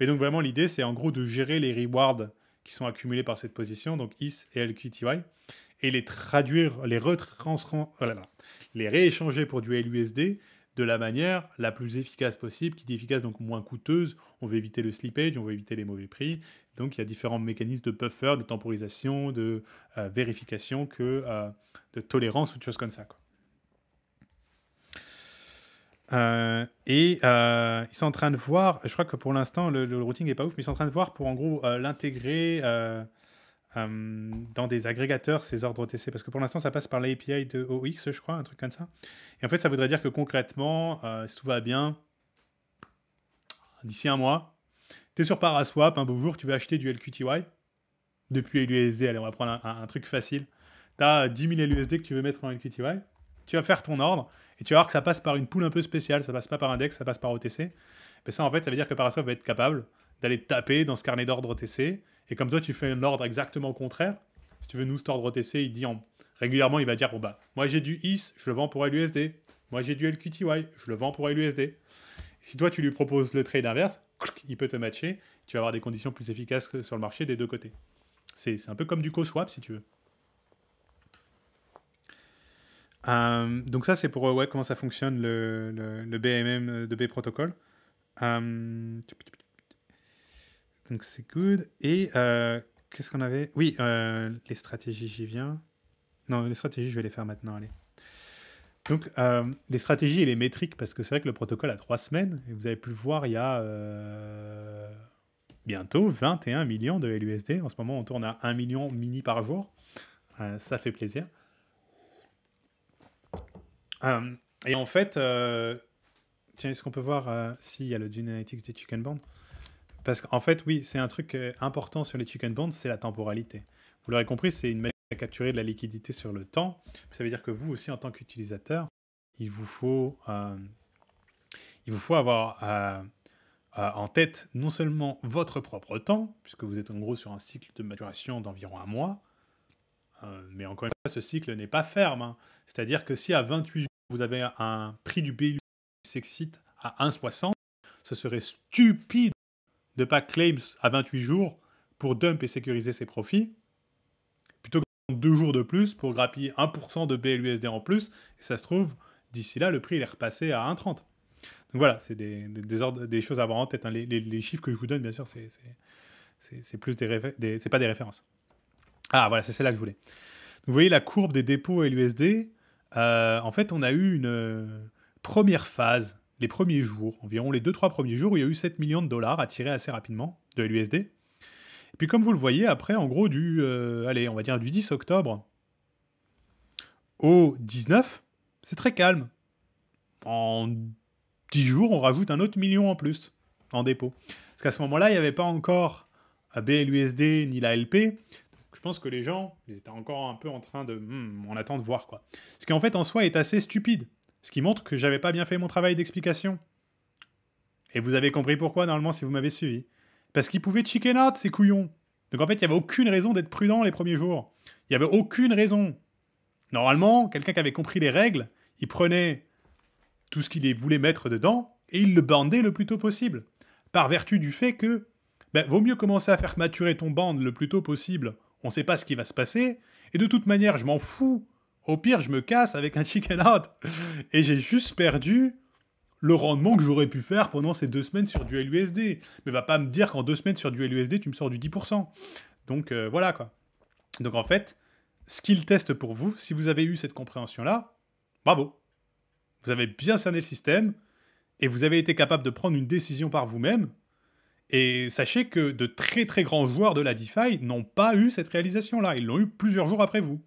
Mais donc vraiment l'idée c'est en gros de gérer les rewards qui sont accumulés par cette position, donc IS et LQTY, et les traduire, les, oh les rééchanger pour du LUSD de la manière la plus efficace possible, qui est efficace donc moins coûteuse. On veut éviter le slippage, on veut éviter les mauvais prix. Donc il y a différents mécanismes de buffer, de temporisation, de euh, vérification, que, euh, de tolérance ou de choses comme ça. Euh, et ils sont en train de voir, je crois que pour l'instant le, routing n'est pas ouf, mais ils sont en train de voir pour en gros l'intégrer euh, dans des agrégateurs ces ordres OTC Parce que pour l'instant, ça passe par l'API de OX, je crois, un truc comme ça. Et en fait, ça voudrait dire que concrètement, euh, si tout va bien, d'ici un mois, tu es sur Paraswap, un beau jour, tu veux acheter du LQTY depuis LUSD. Allez, on va prendre un, truc facile. Tu as 10 000 LUSD que tu veux mettre en LQTY. Tu vas faire ton ordre et tu vas voir que ça passe par une poule un peu spéciale. Ça passe pas par index, ça passe par OTC. Mais ça, en fait, ça veut dire que Paraswap va être capable d'aller taper dans ce carnet d'ordre OTC et comme toi, tu fais un ordre exactement contraire, si tu veux, nous, cet ordre OTC, il dit en... régulièrement, il va dire, bon bah, moi j'ai du IS, je le vends pour LUSD. Moi j'ai du LQTY, je le vends pour LUSD. Si toi, tu lui proposes le trade inverse, il peut te matcher, tu vas avoir des conditions plus efficaces sur le marché des deux côtés. C'est un peu comme du co-swap, si tu veux. Euh, donc ça, c'est pour euh, ouais, comment ça fonctionne le, BMM euh, de B Protocol donc c'est good. Et euh, qu'est-ce qu'on avait Oui, euh, les stratégies, j'y viens. Non, les stratégies, je vais les faire maintenant, allez. Donc, euh, les stratégies et les métriques, parce que c'est vrai que le protocole a trois semaines, et vous avez pu le voir, il y a bientôt 21 millions de LUSD. En ce moment, on tourne à 1 million mini par jour. ça fait plaisir. et en fait, tiens, est-ce qu'on peut voir s'il y a le Dune Analytics des Chicken Band parce qu'en fait, oui, c'est un truc euh, important sur les chicken bonds, c'est la temporalité. Vous l'aurez compris, c'est une manière de capturer de la liquidité sur le temps. Ça veut dire que vous aussi, en tant qu'utilisateur, il vous faut, euh, il vous faut avoir euh, en tête non seulement votre propre temps, puisque vous êtes en gros sur un cycle de maturation d'environ un mois, mais encore une fois, ce cycle n'est pas ferme. Hein. C'est-à-dire que si à 28 jours, vous avez un prix du BU qui s'excite à 1,60, ce serait stupide de pas claims à 28 jours pour dump et sécuriser ses profits, plutôt que deux jours de plus pour grappiller 1% de BLUSD en plus, et ça se trouve, d'ici là, le prix est repassé à 1,30. Donc voilà, c'est des, choses à avoir en tête. Hein. Les, chiffres que je vous donne, bien sûr, c'est, c'est, plus des, c'est pas des références. Ah voilà, c'est celle-là que je voulais. vous voyez la courbe des dépôts à l'USD. Euh, en fait, on a eu une euh, première phase les premiers jours, environ les 2-3 premiers jours, où il y a eu 7 millions de dollars à tirer assez rapidement de l'USD. Et puis comme vous le voyez, après, en gros, du, euh, allez, on va dire du 10 octobre au 19, c'est très calme. En 10 jours, on rajoute un autre million en plus en dépôt. Parce qu'à ce moment-là, il n'y avait pas encore à BLUSD ni la LP. je pense que les gens, ils étaient encore un peu en train de... Hmm, on attend de voir, quoi. Ce qui, en fait, en soi, est assez stupide. Ce qui montre que j'avais pas bien fait mon travail d'explication. Et vous avez compris pourquoi, normalement, si vous m'avez suivi. Parce qu'ils pouvaient chicken out, ces couillons. Donc en fait, il n'y avait aucune raison d'être prudent les premiers jours. Il n'y avait aucune raison. Normalement, quelqu'un qui avait compris les règles, il prenait tout ce qu'il voulait mettre dedans et il le bandait le plus tôt possible. Par vertu du fait que ben, vaut mieux commencer à faire maturer ton band le plus tôt possible. On ne sait pas ce qui va se passer. Et de toute manière, je m'en fous au pire, je me casse avec un chicken out. Et j'ai juste perdu le rendement que j'aurais pu faire pendant ces deux semaines sur du LUSD. Mais va pas me dire qu'en deux semaines sur du LUSD, tu me sors du 10%. Donc euh, voilà quoi. Donc en fait, skill test pour vous, si vous avez eu cette compréhension-là, bravo. Vous avez bien cerné le système et vous avez été capable de prendre une décision par vous-même. Et sachez que de très très grands joueurs de la DeFi n'ont pas eu cette réalisation-là. Ils l'ont eu plusieurs jours après vous.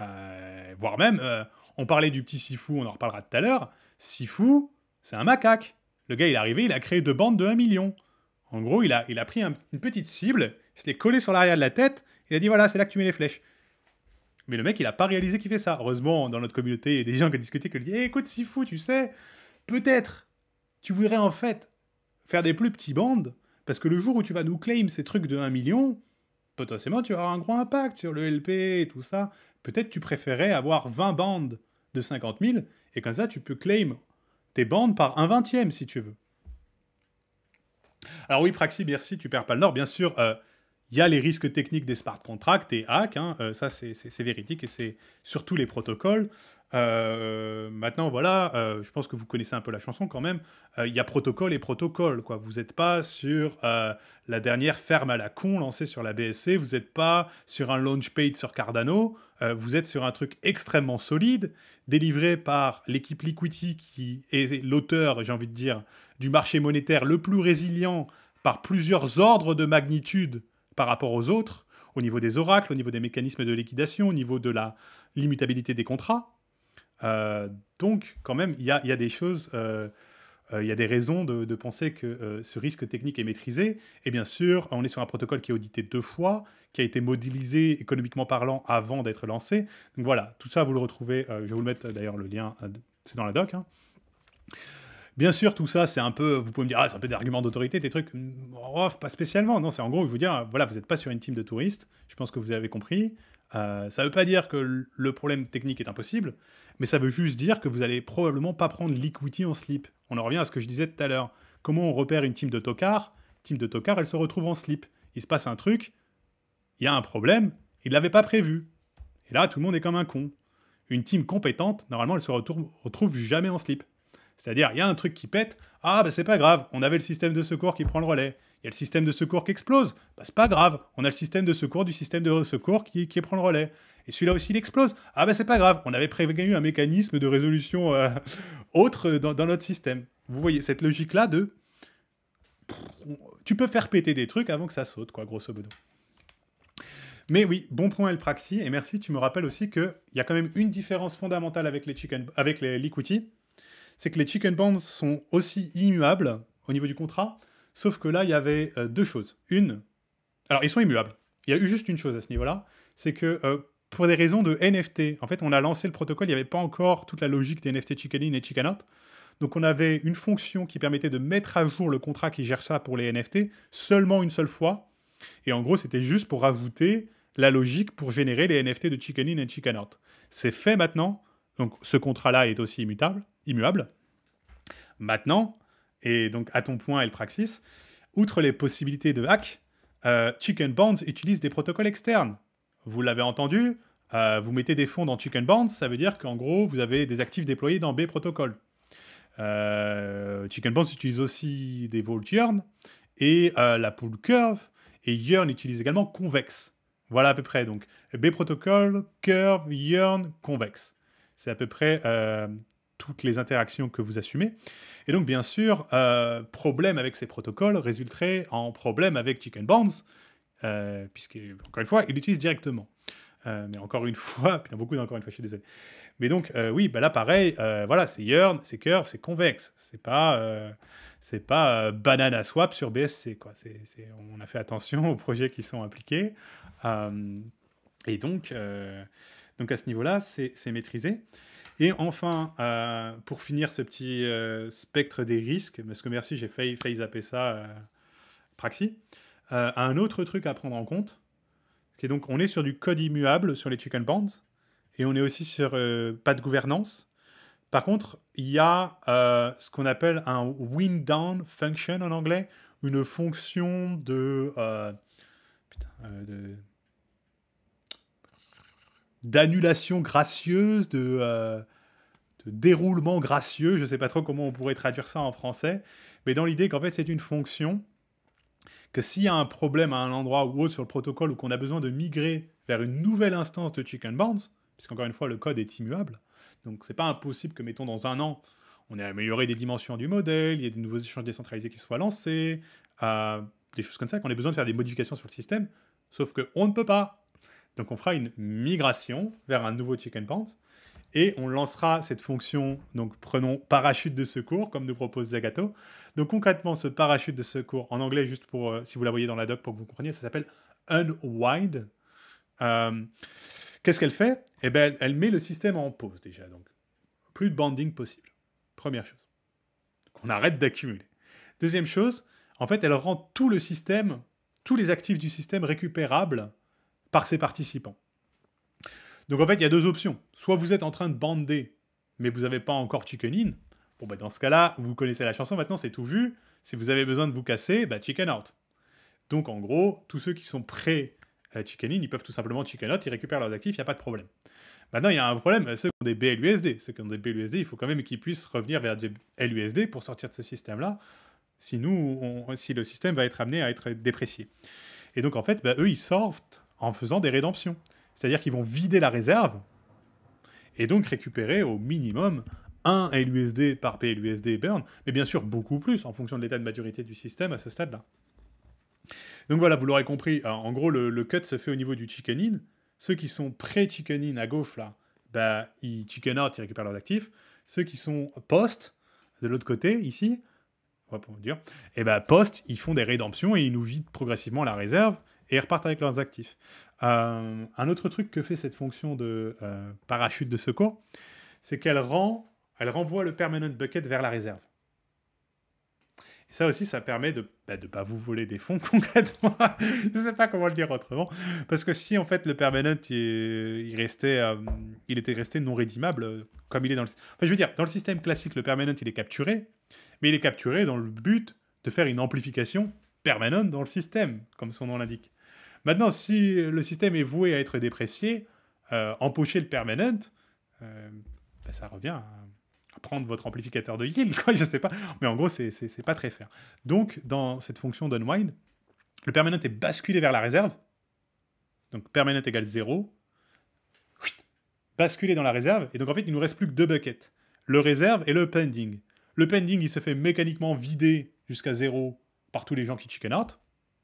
Euh, voire même, euh, on parlait du petit Sifu, on en reparlera tout à l'heure. Sifu, c'est un macaque. Le gars, il est arrivé, il a créé deux bandes de 1 million. En gros, il a, il a pris une petite cible, il se collé sur l'arrière de la tête, il a dit voilà, c'est là que tu mets les flèches. Mais le mec, il n'a pas réalisé qu'il fait ça. Heureusement, dans notre communauté, il y a des gens qui ont discuté, qui ont dit eh, « écoute, Sifu, tu sais, peut-être tu voudrais en fait faire des plus petites bandes, parce que le jour où tu vas nous claim ces trucs de 1 million, potentiellement, tu auras un gros impact sur le LP et tout ça. Peut-être tu préférais avoir 20 bandes de 50 000, et comme ça, tu peux claim tes bandes par un vingtième, si tu veux. Alors oui, Praxi, merci, tu perds pas le nord, bien sûr. Euh, il y a les risques techniques des smart contracts et hack, hein, euh, ça c'est véridique et c'est surtout les protocoles. Euh, maintenant, voilà, euh, je pense que vous connaissez un peu la chanson quand même. Il y a protocole et protocole, quoi. Vous n'êtes pas sur la dernière ferme à la con lancée sur la BSC, vous n'êtes pas sur un launch paid sur Cardano, vous êtes sur un truc extrêmement solide, délivré par l'équipe Liquity qui est l'auteur, j'ai envie de dire, du marché monétaire le plus résilient par plusieurs ordres de magnitude par rapport aux autres, au niveau des oracles, au niveau des mécanismes de liquidation, au niveau de la l'immutabilité des contrats. Euh, donc, quand même, il y a, des choses, euh, euh, il y a des raisons de, penser que ce risque technique est maîtrisé. Et bien sûr, on est sur un protocole qui est audité deux fois, qui a été modélisé économiquement parlant avant d'être lancé. Donc voilà, tout ça, vous le retrouvez. je vais vous le mettre d'ailleurs le lien, c'est dans la doc. Hein. Bien sûr, tout ça, c'est un peu, vous pouvez me dire, ah, c'est un peu des arguments d'autorité, des trucs, mm, oh, pas spécialement. Non, c'est en gros, je vous dire, voilà, vous n'êtes pas sur une team de touristes, je pense que vous avez compris. Euh, ça ne veut pas dire que le problème technique est impossible, mais ça veut juste dire que vous allez probablement pas prendre l'equity en slip. On en revient à ce que je disais tout à l'heure. Comment on repère une team de tocards Team de tocar, elle se retrouve en slip. Il se passe un truc, il y a un problème, il ne l'avait pas prévu. Et là, tout le monde est comme un con. Une team compétente, normalement, elle se retrouve jamais en slip. C'est-à-dire, il y a un truc qui pète, ah bah c'est pas grave, on avait le système de secours qui prend le relais. Il y a le système de secours qui explose, bah, c'est pas grave, on a le système de secours du système de secours qui, prend le relais. Et celui-là aussi, il explose. Ah bah c'est pas grave, on avait prévu un mécanisme de résolution euh, autre dans, notre système. Vous voyez, cette logique-là de... Tu peux faire péter des trucs avant que ça saute, quoi, grosso modo. Mais oui, bon point El Praxi, et merci, tu me rappelles aussi il y a quand même une différence fondamentale avec les, chicken, avec les c'est que les chicken bands sont aussi immuables au niveau du contrat, sauf que là, il y avait euh, deux choses. Une, alors ils sont immuables. Il y a eu juste une chose à ce niveau-là, c'est que euh, pour des raisons de NFT, en fait, on a lancé le protocole, il n'y avait pas encore toute la logique des NFT chicken in et chicken out. Donc on avait une fonction qui permettait de mettre à jour le contrat qui gère ça pour les NFT seulement une seule fois. Et en gros, c'était juste pour rajouter la logique pour générer les NFT de chicken in et chicken out. C'est fait maintenant, donc ce contrat-là est aussi immutable immuable. Maintenant, et donc à ton point et Praxis, outre les possibilités de hack, euh, Chicken Bonds utilise des protocoles externes. Vous l'avez entendu, euh, vous mettez des fonds dans Chicken Bonds, ça veut dire qu'en gros, vous avez des actifs déployés dans B protocole. Euh, Chicken Bonds utilise aussi des Vault et la Pool Curve, et Yarn utilise également Convex. Voilà à peu près, donc B protocole, Curve, Yarn, Convex. C'est à peu près toutes les interactions que vous assumez. Et donc, bien sûr, euh, problème avec ces protocoles résulterait en problème avec Chicken Bounds, euh, puisque, encore une fois, il l'utilise directement. Euh, mais encore une fois, putain, beaucoup d'encore une fois, je suis désolé. Mais donc, oui, bah là, pareil, voilà, c'est yearn, c'est curve, c'est convexe. C'est pas, c'est pas banana swap sur BSC, quoi. on a fait attention aux projets qui sont appliqués. et donc, donc à ce niveau-là, c'est maîtrisé. Et enfin, euh, pour finir ce petit euh, spectre des risques, parce que merci, j'ai failli, failli, zapper ça, euh, Praxi, un autre truc à prendre en compte, qui est donc, on est sur du code immuable sur les chicken bonds, et on est aussi sur pas de gouvernance. Par contre, il y a ce qu'on appelle un wind down function en anglais, une fonction de, putain, de d'annulation gracieuse, euh, de, déroulement gracieux, je ne sais pas trop comment on pourrait traduire ça en français, mais dans l'idée qu'en fait c'est une fonction, que s'il y a un problème à un endroit ou autre sur le protocole ou qu'on a besoin de migrer vers une nouvelle instance de chicken puisque puisqu'encore une fois le code est immuable, donc c'est pas impossible que mettons dans un an, on ait amélioré des dimensions du modèle, il y ait de nouveaux échanges décentralisés qui soient lancés, euh, des choses comme ça, qu'on ait besoin de faire des modifications sur le système, sauf qu'on ne peut pas donc on fera une migration vers un nouveau chicken Pants. et on lancera cette fonction, donc prenons parachute de secours, comme nous propose Zagato. Donc concrètement, ce parachute de secours, en anglais, juste pour, euh, si vous la voyez dans la doc, pour que vous compreniez, ça s'appelle unwind. Euh, qu'est-ce qu'elle fait Eh bien, elle, met le système en pause déjà, donc plus de banding possible. Première chose. on arrête d'accumuler. Deuxième chose, en fait, elle rend tout le système, tous les actifs du système récupérables par ses participants. Donc en fait, il y a deux options. Soit vous êtes en train de bander, mais vous n'avez pas encore chicken in. Bon, bah, dans ce cas-là, vous connaissez la chanson, maintenant c'est tout vu. Si vous avez besoin de vous casser, bah, chicken out. Donc en gros, tous ceux qui sont prêts à chicken in, ils peuvent tout simplement chicken out, ils récupèrent leurs actifs, il n'y a pas de problème. Maintenant, il y a un problème, ceux qui ont des BLUSD. Ceux qui ont des BLUSD, il faut quand même qu'ils puissent revenir vers des LUSD pour sortir de ce système-là, si, nous, on, si le système va être amené à être déprécié. Et donc en fait, bah, eux, ils sortent en faisant des rédemptions. C'est-à-dire qu'ils vont vider la réserve et donc récupérer au minimum 1 LUSD par PLUSD burn, mais bien sûr beaucoup plus en fonction de l'état de maturité du système à ce stade-là. Donc voilà, vous l'aurez compris, euh, en gros le, cut se fait au niveau du chicken in. Ceux qui sont pré-chicken in à gauche là, bah, ils chicken out, ils récupèrent leurs actifs. Ceux qui sont post, de l'autre côté ici, on va dire, et eh ben bah, post, ils font des rédemptions et ils nous vident progressivement la réserve et repartent avec leurs actifs. Euh, un autre truc que fait cette fonction de euh, parachute de secours, c'est qu'elle rend, elle renvoie le permanent bucket vers la réserve. ça aussi, ça permet de ne bah, pas vous voler des fonds concrètement. Je ne sais pas comment le dire autrement. Parce que si en fait le permanent, il, restait, euh, il était resté non rédimable, comme il est dans le... Enfin, je veux dire, dans le système classique, le permanent, il est capturé, mais il est capturé dans le but de faire une amplification permanente dans le système, comme son nom l'indique. Maintenant, si le système est voué à être déprécié, euh, empocher le permanent, euh, ben, ça revient à, prendre votre amplificateur de yield, quoi, je sais pas. Mais en gros, c'est pas très fair. Donc, dans cette fonction d'unwind, le permanent est basculé vers la réserve. Donc, permanent égale 0. Basculé dans la réserve. Et donc, en fait, il nous reste plus que deux buckets. Le réserve et le pending. Le pending, il se fait mécaniquement vider jusqu'à 0 par tous les gens qui chicken out,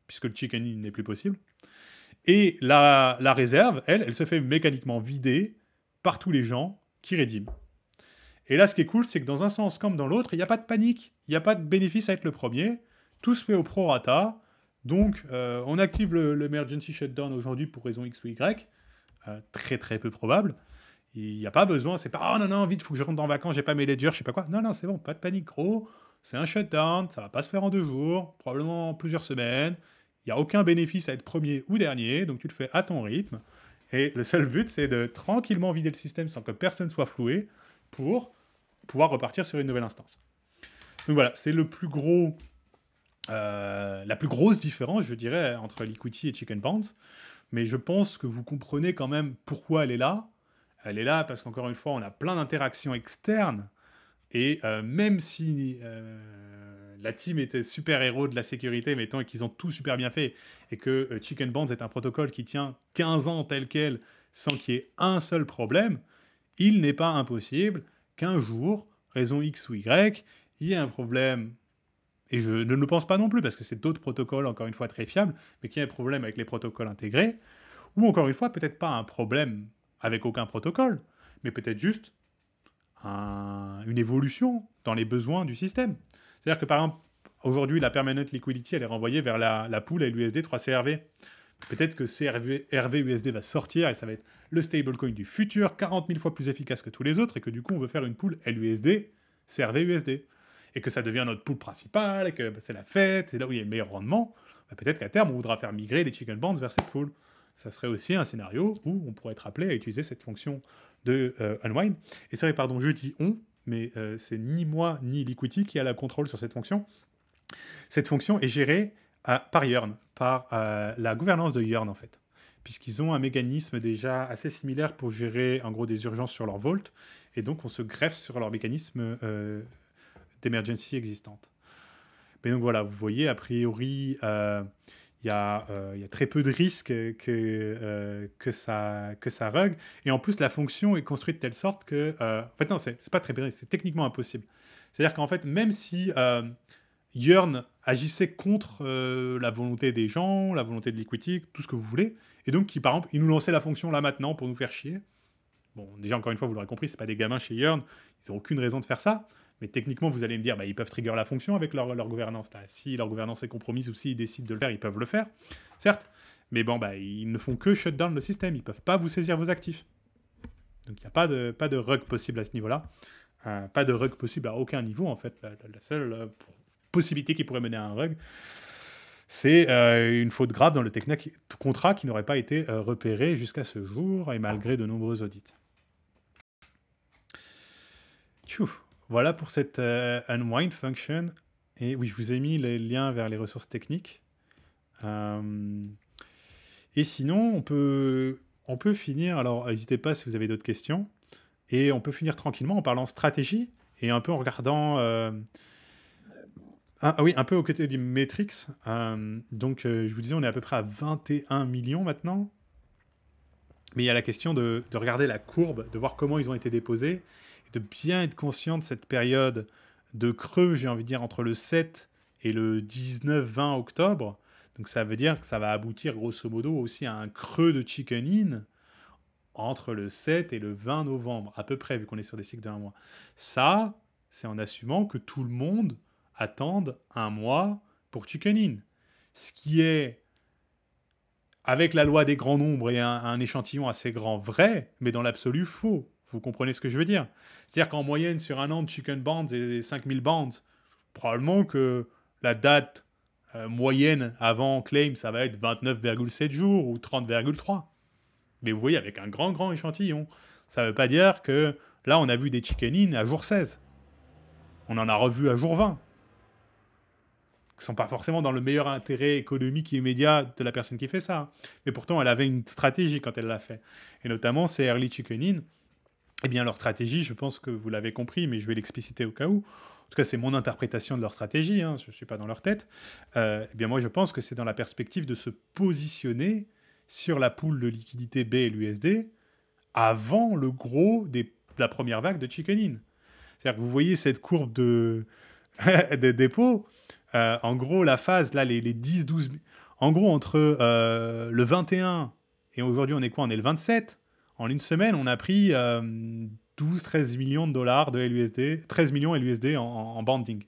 puisque le chicken n'est plus possible. Et la, réserve, elle, elle se fait mécaniquement vider par tous les gens qui rédiment. Et là, ce qui est cool, c'est que dans un sens comme dans l'autre, il n'y a pas de panique, il n'y a pas de bénéfice à être le premier. Tout se fait au prorata. Donc, euh, on active le, emergency shutdown aujourd'hui pour raison X ou Y. Euh, très, très peu probable. Il n'y a pas besoin, c'est pas « Oh non, non, vite, faut que je rentre en vacances, j'ai pas mes ledgers, je sais pas quoi. » Non, non, c'est bon, pas de panique, gros. C'est un shutdown, ça va pas se faire en deux jours, probablement plusieurs semaines. Il n'y a aucun bénéfice à être premier ou dernier, donc tu le fais à ton rythme. Et le seul but, c'est de tranquillement vider le système sans que personne soit floué pour pouvoir repartir sur une nouvelle instance. Donc voilà, c'est le plus gros, euh, la plus grosse différence, je dirais, entre Liquity et Chicken Pants. Mais je pense que vous comprenez quand même pourquoi elle est là. Elle est là parce qu'encore une fois, on a plein d'interactions externes. Et euh, même si euh, la team était super héros de la sécurité, mettons, qu'ils ont tout super bien fait, et que euh, Chicken Bands est un protocole qui tient 15 ans tel quel, sans qu'il y ait un seul problème, il n'est pas impossible qu'un jour, raison X ou Y, il y ait un problème et je ne le pense pas non plus, parce que c'est d'autres protocoles, encore une fois, très fiables, mais qu'il y ait un problème avec les protocoles intégrés, ou encore une fois, peut-être pas un problème avec aucun protocole, mais peut-être juste une évolution dans les besoins du système. C'est-à-dire que par exemple, aujourd'hui, la permanent liquidity, elle est renvoyée vers la, la poule l'USD 3CRV. Peut-être que CRV, RVUSD va sortir et ça va être le stablecoin du futur, 40 000 fois plus efficace que tous les autres, et que du coup, on veut faire une poule LUSD, CRVUSD. Et que ça devient notre poule principale, et que bah, c'est la fête, c'est là où il y a le meilleur rendement. Bah, peut-être qu'à terme, on voudra faire migrer les chicken bands vers cette poule. Ça serait aussi un scénario où on pourrait être appelé à utiliser cette fonction de euh, unwind. Et ça, pardon, je dis on, mais euh, c'est ni moi ni Liquity qui a la contrôle sur cette fonction. Cette fonction est gérée à par Yearn, par euh, la gouvernance de Yearn en fait, puisqu'ils ont un mécanisme déjà assez similaire pour gérer en gros des urgences sur leur vault, et donc on se greffe sur leur mécanisme euh, d'emergency existante. Mais donc voilà, vous voyez, a priori, il euh, y, a, très peu de risques que, euh, ça, que rug. Et en plus, la fonction est construite de telle sorte que. Euh, en fait, non, c'est pas très bien, c'est techniquement impossible. C'est-à-dire qu'en fait, même si Yearn agissait contre la volonté des gens, la volonté de l'Equity, tout ce que vous voulez, et donc qui, par exemple, il nous lançait la fonction là maintenant pour nous faire chier. Bon, déjà, encore une fois, vous l'aurez compris, c'est pas des gamins chez Yearn, ils n'ont aucune raison de faire ça. Mais techniquement, vous allez me dire, bah, ils peuvent trigger la fonction avec leur, gouvernance. Si leur gouvernance est compromise ou s'ils décident de le faire, ils peuvent le faire, certes. Mais bon, bah, ils ne font que shutdown le système. Ils ne peuvent pas vous saisir vos actifs. Donc il n'y a pas de, pas de rug possible à ce niveau-là. Euh, pas de rug possible à aucun niveau, en fait. La, seule euh, possibilité qui pourrait mener à un rug, c'est euh, une faute grave dans le contrat qui n'aurait pas été repéré jusqu'à ce jour et malgré de nombreux audits. Tchou. Voilà pour cette euh, unwind function. Et oui, je vous ai mis les liens vers les ressources techniques. Euh, et sinon, on peut, on peut finir. Alors, n'hésitez pas si vous avez d'autres questions. Et on peut finir tranquillement en parlant stratégie et un peu en regardant. Euh, ah, ah oui, un peu au côté du metrics. donc, je vous disais, on est à peu près à 21 millions maintenant. Mais il y a la question de, de regarder la courbe, de voir comment ils ont été déposés de bien être conscient de cette période de creux, j'ai envie de dire, entre le 7 et le 19-20 octobre. Donc ça veut dire que ça va aboutir grosso modo aussi à un creux de chicken in entre le 7 et le 20 novembre, à peu près, vu qu'on est sur des cycles de un mois. Ça, c'est en assumant que tout le monde attende un mois pour chicken in. Ce qui est, avec la loi des grands nombres et un, un échantillon assez grand, vrai, mais dans l'absolu faux. Vous comprenez ce que je veux dire C'est-à-dire qu'en moyenne, sur un an de Chicken Bands et 5000 bands, probablement que la date euh, moyenne avant claim, ça va être 29,7 jours ou 30,3. Mais vous voyez, avec un grand, grand échantillon. Ça ne veut pas dire que là, on a vu des chicken in à jour 16. On en a revu à jour 20. Qui sont pas forcément dans le meilleur intérêt économique immédiat de la personne qui fait ça. Mais pourtant, elle avait une stratégie quand elle l'a fait. Et notamment, c'est early chicken in eh bien, leur stratégie, je pense que vous l'avez compris, mais je vais l'expliciter au cas où. En tout cas, c'est mon interprétation de leur stratégie, hein, je ne suis pas dans leur tête. Euh, eh bien, moi, je pense que c'est dans la perspective de se positionner sur la poule de liquidité B et l'USD avant le gros de la première vague de chicken in. C'est-à-dire que vous voyez cette courbe de, des dépôts. Euh, en gros, la phase, là, les, 10, 12. En gros, entre euh, le 21 et aujourd'hui, on est quoi On est le 27 en une semaine, on a pris 12-13 euh, millions de dollars de LUSD, 13 millions LUSD en, en banding.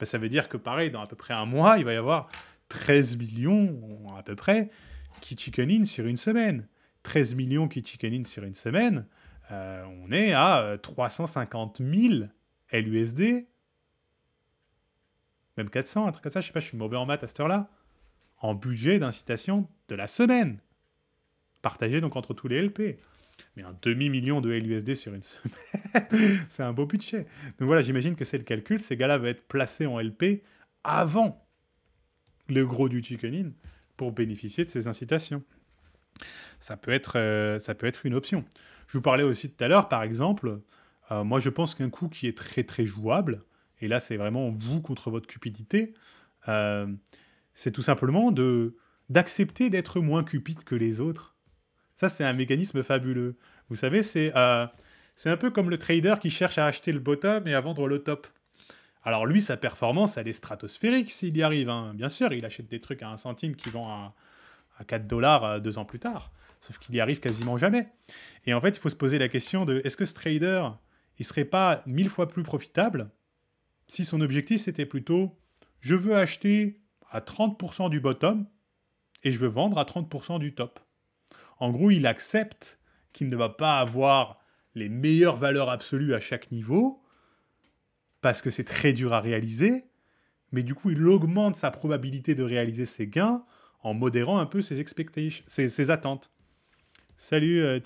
Ben, ça veut dire que pareil, dans à peu près un mois, il va y avoir 13 millions à peu près qui chicken in sur une semaine. 13 millions qui chicken in sur une semaine, euh, on est à 350 000 LUSD, même 400, un truc comme ça, je sais pas, je suis mauvais en maths à cette heure-là, en budget d'incitation de la semaine, partagé donc entre tous les LP mais un demi-million de LUSD sur une semaine, c'est un beau budget. Donc voilà, j'imagine que c'est le calcul, ces gars-là vont être placés en LP avant le gros du chicken in pour bénéficier de ces incitations. Ça peut être, euh, ça peut être une option. Je vous parlais aussi tout à l'heure, par exemple, euh, moi je pense qu'un coup qui est très très jouable, et là c'est vraiment vous contre votre cupidité, euh, c'est tout simplement d'accepter d'être moins cupide que les autres ça, c'est un mécanisme fabuleux. Vous savez, euh, c'est un peu comme le trader qui cherche à acheter le bottom et à vendre le top. Alors lui, sa performance, elle est stratosphérique s'il y arrive. Hein. Bien sûr, il achète des trucs à 1 centime qui vont à, à 4 dollars euh, deux ans plus tard. Sauf qu'il y arrive quasiment jamais. Et en fait, il faut se poser la question de est-ce que ce trader, il serait pas mille fois plus profitable si son objectif c'était plutôt je veux acheter à 30% du bottom et je veux vendre à 30% du top. En gros, il accepte qu'il ne va pas avoir les meilleures valeurs absolues à chaque niveau, parce que c'est très dur à réaliser, mais du coup, il augmente sa probabilité de réaliser ses gains en modérant un peu ses, expectations, ses, attentes. Salut euh,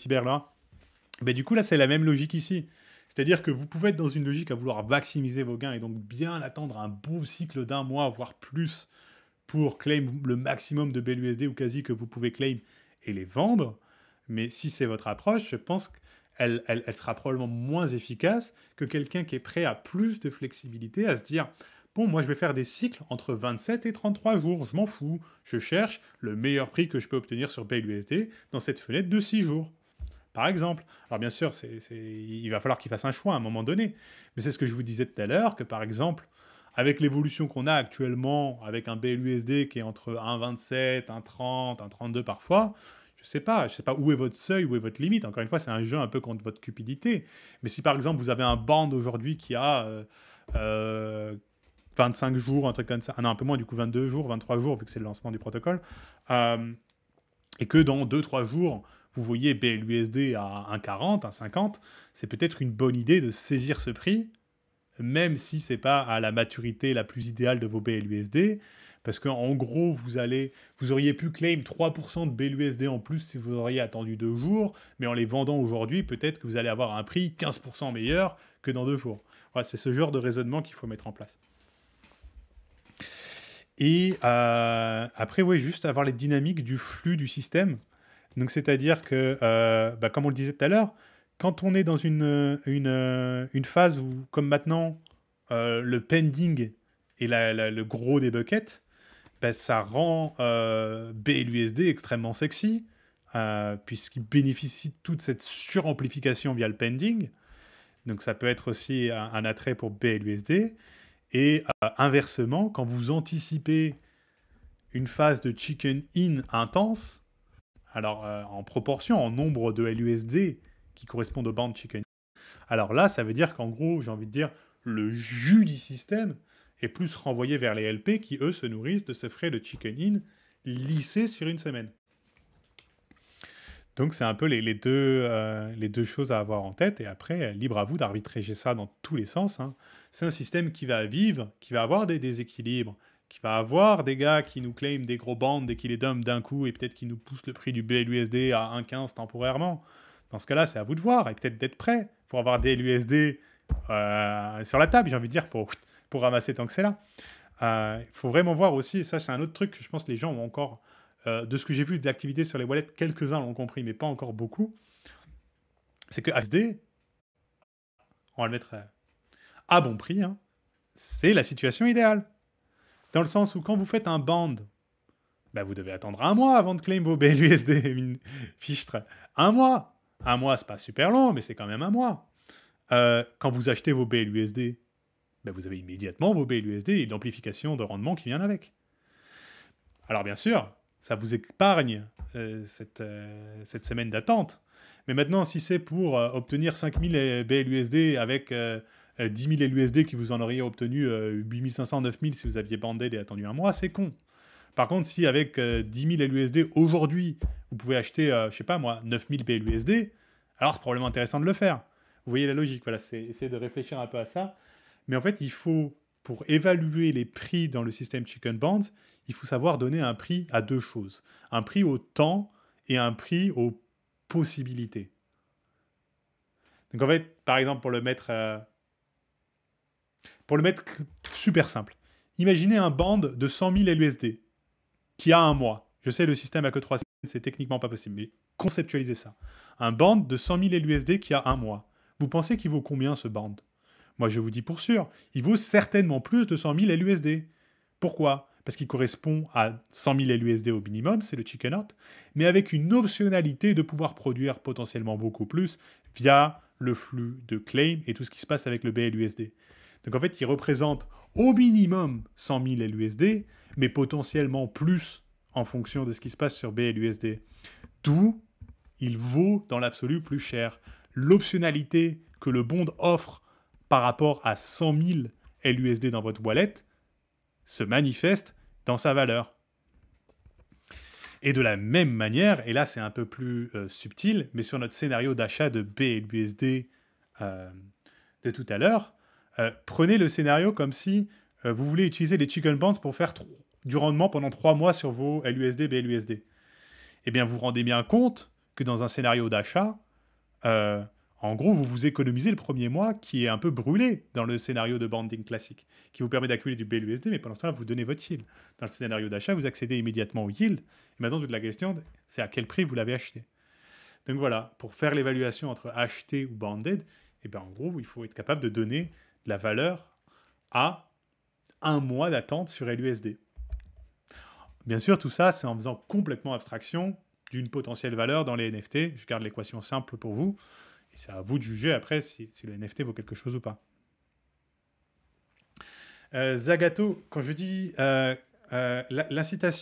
ben, du coup, là, c'est la même logique ici. C'est-à-dire que vous pouvez être dans une logique à vouloir maximiser vos gains et donc bien attendre un beau cycle d'un mois, voire plus, pour claim le maximum de BUSD ou quasi que vous pouvez claim et les vendre. Mais si c'est votre approche, je pense qu'elle elle, sera probablement moins efficace que quelqu'un qui est prêt à plus de flexibilité, à se dire bon, moi je vais faire des cycles entre 27 et 33 jours, je m'en fous, je cherche le meilleur prix que je peux obtenir sur PayUSD dans cette fenêtre de 6 jours. Par exemple, alors bien sûr, c'est, il va falloir qu'il fasse un choix à un moment donné, mais c'est ce que je vous disais tout à l'heure, que par exemple, avec l'évolution qu'on a actuellement, avec un BLUSD qui est entre 1,27, 1,30, 1,32 parfois, je sais pas, je sais pas où est votre seuil, où est votre limite. Encore une fois, c'est un jeu un peu contre votre cupidité. Mais si par exemple vous avez un band aujourd'hui qui a 25 euh, euh, jours, un truc comme ça, ah un peu moins du coup, 22 jours, 23 jours vu que c'est le lancement du protocole, euh, et que dans 2-3 jours vous voyez BLUSD à 1,40, 1,50, c'est peut-être une bonne idée de saisir ce prix même si ce c'est pas à la maturité la plus idéale de vos BLUSD, parce qu'en gros, vous, allez, vous auriez pu claim 3% de BLUSD en plus si vous auriez attendu deux jours, mais en les vendant aujourd'hui, peut-être que vous allez avoir un prix 15% meilleur que dans deux jours. Voilà, c'est ce genre de raisonnement qu'il faut mettre en place. Et euh, après, juste avoir les dynamiques du flux du système. Donc, c'est-à-dire que, euh, bah, comme on le disait tout à l'heure, quand on est dans une, euh, euh, phase où, comme maintenant, euh, le pending est le gros des buckets, bah, ça rend BLUSD extrêmement sexy, puisqu'il bénéficie de toute cette suramplification via le pending. Donc ça peut être aussi un, un attrait pour BLUSD. Et inversement, quand vous anticipez une phase de chicken in intense, alors en proportion, en nombre de LUSD, qui correspondent aux bandes chicken. Alors là, ça veut dire qu'en gros, j'ai envie de dire, le jus du système est plus renvoyé vers les LP qui, eux, se nourrissent de ce frais de chicken in lissé sur une semaine. Donc c'est un peu les, euh, deux, choses à avoir en tête. Et après, libre à vous d'arbitrer ça dans tous les sens. Hein. C'est un système qui va vivre, qui va avoir des déséquilibres, qui va avoir des gars qui nous claiment des gros bandes dès qu'il les donne d'un coup et peut-être qui nous poussent le prix du BLUSD à 1,15 temporairement. Dans ce cas-là, c'est à vous de voir et peut-être d'être prêt pour avoir des LUSD euh, sur la table, j'ai envie de dire, pour, pour ramasser tant que c'est là. Euh, il faut vraiment voir aussi, et ça c'est un autre truc que je pense que les gens ont encore, euh, de ce que j'ai vu de l'activité sur les wallets, quelques-uns l'ont compris, mais pas encore beaucoup, c'est que hd on va le mettre à bon prix, hein, c'est la situation idéale. Dans le sens où quand vous faites un band, bah, vous devez attendre un mois avant de claim vos BLUSD, une fichtre. Un mois un mois, c'est pas super long, mais c'est quand même un mois. Euh, quand vous achetez vos BLUSD, ben vous avez immédiatement vos BLUSD et l'amplification de rendement qui vient avec. Alors bien sûr, ça vous épargne euh, cette, euh, cette, semaine d'attente. Mais maintenant, si c'est pour obtenir 5000 BLUSD avec 10 000 LUSD qui vous en auriez obtenu 8500, 9000 si vous aviez bandé et attendu un mois, c'est con. Par contre, si avec 10 000 LUSD aujourd'hui, vous pouvez acheter, euh, je ne sais pas moi, 9 000 PLUSD, alors c'est probablement intéressant de le faire. Vous voyez la logique, voilà, c'est essayer de réfléchir un peu à ça. Mais en fait, il faut, pour évaluer les prix dans le système Chicken Band, il faut savoir donner un prix à deux choses. Un prix au temps et un prix aux possibilités. Donc en fait, par exemple, pour le mettre, euh, pour le mettre super simple, imaginez un band de 100 000 LUSD qui a un mois. Je sais, le système a que trois semaines, c'est techniquement pas possible, mais conceptualisez ça. Un band de 100 000 LUSD qui a un mois. Vous pensez qu'il vaut combien ce band Moi, je vous dis pour sûr, il vaut certainement plus de 100 000 LUSD. Pourquoi Parce qu'il correspond à 100 000 LUSD au minimum, c'est le chicken out, mais avec une optionnalité de pouvoir produire potentiellement beaucoup plus via le flux de claim et tout ce qui se passe avec le BLUSD. Donc en fait, il représente au minimum 100 000 LUSD, mais potentiellement plus en fonction de ce qui se passe sur BLUSD. D'où il vaut dans l'absolu plus cher. L'optionnalité que le bond offre par rapport à 100 000 LUSD dans votre wallet se manifeste dans sa valeur. Et de la même manière, et là c'est un peu plus euh, subtil, mais sur notre scénario d'achat de BLUSD euh, de tout à l'heure, euh, prenez le scénario comme si euh, vous voulez utiliser les chicken bands pour faire du rendement pendant trois mois sur vos LUSD, BLUSD. Eh bien, vous vous rendez bien compte que dans un scénario d'achat, euh, en gros, vous vous économisez le premier mois qui est un peu brûlé dans le scénario de banding classique, qui vous permet d'accumuler du BLUSD, mais pendant ce temps-là, vous donnez votre yield. Dans le scénario d'achat, vous accédez immédiatement au yield. Et maintenant, toute la question, c'est à quel prix vous l'avez acheté. Donc voilà, pour faire l'évaluation entre acheté ou banded, eh bien, en gros, il faut être capable de donner de la valeur à un mois d'attente sur LUSD. Bien sûr, tout ça, c'est en faisant complètement abstraction d'une potentielle valeur dans les NFT. Je garde l'équation simple pour vous. Et c'est à vous de juger après si, le NFT vaut quelque chose ou pas. Euh, Zagato, quand je dis euh, euh, l'incitation